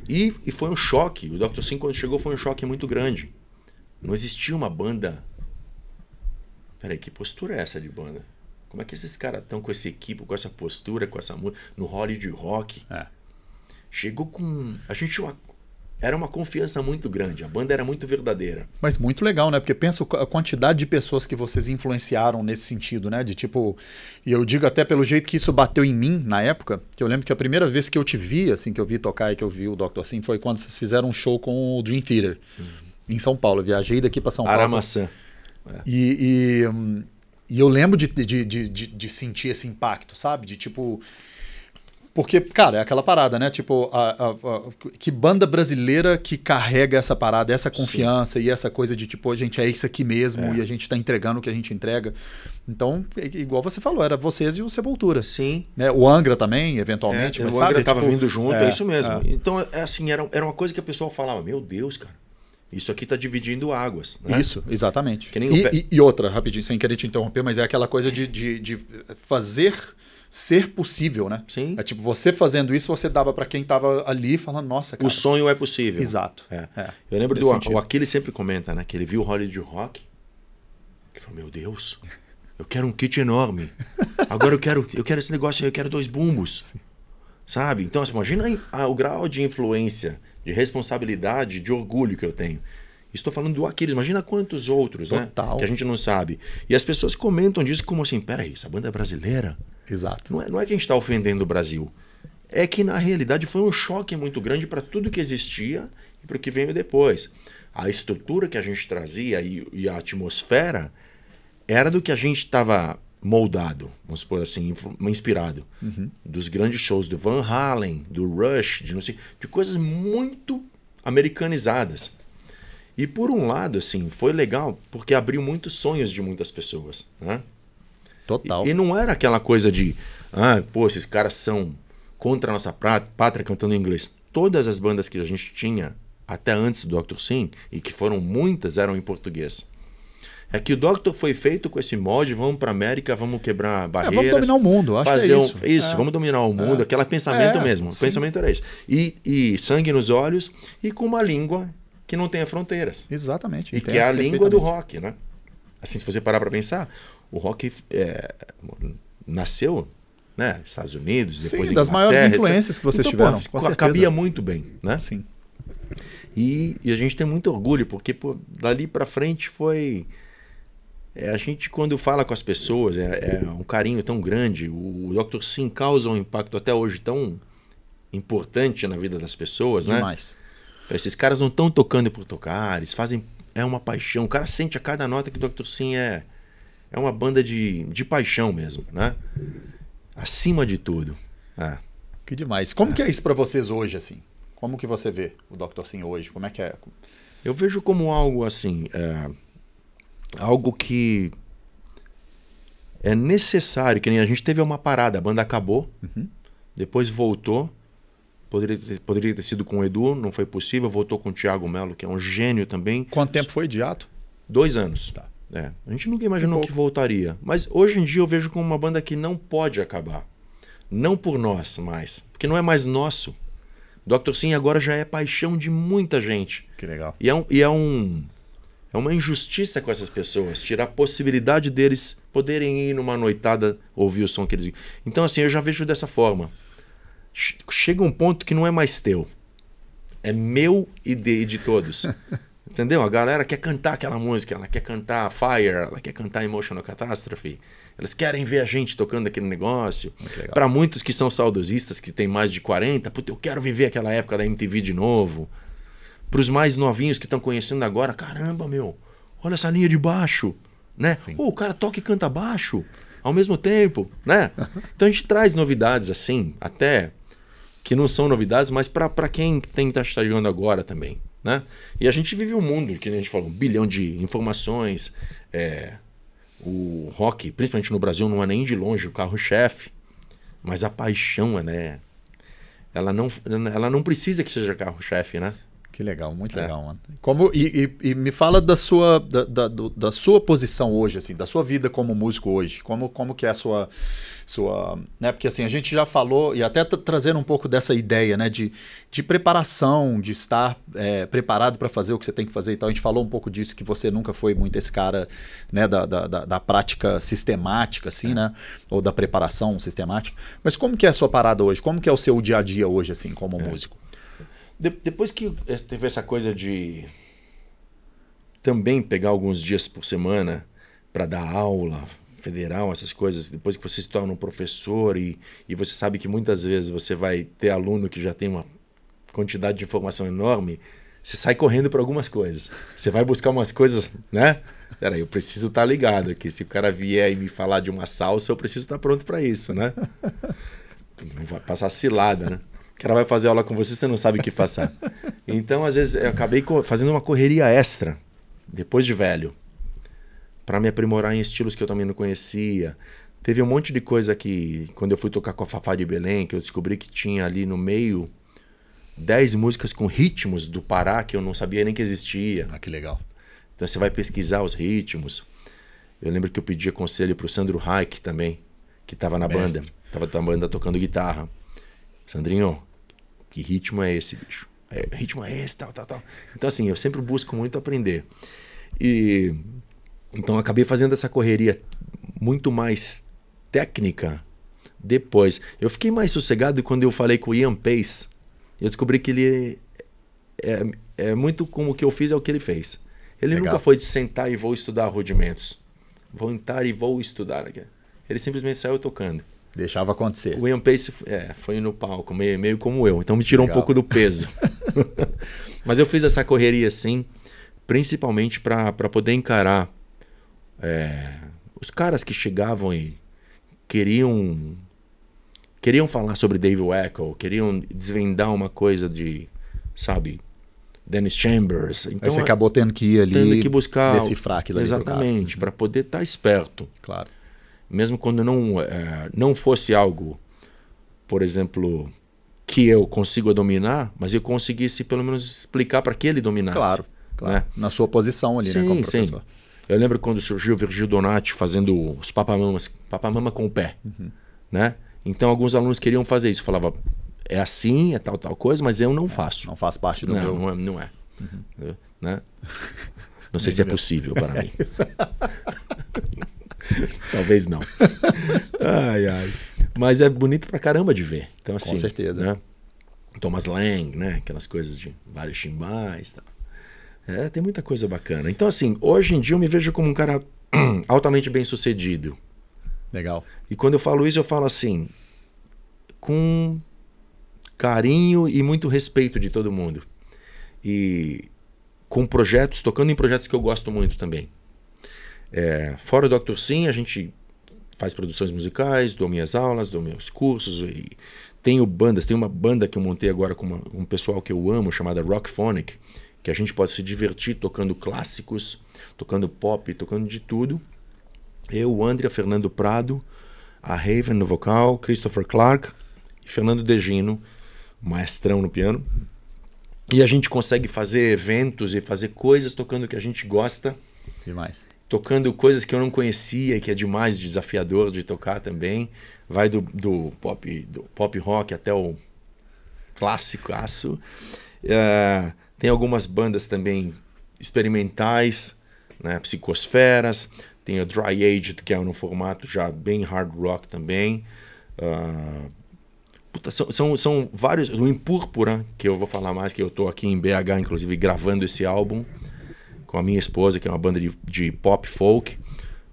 E, e foi um choque. O Dr. Sim, quando chegou, foi um choque muito grande. Não existia uma banda. Peraí, que postura é essa de banda? Como é que esses caras estão com esse equipo, com essa postura, com essa música, no Hollywood Rock? É. Chegou com. A gente era uma confiança muito grande, a banda era muito verdadeira. Mas muito legal, né? Porque penso a quantidade de pessoas que vocês influenciaram nesse sentido, né? De tipo, e eu digo até pelo jeito que isso bateu em mim na época, que eu lembro que a primeira vez que eu te vi, assim, que eu vi tocar e que eu vi o Dr. Sim foi quando vocês fizeram um show com o Dream Theater. Uhum em São Paulo. Eu viajei daqui para São Paulo. Aramaçã. É. E, e, hum, eu lembro de, de, de, de, sentir esse impacto, sabe? De tipo. Porque, cara, é aquela parada, né? Tipo, a, a, a, que banda brasileira que carrega essa parada, essa confiança Sim. e essa coisa de tipo, a gente é isso aqui mesmo é. e a gente tá entregando o que a gente entrega. Então, é, igual você falou, era vocês e o Sepultura. Sim. Né? O Angra também, eventualmente. É, mas o Angra sabe, tava tipo, vindo junto, é, é isso mesmo. É. Então, assim, era, era uma coisa que a pessoa falava, meu Deus, cara isso aqui está dividindo águas. Né? Isso, exatamente. E, pé... e, outra, rapidinho, sem querer te interromper, mas é aquela coisa de, de, de fazer ser possível, né? Sim. É tipo, você fazendo isso, você dava para quem estava ali falando, nossa, cara. O sonho é possível. Exato. É. É. Eu lembro do o Aquiles sempre comenta, né? Que ele viu o Hollywood Rock. Ele falou, meu Deus, eu quero um kit enorme. Agora eu quero, eu quero esse negócio, eu quero dois bumbos. Sabe? Então, assim, imagina o grau de influência de responsabilidade, de orgulho que eu tenho. Estou falando do Aquiles, imagina quantos outros, né, Total. né? Que a gente não sabe. E as pessoas comentam disso como assim: peraí, essa banda é brasileira? Exato. Não é, não é que a gente está ofendendo o Brasil. É que na realidade foi um choque muito grande para tudo que existia e para o que veio depois. A estrutura que a gente trazia e, e a atmosfera era do que a gente estava moldado, vamos supor assim, inspirado. Uhum. Dos grandes shows do Van Halen, do Rush, de, sei, de coisas muito americanizadas. E por um lado, assim, foi legal porque abriu muitos sonhos de muitas pessoas, né? Total. E, e não era aquela coisa de, ah, pô, esses caras são contra a nossa pátria cantando em inglês. Todas as bandas que a gente tinha até antes do Dr. Sim, e que foram muitas, eram em português. É que o Doctor foi feito com esse molde, vamos para América, vamos quebrar barreiras. É, vamos dominar o mundo, acho fazer que é isso. Um, isso, é. vamos dominar o mundo, é. aquele pensamento é, mesmo. Sim. O pensamento era esse. E, e sangue nos olhos e com uma língua que não tenha fronteiras. Exatamente. E que é a língua do rock, né? Assim, se você parar para pensar, o rock é, nasceu, né? Estados Unidos, Sim, depois das maiores influências etc. que vocês então, tiveram. Pô, com certeza. cabia muito bem, né? Sim. E, e, a gente tem muito orgulho porque pô, dali para frente foi é, a gente, quando fala com as pessoas, é, é um carinho tão grande. O, o Dr. Sim causa um impacto até hoje tão importante na vida das pessoas, Demais. né? Demais. Esses caras não estão tocando por tocar, eles fazem. É uma paixão. O cara sente a cada nota que o Dr. Sim é. É uma banda de, de paixão mesmo, né? Acima de tudo. É. Que demais. Como é. que é isso para vocês hoje, assim? Como que você vê o Dr. Sim hoje? Como é que é? Eu vejo como algo assim. É algo que é necessário, que nem a gente teve uma parada, a banda acabou, uhum. depois voltou. Poderia ter, poderia ter sido com o Edu, não foi possível, voltou com o Thiago Melo, que é um gênio também. Quanto tempo foi de ato? Dois anos. Tá. É, a gente nunca imaginou um que voltaria. Mas hoje em dia eu vejo como uma banda que não pode acabar. Não por nós mais, porque não é mais nosso. Dr. Sim agora já é paixão de muita gente. Que legal. E é um, e é um é uma injustiça com essas pessoas, tirar a possibilidade deles poderem ir numa noitada ouvir o som que eles. Então, assim, eu já vejo dessa forma. Chega um ponto que não é mais teu. É meu e de, de todos. Entendeu? A galera quer cantar aquela música, ela quer cantar Fire, ela quer cantar Emotional Catastrophe. Elas querem ver a gente tocando aquele negócio. Para muitos que são saudosistas, que têm mais de 40, puta, eu quero viver aquela época da MTV de novo para os mais novinhos que estão conhecendo agora, caramba, meu, olha essa linha de baixo, né? o cara toca e canta baixo ao mesmo tempo, né? Então a gente traz novidades assim, até que não são novidades, mas para quem tem tá chegando agora também, né? E a gente vive um mundo que a gente fala um bilhão de informações, é, o rock, principalmente no Brasil, não é nem de longe o carro-chefe, mas a paixão, né? Ela não, ela não precisa que seja carro-chefe, né? Que legal, muito é. legal, mano. Como, e, e, e, me fala da sua, da, da, da, sua posição hoje, assim, da sua vida como músico hoje. Como, como que é a sua, sua. Né? Porque assim, a gente já falou, e até trazendo um pouco dessa ideia, né? De, de preparação, de estar é, preparado para fazer o que você tem que fazer e tal. A gente falou um pouco disso, que você nunca foi muito esse cara, né? Da, da, da prática sistemática, assim, é. né? Ou da preparação sistemática. Mas como que é a sua parada hoje? Como que é o seu dia a dia hoje, assim, como é. músico? De, depois que eh, teve essa coisa de também pegar alguns dias por semana para dar aula federal, essas coisas, depois que você se torna um professor e, e você sabe que muitas vezes você vai ter aluno que já tem uma quantidade de informação enorme, você sai correndo para algumas coisas. Você vai buscar umas coisas, né? Peraí, eu preciso estar tá ligado aqui se o cara vier e me falar de uma salsa, eu preciso estar tá pronto para isso, né? Não vai passar cilada, né? O cara vai fazer aula com você, você não sabe o que passar. então, às vezes, eu acabei fazendo uma correria extra, depois de velho, para me aprimorar em estilos que eu também não conhecia. Teve um monte de coisa que, quando eu fui tocar com a Fafá de Belém, que eu descobri que tinha ali no meio 10 músicas com ritmos do Pará que eu não sabia nem que existia. Ah, que legal. Então você vai pesquisar os ritmos. Eu lembro que eu pedi conselho pro Sandro Reich também, que tava na Mestre. banda. Tava na banda tocando guitarra. Sandrinho, que ritmo é esse, bicho? É, ritmo é esse, tal, tal, tal. Então, assim, eu sempre busco muito aprender. E. Então, acabei fazendo essa correria muito mais técnica depois. Eu fiquei mais sossegado quando eu falei com o Ian Pace. Eu descobri que ele é, é, é muito como o que eu fiz é o que ele fez. Ele Legal. nunca foi de sentar e vou estudar rudimentos. Vou entrar e vou estudar. Ele simplesmente saiu tocando. Deixava acontecer. O William Pace é, foi no palco, meio, meio como eu. Então me tirou Legal. um pouco do peso. Mas eu fiz essa correria assim, principalmente para poder encarar é, os caras que chegavam e queriam queriam falar sobre Dave Echo, queriam desvendar uma coisa de, sabe, Dennis Chambers. Então Aí você é acabou tendo que ir ali, tendo que buscar decifrar aquilo exatamente para poder estar tá esperto. Claro mesmo quando não, é, não fosse algo, por exemplo, que eu consigo dominar, mas eu conseguisse pelo menos explicar para que ele dominasse. Claro, claro. Né? Na sua posição ali, né, sim, né? Como Sim. Eu lembro quando surgiu o Virgil Donati fazendo os papamamas, papamama com o pé, uhum. né? Então alguns alunos queriam fazer isso, eu falava é assim, é tal tal coisa, mas eu não é, faço. Não faz parte do não, meu. Não é, não é. Uhum. né? Não sei se é possível para mim. É Talvez não. Ai, ai. Mas é bonito pra caramba de ver. Então, assim, Com certeza. Né? Thomas Lang, né? Aquelas coisas de vários chimbais tá? É, tem muita coisa bacana. Então, assim, hoje em dia eu me vejo como um cara altamente bem sucedido. Legal. E quando eu falo isso, eu falo assim, com carinho e muito respeito de todo mundo. E com projetos, tocando em projetos que eu gosto muito também. É, fora o Dr. Sim, a gente faz produções musicais, dou minhas aulas, dou meus cursos e tenho bandas. Tem uma banda que eu montei agora com uma, um pessoal que eu amo, chamada Rockphonic, que a gente pode se divertir tocando clássicos, tocando pop, tocando de tudo. Eu, Andrea, Fernando Prado, a Raven no vocal, Christopher Clark e Fernando Degino, maestrão no piano. E a gente consegue fazer eventos e fazer coisas tocando o que a gente gosta. Demais tocando coisas que eu não conhecia, que é demais desafiador de tocar também. Vai do, do pop do pop rock até o clássico aço. Uh, eh, tem algumas bandas também experimentais, né? Psicosferas, tem o Dry Aged, que é um formato já bem hard rock também. Uh, puta, são, são, são vários. O Impúrpura, que eu vou falar mais, que eu estou aqui em BH, inclusive, gravando esse álbum com a minha esposa, que é uma banda de, de pop folk.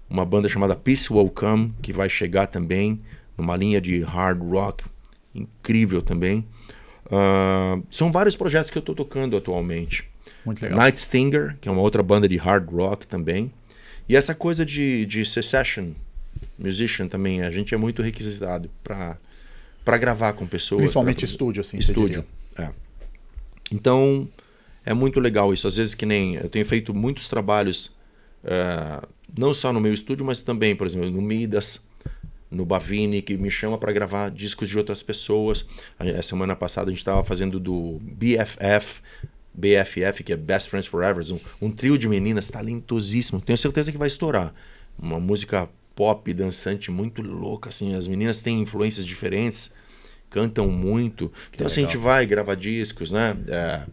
Uma banda chamada Peace Will Come, que vai chegar também numa linha de hard rock incrível também. Uh, são vários projetos que eu estou tocando atualmente. Muito legal. Night Stinger, que é uma outra banda de hard rock também. E essa coisa de, de secession musician também, a gente é muito requisitado para para gravar com pessoas. Principalmente pra... estúdio, assim. Estúdio. É. Então, é muito legal isso. Às vezes que nem eu tenho feito muitos trabalhos, uh, não só no meu estúdio, mas também, por exemplo, no Midas, no Bavini, que me chama para gravar discos de outras pessoas. A semana passada a gente estava fazendo do BFF, BFF, que é Best Friends Forever, um, um trio de meninas talentosíssimo. Tenho certeza que vai estourar. Uma música pop dançante muito louca, assim. As meninas têm influências diferentes, cantam muito. então, assim, a gente vai gravar discos, né? É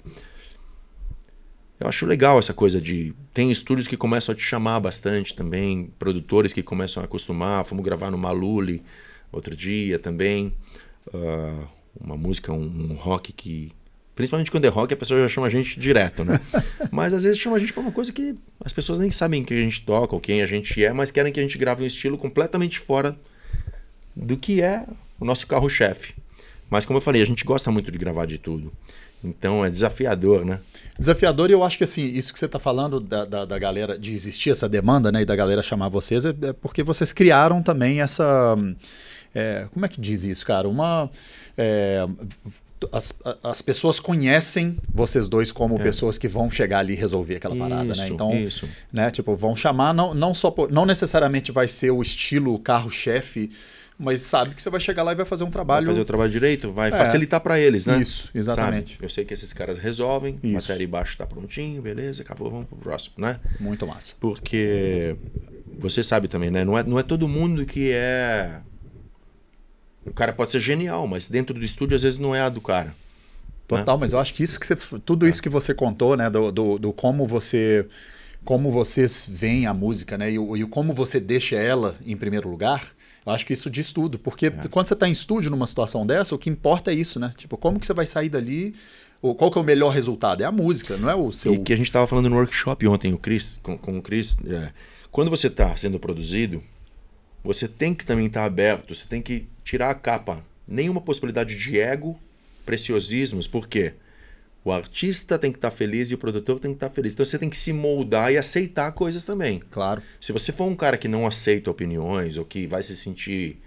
eu acho legal essa coisa de. Tem estúdios que começam a te chamar bastante também, produtores que começam a acostumar. Fomos gravar no Maluli outro dia também. Uh, uma música, um, um rock que Principalmente quando é rock, a pessoa já chama a gente direto, né? mas às vezes chama a gente para uma coisa que as pessoas nem sabem que a gente toca ou quem a gente é, mas querem que a gente grave um estilo completamente fora do que é o nosso carro-chefe. Mas como eu falei, a gente gosta muito de gravar de tudo. Então é desafiador, né? Desafiador, e eu acho que assim, isso que você está falando da, da, da, galera, de existir essa demanda, né? E da galera chamar vocês, é, é porque vocês criaram também essa. É, como é que diz isso, cara? Uma. É, as, as pessoas conhecem vocês dois como é. pessoas que vão chegar ali e resolver aquela isso, parada, né? Então, isso. né, tipo, vão chamar, não, não só por, não necessariamente vai ser o estilo carro-chefe mas sabe que você vai chegar lá e vai fazer um trabalho. Vai fazer o trabalho direito, vai é. facilitar para eles, né? Isso, exatamente. Sabe? Eu sei que esses caras resolvem, Isso. matéria embaixo tá prontinho, beleza, acabou, vamos pro próximo, né? Muito massa. Porque você sabe também, né? Não é, não é todo mundo que é. O cara pode ser genial, mas dentro do estúdio às vezes não é a do cara. Né? Total, mas eu acho que isso que você, tudo isso é. que você contou, né, do, do, do como você como vocês veem a música, né, e, e como você deixa ela em primeiro lugar, eu acho que isso diz tudo, porque é. quando você está em estúdio numa situação dessa, o que importa é isso, né? Tipo, como que você vai sair dali? Ou qual que é o melhor resultado? É a música, não é o seu. E que a gente estava falando no workshop ontem, o Chris, com, com o Chris. É, quando você está sendo produzido, você tem que também estar tá aberto, você tem que tirar a capa. Nenhuma possibilidade de ego, preciosismos, por quê? O artista tem que estar tá feliz e o produtor tem que estar tá feliz. Então você tem que se moldar e aceitar coisas também. Claro. Se você for um cara que não aceita opiniões ou que vai se sentir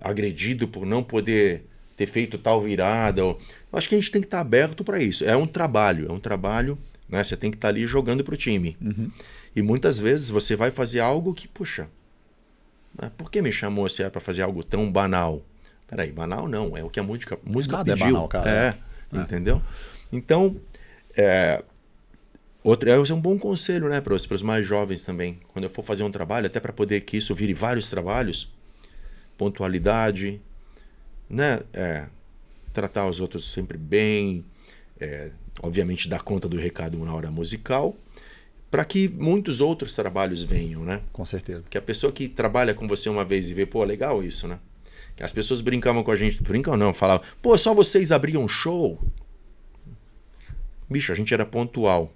agredido por não poder ter feito tal virada, ou... acho que a gente tem que estar tá aberto para isso. É um trabalho, é um trabalho. Né? Você tem que estar tá ali jogando para o time. Uhum. E muitas vezes você vai fazer algo que, puxa, né? por que me chamou se é para fazer algo tão banal? Peraí, banal não, é o que a música, música Nada é pediu. É banal, cara. É, é. entendeu? É. Então, é, outro, é, é um bom conselho né, para os mais jovens também. Quando eu for fazer um trabalho, até para poder que isso vire vários trabalhos, pontualidade, né, é, tratar os outros sempre bem, é, obviamente dar conta do recado na hora musical, para que muitos outros trabalhos venham, né? Com certeza. Que a pessoa que trabalha com você uma vez e vê, pô, legal isso, né? As pessoas brincavam com a gente, brincam não, falavam, pô, só vocês abriam show. Bicho, a gente era pontual.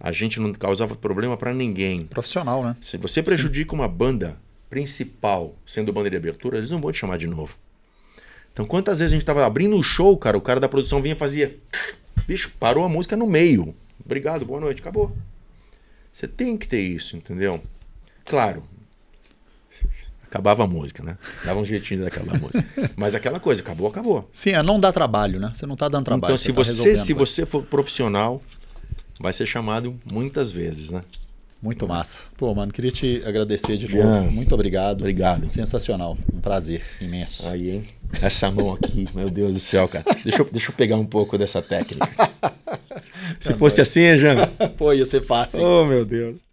A gente não causava problema para ninguém. Profissional, né? Se você prejudica Sim. uma banda principal sendo banda de abertura, eles não vão te chamar de novo. Então, quantas vezes a gente tava abrindo o show, cara, o cara da produção vinha e fazia. Bicho, parou a música no meio. Obrigado, boa noite, acabou. Você tem que ter isso, entendeu? Claro, acabava a música, né? Dava um jeitinho de acabar a música. Mas aquela coisa, acabou, acabou. Sim, é não dá trabalho, né? Você não está dando trabalho. Então, se você, tá você se né? você for profissional, vai ser chamado muitas vezes, né? Muito massa. Pô, mano, queria te agradecer de novo. Jean, Muito obrigado. Obrigado. Sensacional. Um prazer imenso. Aí, hein? Essa mão aqui, meu Deus do céu, cara. Deixa eu, deixa eu pegar um pouco dessa técnica. Se fosse tá assim, assim, Jean? Pô, ia ser fácil. Oh, meu Deus.